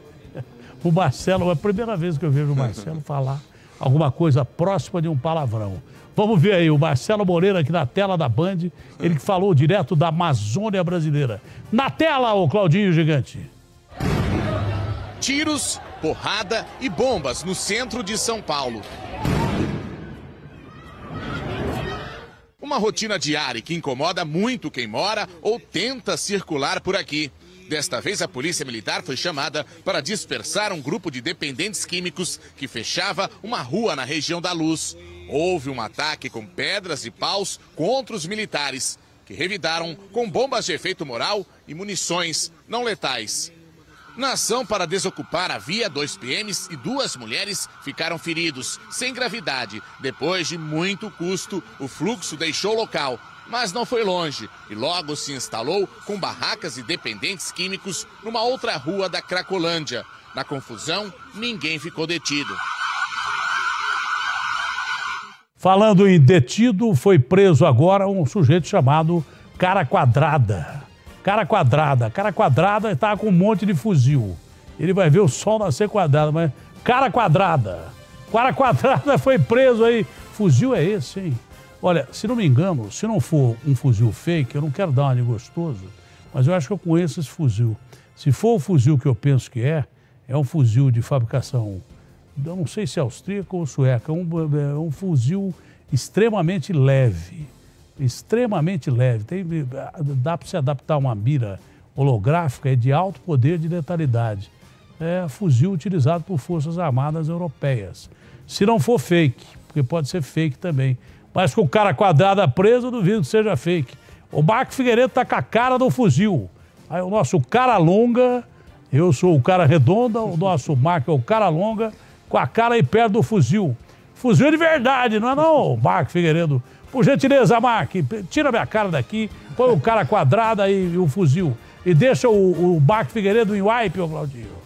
Speaker 1: O Marcelo, é a primeira vez que eu vejo o Marcelo falar alguma coisa próxima de um palavrão. Vamos ver aí o Marcelo Moreira aqui na tela da Band, ele que falou direto da Amazônia brasileira. Na tela, o Claudinho Gigante. Tiros,
Speaker 11: porrada e bombas no centro de São Paulo. Uma rotina diária que incomoda muito quem mora ou tenta circular por aqui. Desta vez, a polícia militar foi chamada para dispersar um grupo de dependentes químicos que fechava uma rua na região da Luz. Houve um ataque com pedras e paus contra os militares, que revidaram com bombas de efeito moral e munições não letais. Na ação para desocupar a via, dois PMs e duas mulheres ficaram feridos, sem gravidade. Depois de muito custo, o fluxo deixou o local mas não foi longe e logo se instalou com barracas e dependentes químicos numa outra rua da Cracolândia. Na confusão, ninguém ficou detido.
Speaker 1: Falando em detido, foi preso agora um sujeito chamado Cara Quadrada. Cara Quadrada. Cara Quadrada estava tá com um monte de fuzil. Ele vai ver o sol nascer quadrado, mas Cara Quadrada. Cara Quadrada foi preso aí. Fuzil é esse, hein? Olha, se não me engano, se não for um fuzil fake, eu não quero dar uma gostoso, mas eu acho que eu conheço esse fuzil. Se for o fuzil que eu penso que é, é um fuzil de fabricação, não sei se é austríaca ou sueca, um, é um fuzil extremamente leve, extremamente leve. Tem, dá para se adaptar uma mira holográfica, é de alto poder de letalidade. É fuzil utilizado por forças armadas europeias. Se não for fake, porque pode ser fake também. Mas com o cara quadrada é preso, duvido que seja fake. O Marco Figueiredo tá com a cara do fuzil. Aí o nosso cara longa, eu sou o cara redonda, o nosso Marco é o cara longa, com a cara aí perto do fuzil. Fuzil é de verdade, não é não, Marco Figueiredo? Por gentileza, Marco, tira minha cara daqui, põe o cara quadrada e, e o fuzil. E deixa o, o Marco Figueiredo em wipe, ô Claudinho.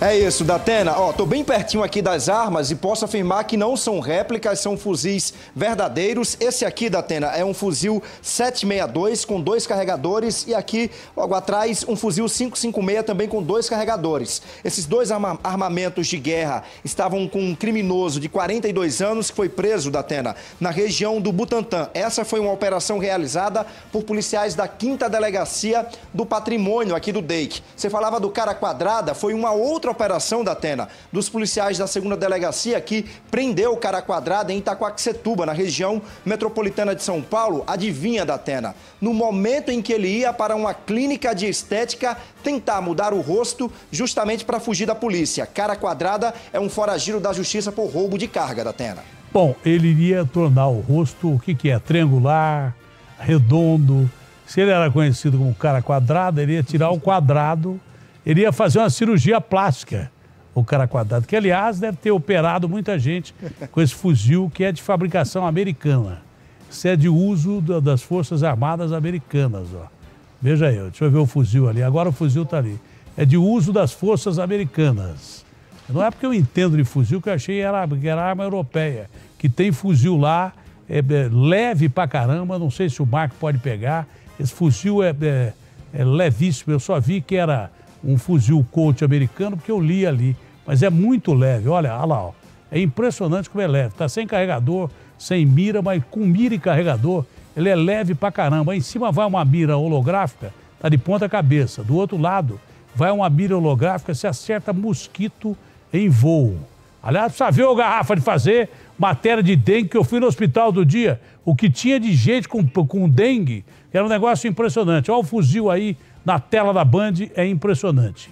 Speaker 12: É isso, Datena. Ó, tô bem pertinho aqui das armas e posso afirmar que não são réplicas, são fuzis verdadeiros. Esse aqui, Datena, é um fuzil 762 com dois carregadores e aqui, logo atrás, um fuzil 556 também com dois carregadores. Esses dois arma armamentos de guerra estavam com um criminoso de 42 anos que foi preso, Datena, na região do Butantã. Essa foi uma operação realizada por policiais da 5 Delegacia do Patrimônio aqui do DEIC. Você falava do cara quadrada, foi uma outra outra operação da Atena, dos policiais da segunda delegacia que prendeu o cara quadrado em Itacoaxetuba, na região metropolitana de São Paulo, adivinha da Atena. No momento em que ele ia para uma clínica de estética tentar mudar o rosto justamente para fugir da polícia. Cara quadrada é um foragido da justiça por roubo de carga da Atena.
Speaker 1: Bom, ele iria tornar o rosto, o que, que é? Triangular, redondo. Se ele era conhecido como cara quadrado, ele ia tirar o quadrado ele ia fazer uma cirurgia plástica, o cara quadrado, que aliás deve ter operado muita gente com esse fuzil que é de fabricação americana. Isso é de uso das Forças Armadas Americanas, ó. Veja aí, deixa eu ver o fuzil ali. Agora o fuzil está ali. É de uso das Forças Americanas. Não é porque eu entendo de fuzil que eu achei que era, que era arma europeia, que tem fuzil lá, é, é, leve pra caramba, não sei se o Marco pode pegar. Esse fuzil é, é, é levíssimo, eu só vi que era um fuzil Colt americano, porque eu li ali. Mas é muito leve, olha, olha lá, ó. é impressionante como é leve. Está sem carregador, sem mira, mas com mira e carregador, ele é leve pra caramba. Aí em cima vai uma mira holográfica, tá de ponta cabeça. Do outro lado vai uma mira holográfica, se acerta mosquito em voo. Aliás, precisa ver o garrafa de fazer matéria de dengue, que eu fui no hospital do dia. O que tinha de gente com, com dengue era um negócio impressionante. Olha o fuzil aí na tela da Band é impressionante.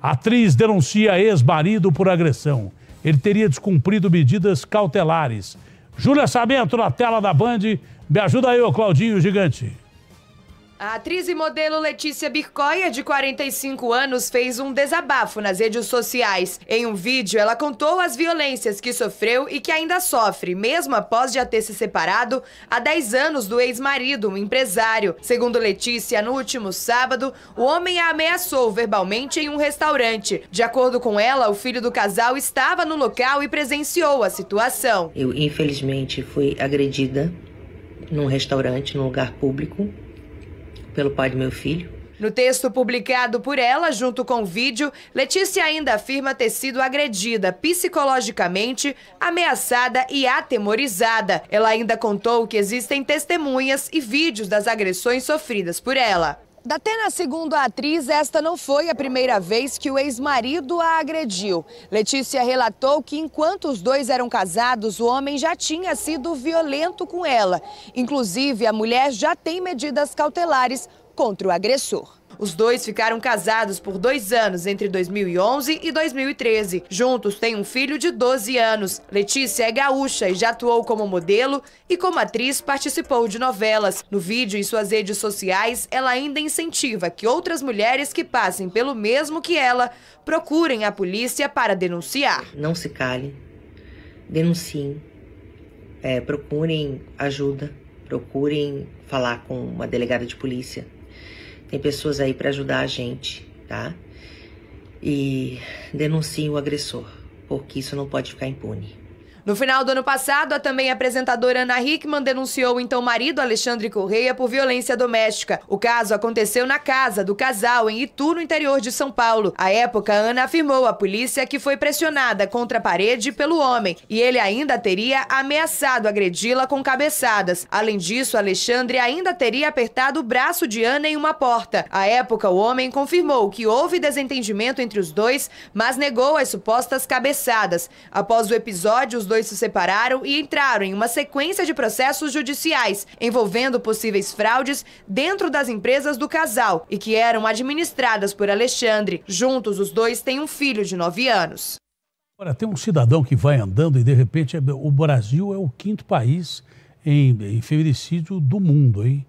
Speaker 1: A atriz denuncia ex-marido por agressão. Ele teria descumprido medidas cautelares. Júlia Sabento na tela da Band. Me ajuda aí, ô Claudinho Gigante.
Speaker 7: A atriz e modelo Letícia Bircoia, de 45 anos, fez um desabafo nas redes sociais. Em um vídeo, ela contou as violências que sofreu e que ainda sofre, mesmo após já ter se separado há 10 anos do ex-marido, um empresário. Segundo Letícia, no último sábado, o homem a ameaçou verbalmente em um restaurante. De acordo com ela, o filho do casal estava no local e presenciou a situação. Eu, infelizmente, fui agredida num restaurante, num lugar público pelo pai do meu filho. No texto publicado por ela, junto com o vídeo, Letícia ainda afirma ter sido agredida psicologicamente, ameaçada e atemorizada. Ela ainda contou que existem testemunhas e vídeos das agressões sofridas por ela. Da Datena, segundo a atriz, esta não foi a primeira vez que o ex-marido a agrediu. Letícia relatou que enquanto os dois eram casados, o homem já tinha sido violento com ela. Inclusive, a mulher já tem medidas cautelares contra o agressor. Os dois ficaram casados por dois anos, entre 2011 e 2013. Juntos têm um filho de 12 anos. Letícia é gaúcha e já atuou como modelo e como atriz participou de novelas. No vídeo em suas redes sociais, ela ainda incentiva que outras mulheres que passem pelo mesmo que ela procurem a polícia para denunciar. Não se calem, denunciem, é, procurem ajuda, procurem falar com uma delegada de polícia, tem pessoas aí para ajudar a gente, tá? E denunciem o agressor, porque isso não pode ficar impune. No final do ano passado, a também apresentadora Ana Hickman denunciou então o marido Alexandre Correia por violência doméstica. O caso aconteceu na casa do casal em Itu, no interior de São Paulo. À época, Ana afirmou à polícia que foi pressionada contra a parede pelo homem e ele ainda teria ameaçado agredi-la com cabeçadas. Além disso, Alexandre ainda teria apertado o braço de Ana em uma porta. À época, o homem confirmou que houve desentendimento entre os dois, mas negou as supostas cabeçadas. Após o episódio, os dois dois se separaram e entraram em uma sequência de processos judiciais envolvendo possíveis fraudes dentro das empresas do casal e que eram administradas por Alexandre. Juntos, os dois têm um filho de 9 anos.
Speaker 1: Olha, tem um cidadão que vai andando e de repente é, o Brasil é o quinto país em, em feminicídio do mundo, hein?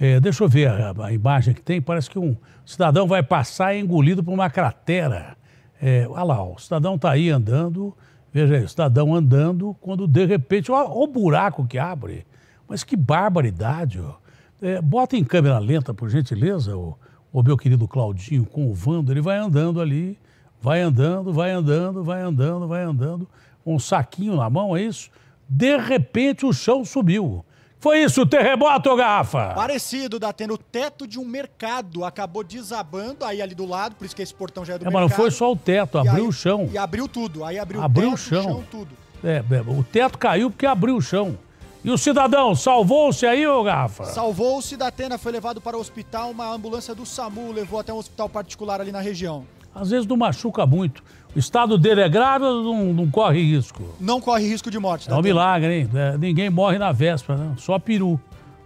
Speaker 1: É, deixa eu ver a, a, imagem que tem. Parece que um cidadão vai passar e é engolido por uma cratera. É, olha lá, o cidadão está aí andando Veja aí, o cidadão andando, quando de repente, olha o buraco que abre. Mas que barbaridade! Ó. É, bota em câmera lenta, por gentileza, o, o meu querido Claudinho com o Vando, ele vai andando ali, vai andando, vai andando, vai andando, vai andando, um saquinho na mão, é isso? De repente o chão subiu. Foi isso, terremoto, garrafa?
Speaker 14: Parecido, da tendo o teto de um mercado, acabou desabando aí ali do lado, por isso que esse portão já é do é, mercado. Mas não foi
Speaker 1: só o teto, abriu aí, o chão. E
Speaker 14: abriu tudo, aí abriu, abriu o, teto, o chão. chão tudo.
Speaker 1: É, é, o teto caiu porque abriu o chão. E o cidadão, salvou-se aí, ô Garrafa?
Speaker 14: Salvou-se, Datena foi levado para o hospital, uma ambulância do SAMU levou até um hospital particular ali na região. Às vezes não machuca muito.
Speaker 1: O estado dele é grave ou não, não corre risco?
Speaker 14: Não corre risco de morte. Tá é um tá
Speaker 1: milagre, hein? É, ninguém morre na véspera, né? Só peru.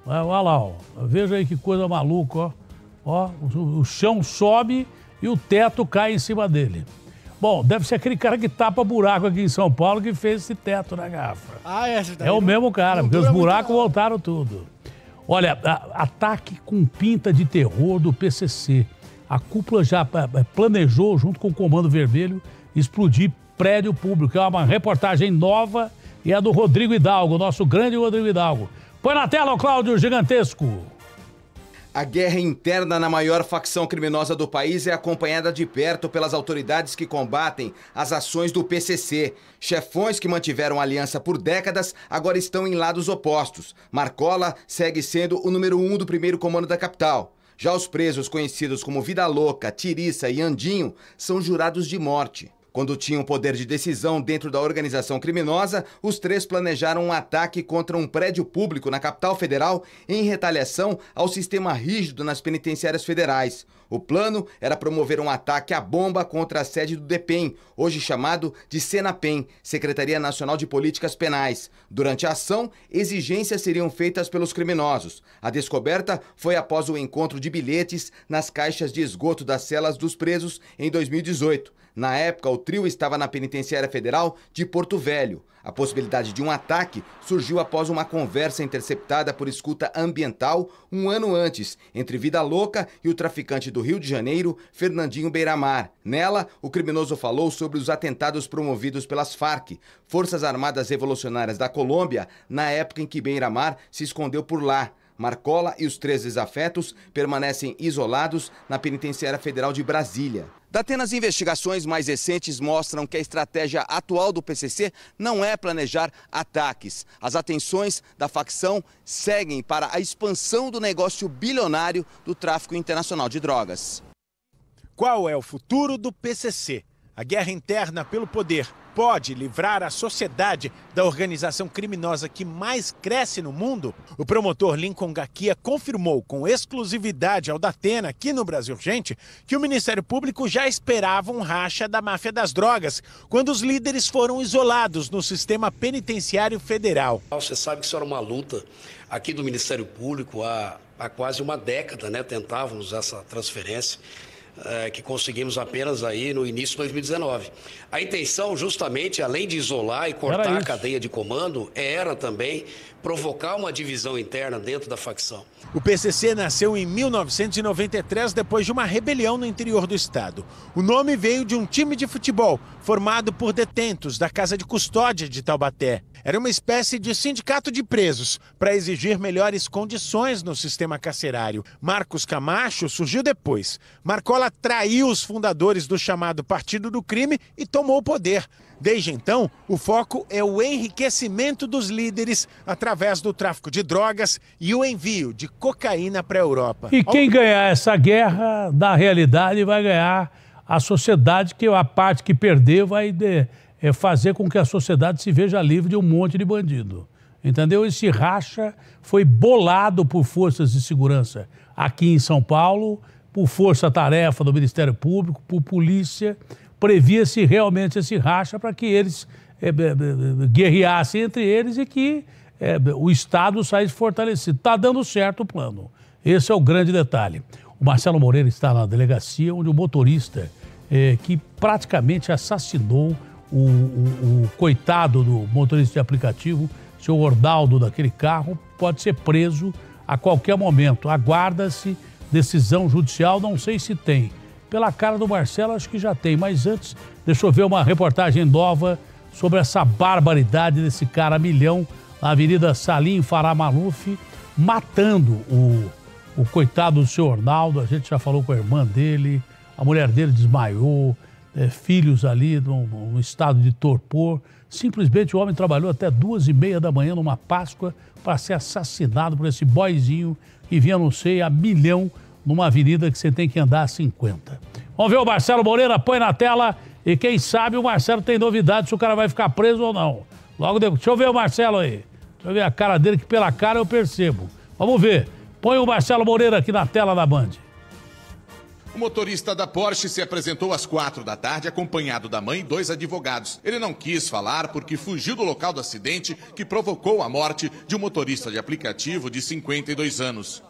Speaker 1: Olha lá, ó. Veja aí que coisa maluca, ó. ó o, o chão sobe e o teto cai em cima dele. Bom, deve ser aquele cara que tapa buraco aqui em São Paulo que fez esse teto na garrafa. Ah, é? É o mesmo cara, porque os buracos voltaram tudo. Olha, a, ataque com pinta de terror do PCC. A cúpula já é, é, planejou, junto com o Comando Vermelho, explodir prédio público. É uma reportagem nova e é do Rodrigo Hidalgo, nosso grande Rodrigo Hidalgo. Põe na tela, o Cláudio, gigantesco.
Speaker 8: A guerra interna na maior facção criminosa do país é acompanhada de perto pelas autoridades que combatem as ações do PCC. Chefões que mantiveram aliança por décadas agora estão em lados opostos. Marcola segue sendo o número um do primeiro comando da capital. Já os presos conhecidos como Vida Louca, Tiriça e Andinho são jurados de morte. Quando tinham poder de decisão dentro da organização criminosa, os três planejaram um ataque contra um prédio público na capital federal em retaliação ao sistema rígido nas penitenciárias federais. O plano era promover um ataque à bomba contra a sede do DEPEN, hoje chamado de SENAPEN, Secretaria Nacional de Políticas Penais. Durante a ação, exigências seriam feitas pelos criminosos. A descoberta foi após o encontro de bilhetes nas caixas de esgoto das celas dos presos em 2018. Na época, o trio estava na Penitenciária Federal de Porto Velho. A possibilidade de um ataque surgiu após uma conversa interceptada por escuta ambiental um ano antes, entre Vida Louca e o traficante do Rio de Janeiro, Fernandinho Beiramar. Nela, o criminoso falou sobre os atentados promovidos pelas Farc, Forças Armadas Revolucionárias da Colômbia, na época em que Beiramar se escondeu por lá. Marcola e os três desafetos permanecem isolados na Penitenciária Federal de Brasília. Datenas investigações mais recentes mostram que a estratégia atual do PCC não é planejar ataques. As atenções da facção seguem para a expansão do negócio bilionário do tráfico internacional de drogas. Qual
Speaker 3: é o futuro do PCC? A guerra interna pelo poder pode livrar a sociedade da organização criminosa que mais cresce no mundo, o promotor Lincoln Gaquia confirmou com exclusividade ao Datena, aqui no Brasil Gente, que o Ministério Público já esperava um racha da máfia das drogas quando os líderes foram isolados no sistema penitenciário federal. Você sabe que isso era uma luta aqui do Ministério
Speaker 12: Público
Speaker 8: há, há quase uma década, né? Tentávamos essa transferência. Eh, que conseguimos apenas aí no início de 2019. A intenção, justamente, além de isolar e
Speaker 9: cortar a cadeia de comando, era também provocar uma divisão interna dentro da facção.
Speaker 3: O PCC nasceu em 1993 depois de uma rebelião no interior do estado. O nome veio de um time de futebol formado por detentos da Casa de Custódia de Taubaté. Era uma espécie de sindicato de presos para exigir melhores condições no sistema carcerário. Marcos Camacho surgiu depois. Marcola traiu os fundadores do chamado Partido do Crime e tomou o poder. Desde então, o foco é o enriquecimento dos líderes através do tráfico de drogas e o envio de cocaína para a Europa. E quem
Speaker 1: ganhar essa guerra, da realidade, vai ganhar a sociedade, que a parte que perder vai. De é fazer com que a sociedade se veja livre de um monte de bandido. Entendeu? Esse racha foi bolado por forças de segurança aqui em São Paulo, por força-tarefa do Ministério Público, por polícia. Previa-se realmente esse racha para que eles é, é, é, guerreassem entre eles e que eh, o Estado saísse fortalecido. Está dando certo o plano. Esse é o grande detalhe. O Marcelo Moreira está na delegacia, onde o motorista eh, que praticamente assassinou o, o, o coitado do motorista de aplicativo, seu Ordaldo daquele carro, pode ser preso a qualquer momento. Aguarda-se decisão judicial, não sei se tem. Pela cara do Marcelo, acho que já tem, mas antes, deixa eu ver uma reportagem nova sobre essa barbaridade desse cara milhão na Avenida Salim Fará Maluf, matando o, o coitado do seu Ornaldo. A gente já falou com a irmã dele, a mulher dele desmaiou, é, filhos ali num, num, estado de torpor. Simplesmente o homem trabalhou até duas e meia da manhã numa Páscoa para ser assassinado por esse boizinho que vinha, não sei, a milhão numa avenida que você tem que andar a 50. Vamos ver o Marcelo Moreira, põe na tela e quem sabe o Marcelo tem novidade se o cara vai ficar preso ou não. Logo depois, deixa eu ver o Marcelo aí. Deixa eu ver a cara dele que pela cara eu percebo. Vamos ver. Põe o Marcelo Moreira aqui na tela da Band.
Speaker 11: O motorista da Porsche se apresentou às quatro da tarde, acompanhado da mãe e dois advogados. Ele não quis falar porque fugiu do local do acidente que provocou a morte de um motorista de aplicativo de 52 anos.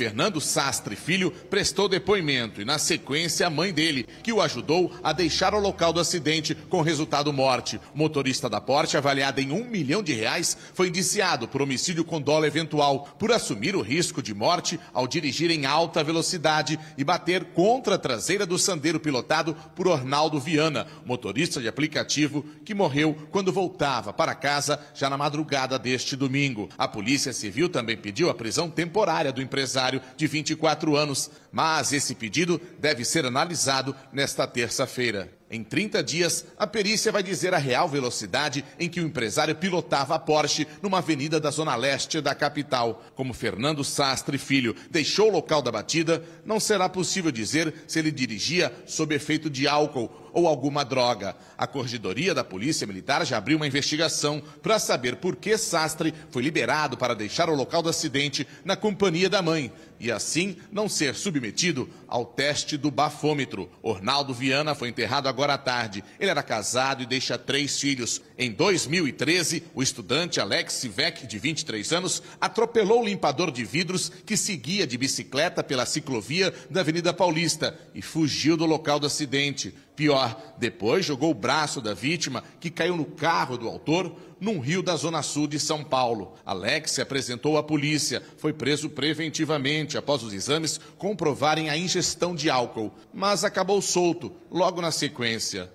Speaker 11: Fernando Sastre Filho prestou depoimento e, na sequência, a mãe dele, que o ajudou a deixar o local do acidente com resultado morte. O motorista da Porsche, avaliado em um milhão de reais, foi indiciado por homicídio com dolo eventual por assumir o risco de morte ao dirigir em alta velocidade e bater contra a traseira do sandeiro pilotado por Ornaldo Viana, motorista de aplicativo que morreu quando voltava para casa já na madrugada deste domingo. A Polícia Civil também pediu a prisão temporária do empresário de 24 anos, mas esse pedido deve ser analisado nesta terça-feira. Em 30 dias, a perícia vai dizer a real velocidade em que o empresário pilotava a Porsche numa avenida da zona leste da capital. Como Fernando Sastre Filho deixou o local da batida, não será possível dizer se ele dirigia sob efeito de álcool ou alguma droga. A corregedoria da Polícia Militar já abriu uma investigação para saber por que Sastre foi liberado para deixar o local do acidente na companhia da mãe e assim não ser submetido ao teste do bafômetro. Ornaldo Viana foi enterrado agora à tarde. Ele era casado e deixa três filhos. Em 2013, o estudante Alex Sivek, de 23 anos, atropelou o limpador de vidros que seguia de bicicleta pela ciclovia da Avenida Paulista e fugiu do local do acidente. Pior, depois jogou o braço da vítima, que caiu no carro do autor, num rio da zona sul de São Paulo. Alex se apresentou à polícia, foi preso preventivamente após os exames comprovarem a ingestão de álcool, mas acabou solto logo na sequência.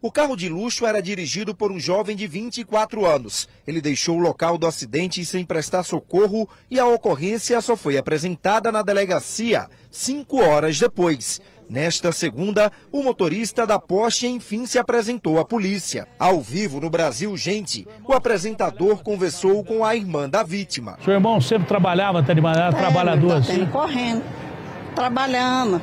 Speaker 12: O carro de luxo era dirigido por um jovem de 24 anos. Ele deixou o local do acidente sem prestar socorro e a ocorrência só foi apresentada na delegacia cinco horas depois. Nesta segunda, o motorista da Porsche enfim se apresentou à polícia. Ao vivo no Brasil, gente, o apresentador conversou com a irmã da vítima. Seu
Speaker 1: irmão sempre trabalhava até tá de maneira é, tá assim?
Speaker 5: Correndo, trabalhando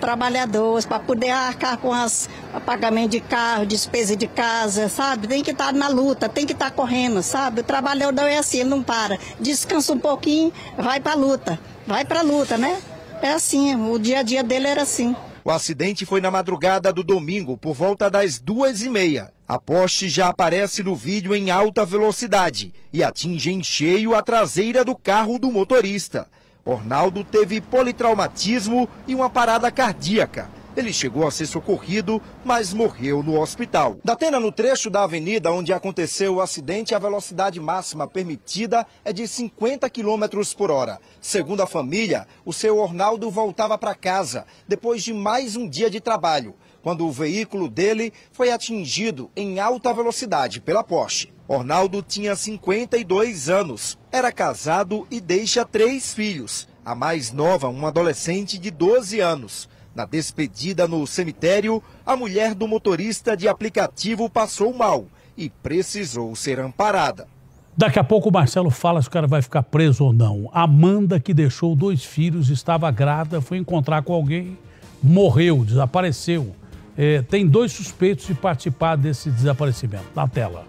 Speaker 5: trabalhadores, para poder arcar com as pagamento de carro, despesa de casa, sabe? Tem que estar tá na luta, tem que estar tá correndo, sabe? O trabalhador é assim, ele não para. Descansa um pouquinho, vai para a luta. Vai para a luta, né? É assim, o dia a dia dele era assim.
Speaker 12: O acidente foi na madrugada do domingo, por volta das duas e meia. A poste já aparece no vídeo em alta velocidade e atinge em cheio a traseira do carro do motorista. Ornaldo teve politraumatismo e uma parada cardíaca. Ele chegou a ser socorrido, mas morreu no hospital. Da tenda no trecho da avenida onde aconteceu o acidente, a velocidade máxima permitida é de 50 km por hora. Segundo a família, o seu Ornaldo voltava para casa depois de mais um dia de trabalho, quando o veículo dele foi atingido em alta velocidade pela Porsche. Ornaldo tinha 52 anos, era casado e deixa três filhos. A mais nova, uma adolescente de 12 anos. Na despedida no cemitério, a mulher do motorista de aplicativo passou mal e precisou ser amparada.
Speaker 1: Daqui a pouco o Marcelo fala se o cara vai ficar preso ou não. Amanda, que deixou dois filhos, estava grávida, foi encontrar com alguém, morreu, desapareceu. É, tem dois suspeitos de participar desse desaparecimento. Na tela.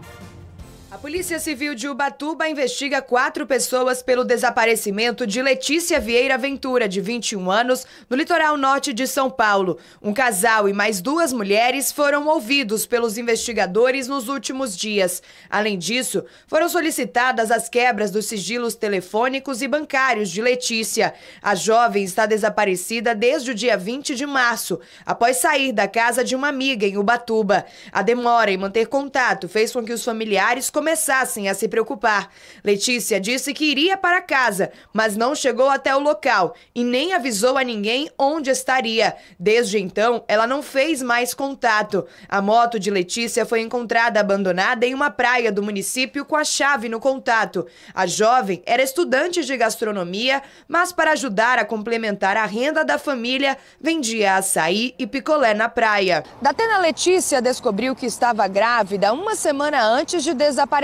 Speaker 7: Polícia Civil de Ubatuba investiga quatro pessoas pelo desaparecimento de Letícia Vieira Ventura, de 21 anos, no litoral norte de São Paulo. Um casal e mais duas mulheres foram ouvidos pelos investigadores nos últimos dias. Além disso, foram solicitadas as quebras dos sigilos telefônicos e bancários de Letícia. A jovem está desaparecida desde o dia 20 de março, após sair da casa de uma amiga em Ubatuba. A demora em manter contato fez com que os familiares começassem começassem a se preocupar. Letícia disse que iria para casa, mas não chegou até o local e nem avisou a ninguém onde estaria. Desde então, ela não fez mais contato. A moto de Letícia foi encontrada abandonada em uma praia do município com a chave no contato. A jovem era estudante de gastronomia, mas para ajudar a complementar a renda da família, vendia açaí e picolé na praia. Datena Letícia descobriu que estava grávida uma semana antes de desaparecer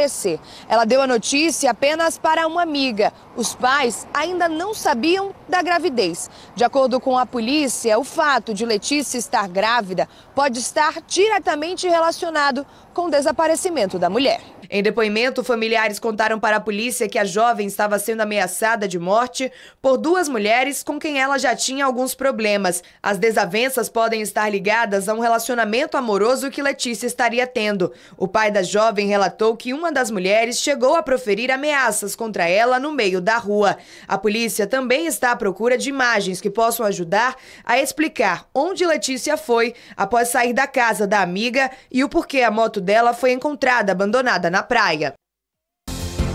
Speaker 7: ela deu a notícia apenas para uma amiga. Os pais ainda não sabiam da gravidez. De acordo com a polícia, o fato de Letícia estar grávida pode estar diretamente relacionado com o desaparecimento da mulher. Em depoimento, familiares contaram para a polícia que a jovem estava sendo ameaçada de morte por duas mulheres com quem ela já tinha alguns problemas. As desavenças podem estar ligadas a um relacionamento amoroso que Letícia estaria tendo. O pai da jovem relatou que uma das mulheres chegou a proferir ameaças contra ela no meio da rua. A polícia também está à procura de imagens que possam ajudar a explicar onde Letícia foi após sair da casa da amiga e o porquê a moto dela foi encontrada abandonada na na praia.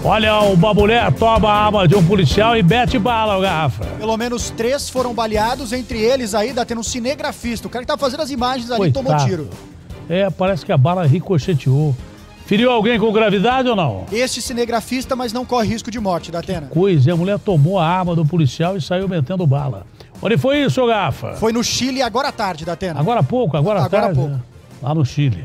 Speaker 1: Olha, uma mulher toma a arma de um policial e mete bala, garrafa.
Speaker 14: Pelo menos três foram baleados, entre eles aí ainda tá tendo um cinegrafista. O cara que tá fazendo as imagens ali Coitado. tomou tiro.
Speaker 1: É, parece que a bala ricocheteou. Feriu alguém com gravidade ou não?
Speaker 14: Este cinegrafista, mas não corre risco de morte, Datena.
Speaker 1: Pois coisa, a mulher tomou a arma do policial e saiu metendo bala. Onde foi isso, Garrafa? Foi no Chile
Speaker 14: agora à tarde, Datena.
Speaker 1: Agora há pouco, agora, agora à tarde. Agora há pouco. Né? Lá no Chile.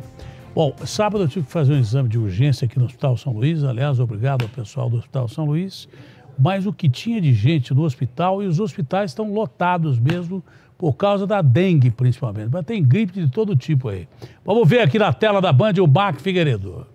Speaker 1: Bom, sábado eu tive que fazer um exame de urgência aqui no Hospital São Luís. Aliás, obrigado ao pessoal do Hospital São Luís. Mas o que tinha de gente no hospital e os hospitais estão lotados mesmo por causa da dengue, principalmente. Mas tem gripe de todo tipo aí. Vamos ver aqui na tela da Band o Bac Figueiredo.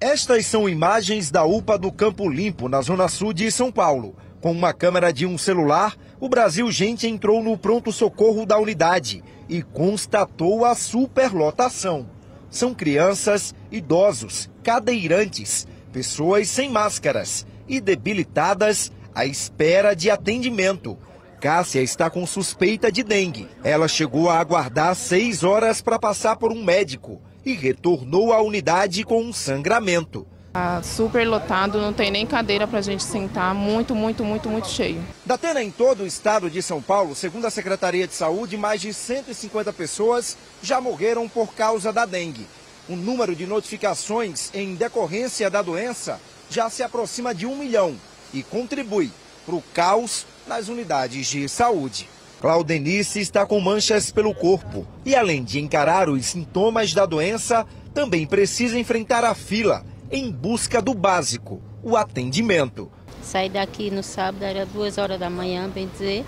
Speaker 12: Estas são imagens da UPA do Campo Limpo, na Zona Sul de São Paulo. Com uma câmera de um celular, o Brasil Gente entrou no pronto-socorro da unidade e constatou a superlotação são crianças, idosos, cadeirantes, pessoas sem máscaras e debilitadas à espera de atendimento. Cássia está com suspeita de dengue. Ela chegou a aguardar seis horas para passar por um médico e retornou à unidade com um sangramento.
Speaker 5: Tá super lotado, não tem nem cadeira para a gente sentar, muito, muito, muito, muito cheio.
Speaker 12: Datena em todo o estado de São Paulo, segundo a Secretaria de Saúde, mais de 150 pessoas já morreram por causa da dengue. O número de notificações em decorrência da doença já se aproxima de um milhão e contribui para o caos nas unidades de saúde. Claudenice está com manchas pelo corpo e, além de encarar os sintomas da doença, também precisa enfrentar a fila em busca do básico, o atendimento.
Speaker 5: Saí daqui no sábado, era duas horas da manhã, bem dizer.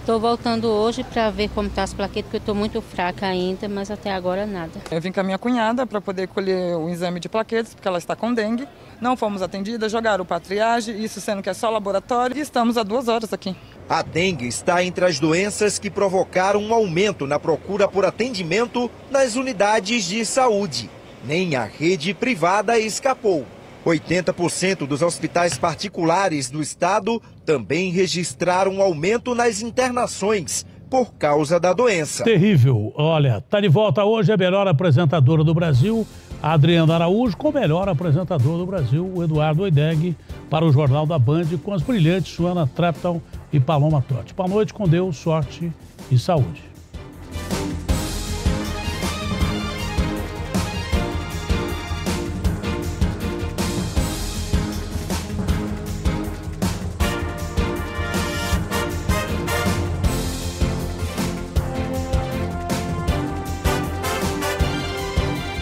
Speaker 5: Estou voltando hoje para ver como está as plaquetas, porque eu estou muito fraca ainda, mas até agora nada.
Speaker 7: Eu vim com a minha cunhada para poder colher o exame de plaquetas, porque ela está com dengue. Não fomos atendidas, jogaram para triagem, isso sendo que é só laboratório, e estamos há duas horas aqui.
Speaker 12: A dengue está entre as doenças que provocaram um aumento na procura por atendimento nas unidades de saúde nem a rede privada escapou. 80% dos hospitais particulares do estado também registraram aumento nas internações por causa da doença. Terrível.
Speaker 1: Olha, tá de volta hoje a melhor apresentadora do Brasil, Adriana Araújo, com o melhor apresentador do Brasil, o Eduardo Oideg, para o Jornal da Band, com as brilhantes Suana Trapton e Paloma Totti. Boa noite, com Deus, sorte e saúde.